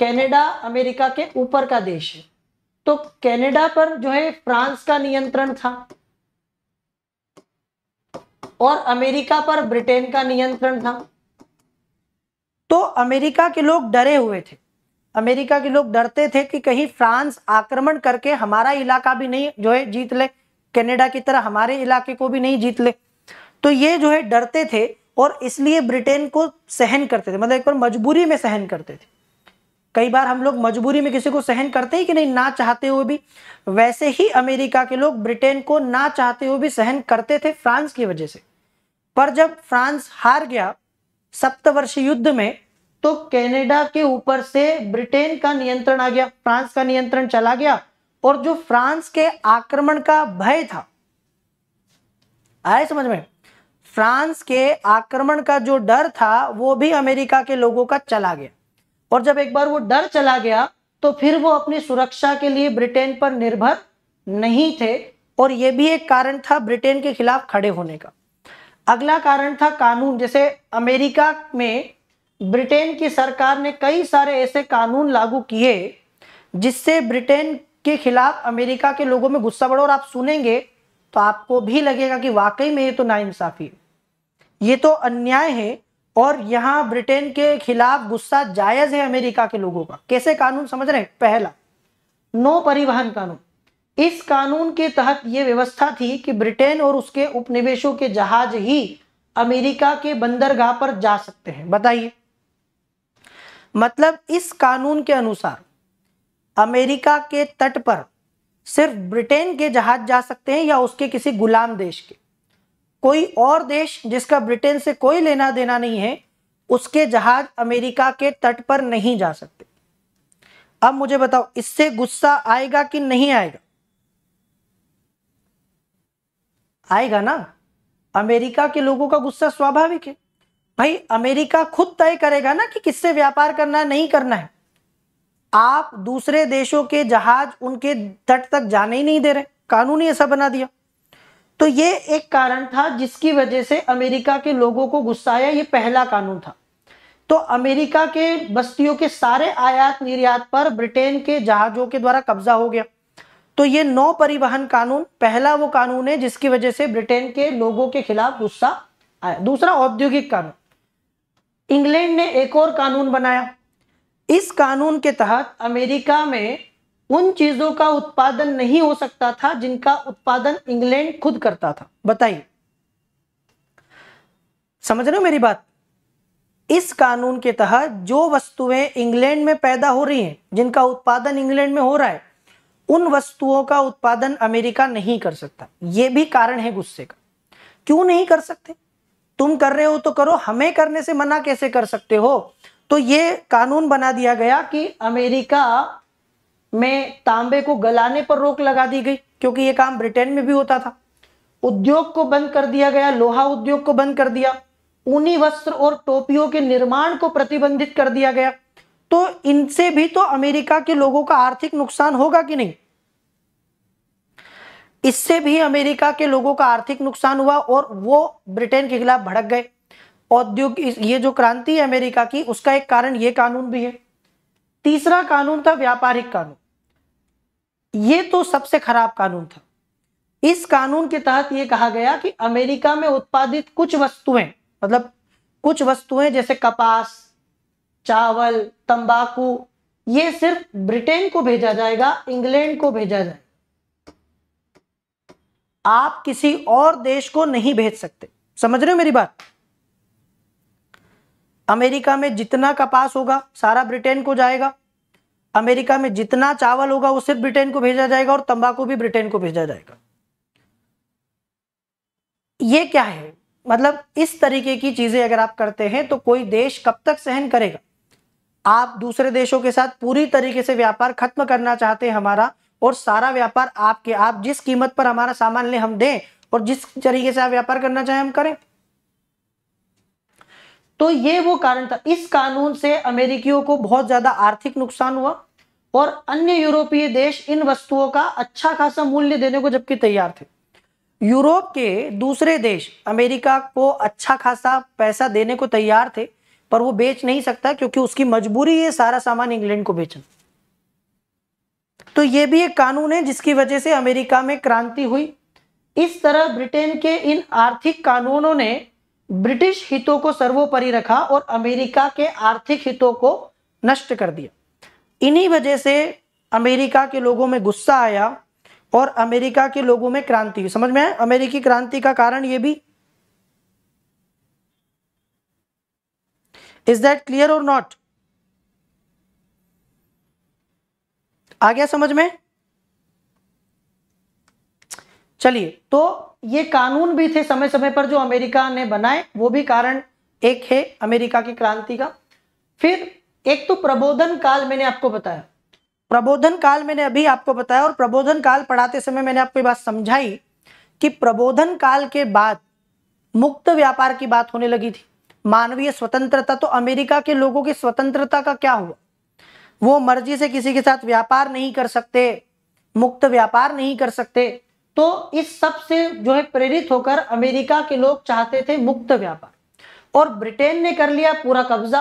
कनाडा अमेरिका के ऊपर का देश है तो कनाडा पर जो है फ्रांस का नियंत्रण था और अमेरिका पर ब्रिटेन का नियंत्रण था तो अमेरिका के लोग डरे हुए थे अमेरिका के लोग डरते थे कि कहीं फ्रांस आक्रमण करके हमारा इलाका भी नहीं जो है जीत ले कनाडा की तरह हमारे इलाके को भी नहीं जीत ले तो ये जो है डरते थे और इसलिए ब्रिटेन को सहन करते थे मतलब एक बार मजबूरी में सहन करते थे कई बार हम लोग मजबूरी में किसी को सहन करते हैं कि नहीं ना चाहते हुए भी वैसे ही अमेरिका के लोग ब्रिटेन को ना चाहते हुए भी सहन करते थे फ्रांस की वजह से पर जब फ्रांस हार गया सप्तवर्षीय युद्ध में तो कनाडा के ऊपर से ब्रिटेन का नियंत्रण आ गया फ्रांस का नियंत्रण चला गया और जो फ्रांस के आक्रमण का भय था आए समझ में फ्रांस के आक्रमण का जो डर था वो भी अमेरिका के लोगों का चला गया और जब एक बार वो डर चला गया तो फिर वो अपनी सुरक्षा के लिए ब्रिटेन पर निर्भर नहीं थे और ये भी एक कारण था ब्रिटेन के खिलाफ खड़े होने का अगला कारण था कानून जैसे अमेरिका में ब्रिटेन की सरकार ने कई सारे ऐसे कानून लागू किए जिससे ब्रिटेन के खिलाफ अमेरिका के लोगों में गुस्सा बढ़ो और आप सुनेंगे तो आपको भी लगेगा कि वाकई में ये तो नाइंसाफ़ी है ये तो अन्याय है और यहाँ ब्रिटेन के खिलाफ गुस्सा जायज़ है अमेरिका के लोगों का कैसे कानून समझ रहे हैं पहला नो परिवहन कानून इस कानून के तहत ये व्यवस्था थी कि ब्रिटेन और उसके उपनिवेशों के जहाज ही अमेरिका के बंदरगाह पर जा सकते हैं बताइए मतलब इस कानून के अनुसार अमेरिका के तट पर सिर्फ ब्रिटेन के जहाज जा सकते हैं या उसके किसी गुलाम देश के कोई और देश जिसका ब्रिटेन से कोई लेना देना नहीं है उसके जहाज अमेरिका के तट पर नहीं जा सकते अब मुझे बताओ इससे गुस्सा आएगा कि नहीं आएगा आएगा ना अमेरिका के लोगों का गुस्सा स्वाभाविक है भाई अमेरिका खुद तय करेगा ना कि किससे व्यापार करना है नहीं करना है आप दूसरे देशों के जहाज उनके तट तक जाने ही नहीं दे रहे कानून ही ऐसा बना दिया तो ये एक कारण था जिसकी वजह से अमेरिका के लोगों को गुस्सा आया ये पहला कानून था तो अमेरिका के बस्तियों के सारे आयात निर्यात पर ब्रिटेन के जहाजों के द्वारा कब्जा हो गया तो ये नौ परिवहन कानून पहला वो कानून है जिसकी वजह से ब्रिटेन के लोगों के खिलाफ गुस्सा आया दूसरा औद्योगिक कानून इंग्लैंड ने एक और कानून बनाया इस कानून के तहत अमेरिका में उन चीज़ों का उत्पादन नहीं हो सकता था जिनका उत्पादन इंग्लैंड खुद करता था बताइए समझ रहे हो मेरी बात इस कानून के तहत जो वस्तुएं इंग्लैंड में पैदा हो रही हैं जिनका उत्पादन इंग्लैंड में हो रहा है उन वस्तुओं का उत्पादन अमेरिका नहीं कर सकता यह भी कारण है गुस्से का क्यों नहीं कर सकते तुम कर रहे हो तो करो हमें करने से मना कैसे कर सकते हो तो ये कानून बना दिया गया कि अमेरिका में तांबे को गलाने पर रोक लगा दी गई क्योंकि ये काम ब्रिटेन में भी होता था उद्योग को बंद कर दिया गया लोहा उद्योग को बंद कर दिया ऊनी वस्त्र और टोपियों के निर्माण को प्रतिबंधित कर दिया गया तो इनसे भी तो अमेरिका के लोगों का आर्थिक नुकसान होगा कि नहीं इससे भी अमेरिका के लोगों का आर्थिक नुकसान हुआ और वो ब्रिटेन के खिलाफ भड़क गए औद्योगिक ये जो क्रांति है अमेरिका की उसका एक कारण ये कानून भी है तीसरा कानून था व्यापारिक कानून ये तो सबसे खराब कानून था इस कानून के तहत ये कहा गया कि अमेरिका में उत्पादित कुछ वस्तुएं मतलब कुछ वस्तुएं जैसे कपास चावल तंबाकू ये सिर्फ ब्रिटेन को भेजा जाएगा इंग्लैंड को भेजा जाएगा आप किसी और देश को नहीं भेज सकते समझ रहे हो मेरी बात अमेरिका में जितना कपास होगा सारा ब्रिटेन को जाएगा अमेरिका में जितना चावल होगा वो सिर्फ ब्रिटेन को भेजा जाएगा और तंबाकू भी ब्रिटेन को भेजा जाएगा ये क्या है मतलब इस तरीके की चीजें अगर आप करते हैं तो कोई देश कब तक सहन करेगा आप दूसरे देशों के साथ पूरी तरीके से व्यापार खत्म करना चाहते हैं हमारा और सारा व्यापार आपके आप जिस कीमत पर हमारा सामान ले हम दें और जिस तरीके से आप व्यापार करना चाहें हम करें तो ये वो कारण था इस कानून से अमेरिकियों को बहुत ज्यादा आर्थिक नुकसान हुआ और अन्य यूरोपीय देश इन वस्तुओं का अच्छा खासा मूल्य देने को जबकि तैयार थे यूरोप के दूसरे देश अमेरिका को अच्छा खासा पैसा देने को तैयार थे पर वो बेच नहीं सकता क्योंकि उसकी मजबूरी है सारा सामान इंग्लैंड को बेचना तो ये भी एक कानून है जिसकी वजह से अमेरिका में क्रांति हुई इस तरह ब्रिटेन के इन आर्थिक कानूनों ने ब्रिटिश हितों को सर्वोपरि रखा और अमेरिका के आर्थिक हितों को नष्ट कर दिया इन्हीं वजह से अमेरिका के लोगों में गुस्सा आया और अमेरिका के लोगों में क्रांति हुई समझ में आया अमेरिकी क्रांति का कारण ये भी is that clear or not आ गया समझ में चलिए तो ये कानून भी थे समय समय पर जो अमेरिका ने बनाए वो भी कारण एक है अमेरिका की क्रांति का फिर एक तो प्रबोधन काल मैंने आपको बताया प्रबोधन काल मैंने अभी आपको बताया और प्रबोधन काल पढ़ाते समय मैंने आपको बात समझाई कि प्रबोधन काल के बाद मुक्त व्यापार की बात होने लगी थी मानवीय स्वतंत्रता तो अमेरिका के लोगों की स्वतंत्रता का क्या हुआ वो मर्जी से किसी के साथ व्यापार नहीं कर सकते मुक्त व्यापार नहीं कर सकते तो इस सब से जो है प्रेरित होकर अमेरिका के लोग चाहते थे मुक्त व्यापार और ब्रिटेन ने कर लिया पूरा कब्जा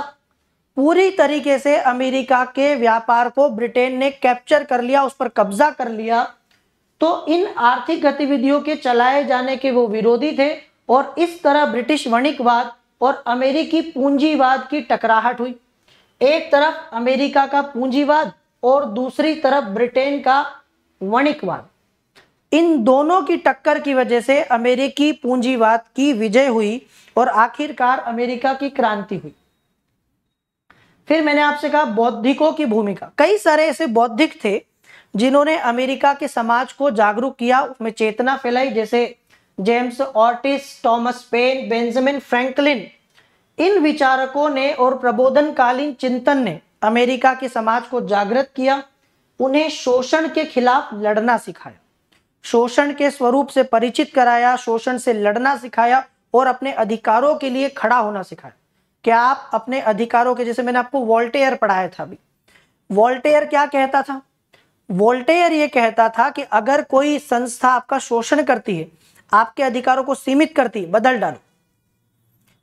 पूरी तरीके से अमेरिका के व्यापार को ब्रिटेन ने कैप्चर कर लिया उस पर कब्जा कर लिया तो इन आर्थिक गतिविधियों के चलाए जाने के वो विरोधी थे और इस तरह ब्रिटिश वणिकवाद और अमेरिकी पूंजीवाद की टकराहट हुई एक तरफ अमेरिका का पूंजीवाद और दूसरी तरफ ब्रिटेन का वणिकवाद इन दोनों की टक्कर की वजह से अमेरिकी पूंजीवाद की विजय हुई और आखिरकार अमेरिका की क्रांति हुई फिर मैंने आपसे कहा बौद्धिकों की भूमिका कई सारे ऐसे बौद्धिक थे जिन्होंने अमेरिका के समाज को जागरूक किया उसमें चेतना फैलाई जैसे James Otis Thomas Paine Benjamin Franklin इन विचारकों ने और प्रबोधनकालीन चिंतन ने अमेरिका के समाज को जागृत किया उन्हें शोषण के खिलाफ लड़ना सिखाया शोषण के स्वरूप से परिचित कराया शोषण से लड़ना सिखाया और अपने अधिकारों के लिए खड़ा होना सिखाया क्या आप अपने अधिकारों के जैसे मैंने आपको वॉल्टेयर पढ़ाया था अभी वॉल्टेयर क्या कहता था वोल्टेयर यह कहता था कि अगर कोई संस्था आपका शोषण करती है आपके अधिकारों को सीमित करती है बदल डालो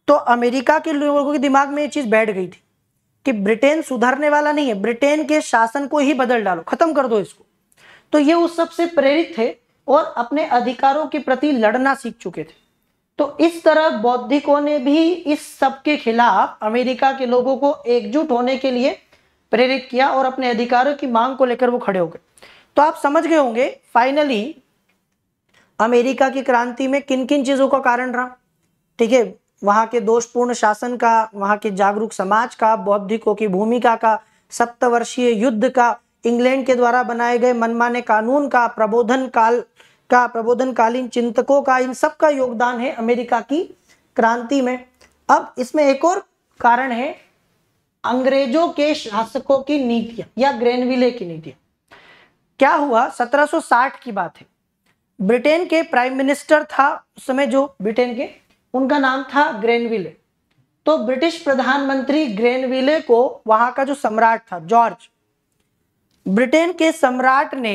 तो अमेरिका के लोगों के दिमाग में ये चीज़ बैठ गई थी कि ब्रिटेन सुधरने वाला नहीं है ब्रिटेन के शासन को ही बदल डालो खत्म कर दो इसको तो ये उस सबसे प्रेरित थे और अपने अधिकारों के प्रति लड़ना सीख चुके थे तो इस तरह बौद्धिकों ने भी इस सबके खिलाफ अमेरिका के लोगों को एकजुट होने के लिए प्रेरित किया और अपने अधिकारों की मांग को लेकर वो खड़े हो गए तो आप समझ गए होंगे फाइनली अमेरिका की क्रांति में किन किन चीज़ों का कारण रहा ठीक है वहाँ के दोषपूर्ण शासन का वहाँ के जागरूक समाज का बौद्धिकों की भूमिका का सप्तवर्षीय युद्ध का इंग्लैंड के द्वारा बनाए गए मनमाने कानून का प्रबोधन काल का प्रबोधनकालीन चिंतकों का इन सब का योगदान है अमेरिका की क्रांति में अब इसमें एक और कारण है अंग्रेजों के शासकों की नीतियां या ग्रेनविले की नीतियां क्या हुआ 1760 की बात है ब्रिटेन के प्राइम मिनिस्टर था उस समय जो ब्रिटेन के उनका नाम था ग्रेनविले तो ब्रिटिश प्रधानमंत्री ग्रेनविले को वहां का जो सम्राट था जॉर्ज ब्रिटेन के सम्राट ने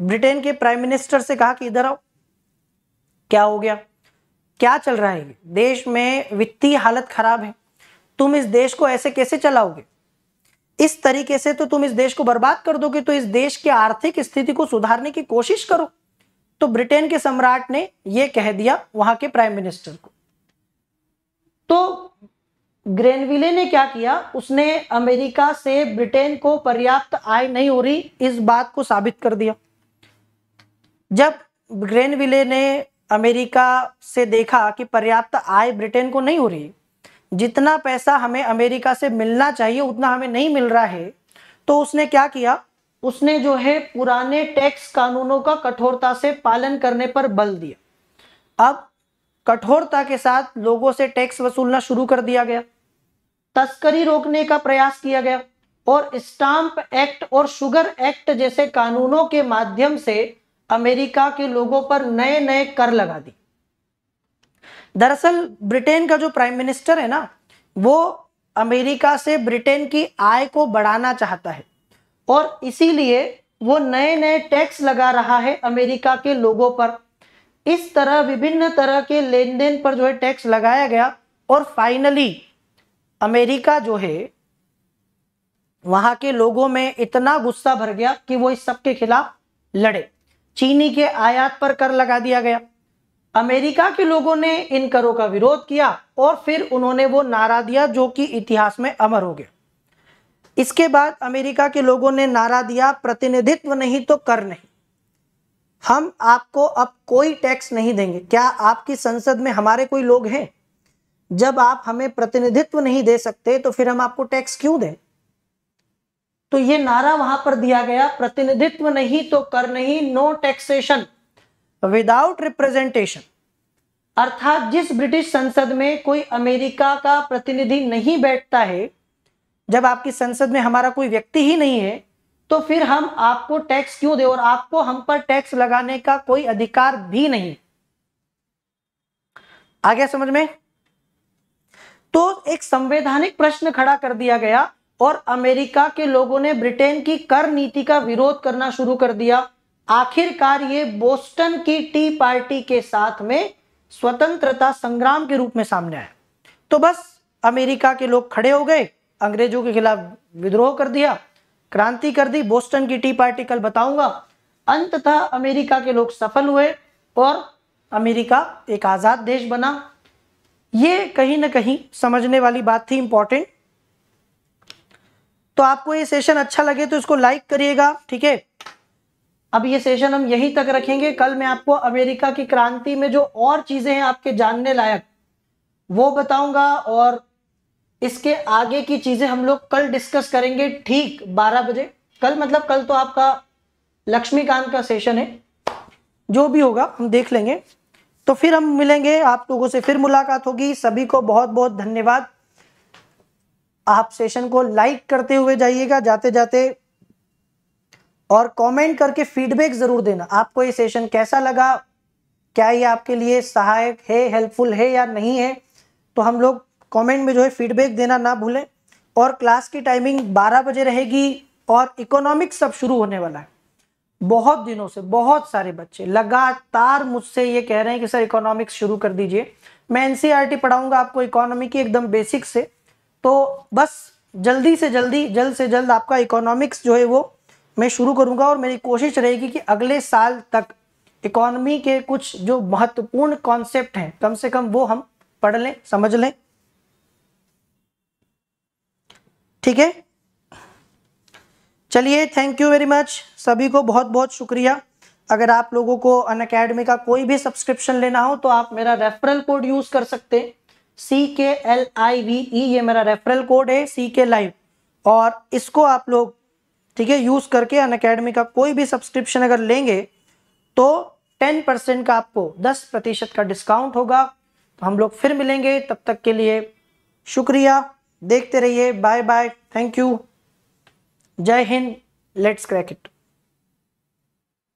ब्रिटेन के प्राइम मिनिस्टर से कहा कि इधर आओ क्या हो गया क्या चल रहा है देश में वित्तीय हालत खराब है तुम इस देश को ऐसे कैसे चलाओगे इस तरीके से तो तुम इस देश को बर्बाद कर दोगे तो इस देश की आर्थिक स्थिति को सुधारने की कोशिश करो तो ब्रिटेन के सम्राट ने यह कह दिया वहां के प्राइम मिनिस्टर को तो ग्रेनविले ने क्या किया उसने अमेरिका से ब्रिटेन को पर्याप्त आय नहीं हो रही इस बात को साबित कर दिया जब ग्रेनविले ने अमेरिका से देखा कि पर्याप्त आय ब्रिटेन को नहीं हो रही जितना पैसा हमें अमेरिका से मिलना चाहिए उतना हमें नहीं मिल रहा है तो उसने क्या किया उसने जो है पुराने टैक्स कानूनों का कठोरता से पालन करने पर बल दिया अब कठोरता के साथ लोगों से टैक्स वसूलना शुरू कर दिया गया तस्करी रोकने का प्रयास किया गया और स्टाम्प एक्ट और शुगर एक्ट जैसे कानूनों के माध्यम से अमेरिका के लोगों पर नए नए कर लगा दिए दरअसल ब्रिटेन का जो प्राइम मिनिस्टर है ना वो अमेरिका से ब्रिटेन की आय को बढ़ाना चाहता है और इसीलिए वो नए नए टैक्स लगा रहा है अमेरिका के लोगों पर इस तरह विभिन्न तरह के लेन देन पर जो है टैक्स लगाया गया और फाइनली अमेरिका जो है वहाँ के लोगों में इतना गुस्सा भर गया कि वो इस सब के खिलाफ लड़े चीनी के आयात पर कर लगा दिया गया अमेरिका के लोगों ने इन करों का विरोध किया और फिर उन्होंने वो नारा दिया जो कि इतिहास में अमर हो गया इसके बाद अमेरिका के लोगों ने नारा दिया प्रतिनिधित्व नहीं तो कर नहीं हम आपको अब कोई टैक्स नहीं देंगे क्या आपकी संसद में हमारे कोई लोग हैं जब आप हमें प्रतिनिधित्व नहीं दे सकते तो फिर हम आपको टैक्स क्यों दें तो ये नारा वहां पर दिया गया प्रतिनिधित्व नहीं तो कर नहीं नो टैक्सेशन विदाउट रिप्रेजेंटेशन अर्थात जिस ब्रिटिश संसद में कोई अमेरिका का प्रतिनिधि नहीं बैठता है जब आपकी संसद में हमारा कोई व्यक्ति ही नहीं है तो फिर हम आपको टैक्स क्यों दे और आपको हम पर टैक्स लगाने का कोई अधिकार भी नहीं आ गया समझ में तो एक संवैधानिक प्रश्न खड़ा कर दिया गया और अमेरिका के लोगों ने ब्रिटेन की कर नीति का विरोध करना शुरू कर दिया आखिरकार ये बोस्टन की टी पार्टी के साथ में स्वतंत्रता संग्राम के रूप में सामने आया तो बस अमेरिका के लोग खड़े हो गए अंग्रेजों के खिलाफ विद्रोह कर दिया क्रांति कर दी बोस्टन की टी पार्टी कल बताऊंगा अंततः अमेरिका के लोग सफल हुए और अमेरिका एक आज़ाद देश बना ये कहीं ना कहीं समझने वाली बात थी इंपॉर्टेंट तो आपको ये सेशन अच्छा लगे तो इसको लाइक करिएगा ठीक है अब ये सेशन हम यहीं तक रखेंगे कल मैं आपको अमेरिका की क्रांति में जो और चीज़ें हैं आपके जानने लायक वो बताऊंगा और इसके आगे की चीज़ें हम लोग कल डिस्कस करेंगे ठीक 12 बजे कल मतलब कल तो आपका लक्ष्मीकांत का सेशन है जो भी होगा हम देख लेंगे तो फिर हम मिलेंगे आप लोगों से फिर मुलाकात होगी सभी को बहुत बहुत धन्यवाद आप सेशन को लाइक करते हुए जाइएगा जाते जाते और कमेंट करके फीडबैक ज़रूर देना आपको ये सेशन कैसा लगा क्या ये आपके लिए सहायक है हेल्पफुल है या नहीं है तो हम लोग कमेंट में जो है फीडबैक देना ना भूलें और क्लास की टाइमिंग 12 बजे रहेगी और इकोनॉमिक्स सब शुरू होने वाला है बहुत दिनों से बहुत सारे बच्चे लगातार मुझसे ये कह रहे हैं कि सर इकोनॉमिक्स शुरू कर दीजिए मैं एन e पढ़ाऊंगा आपको इकोनॉमी की एकदम बेसिक से तो बस जल्दी से जल्दी जल्द से जल्द आपका इकोनॉमिक्स जो है वो मैं शुरू करूँगा और मेरी कोशिश रहेगी कि अगले साल तक इकोनॉमी के कुछ जो महत्वपूर्ण कॉन्सेप्ट हैं कम से कम वो हम पढ़ लें समझ लें ठीक है चलिए थैंक यू वेरी मच सभी को बहुत बहुत शुक्रिया अगर आप लोगों को अन अकेडमी का कोई भी सब्सक्रिप्शन लेना हो तो आप मेरा रेफरल कोड यूज कर सकते हैं सी के एल आई वी ई ये मेरा रेफरल कोड है सी के लाइव और इसको आप लोग ठीक है यूज करके अन अकेडमी का कोई भी सब्सक्रिप्शन अगर लेंगे तो टेन परसेंट का आपको दस प्रतिशत का डिस्काउंट होगा तो हम लोग फिर मिलेंगे तब तक के लिए शुक्रिया देखते रहिए बाय बाय थैंक यू जय हिंद लेट्स क्रैक इट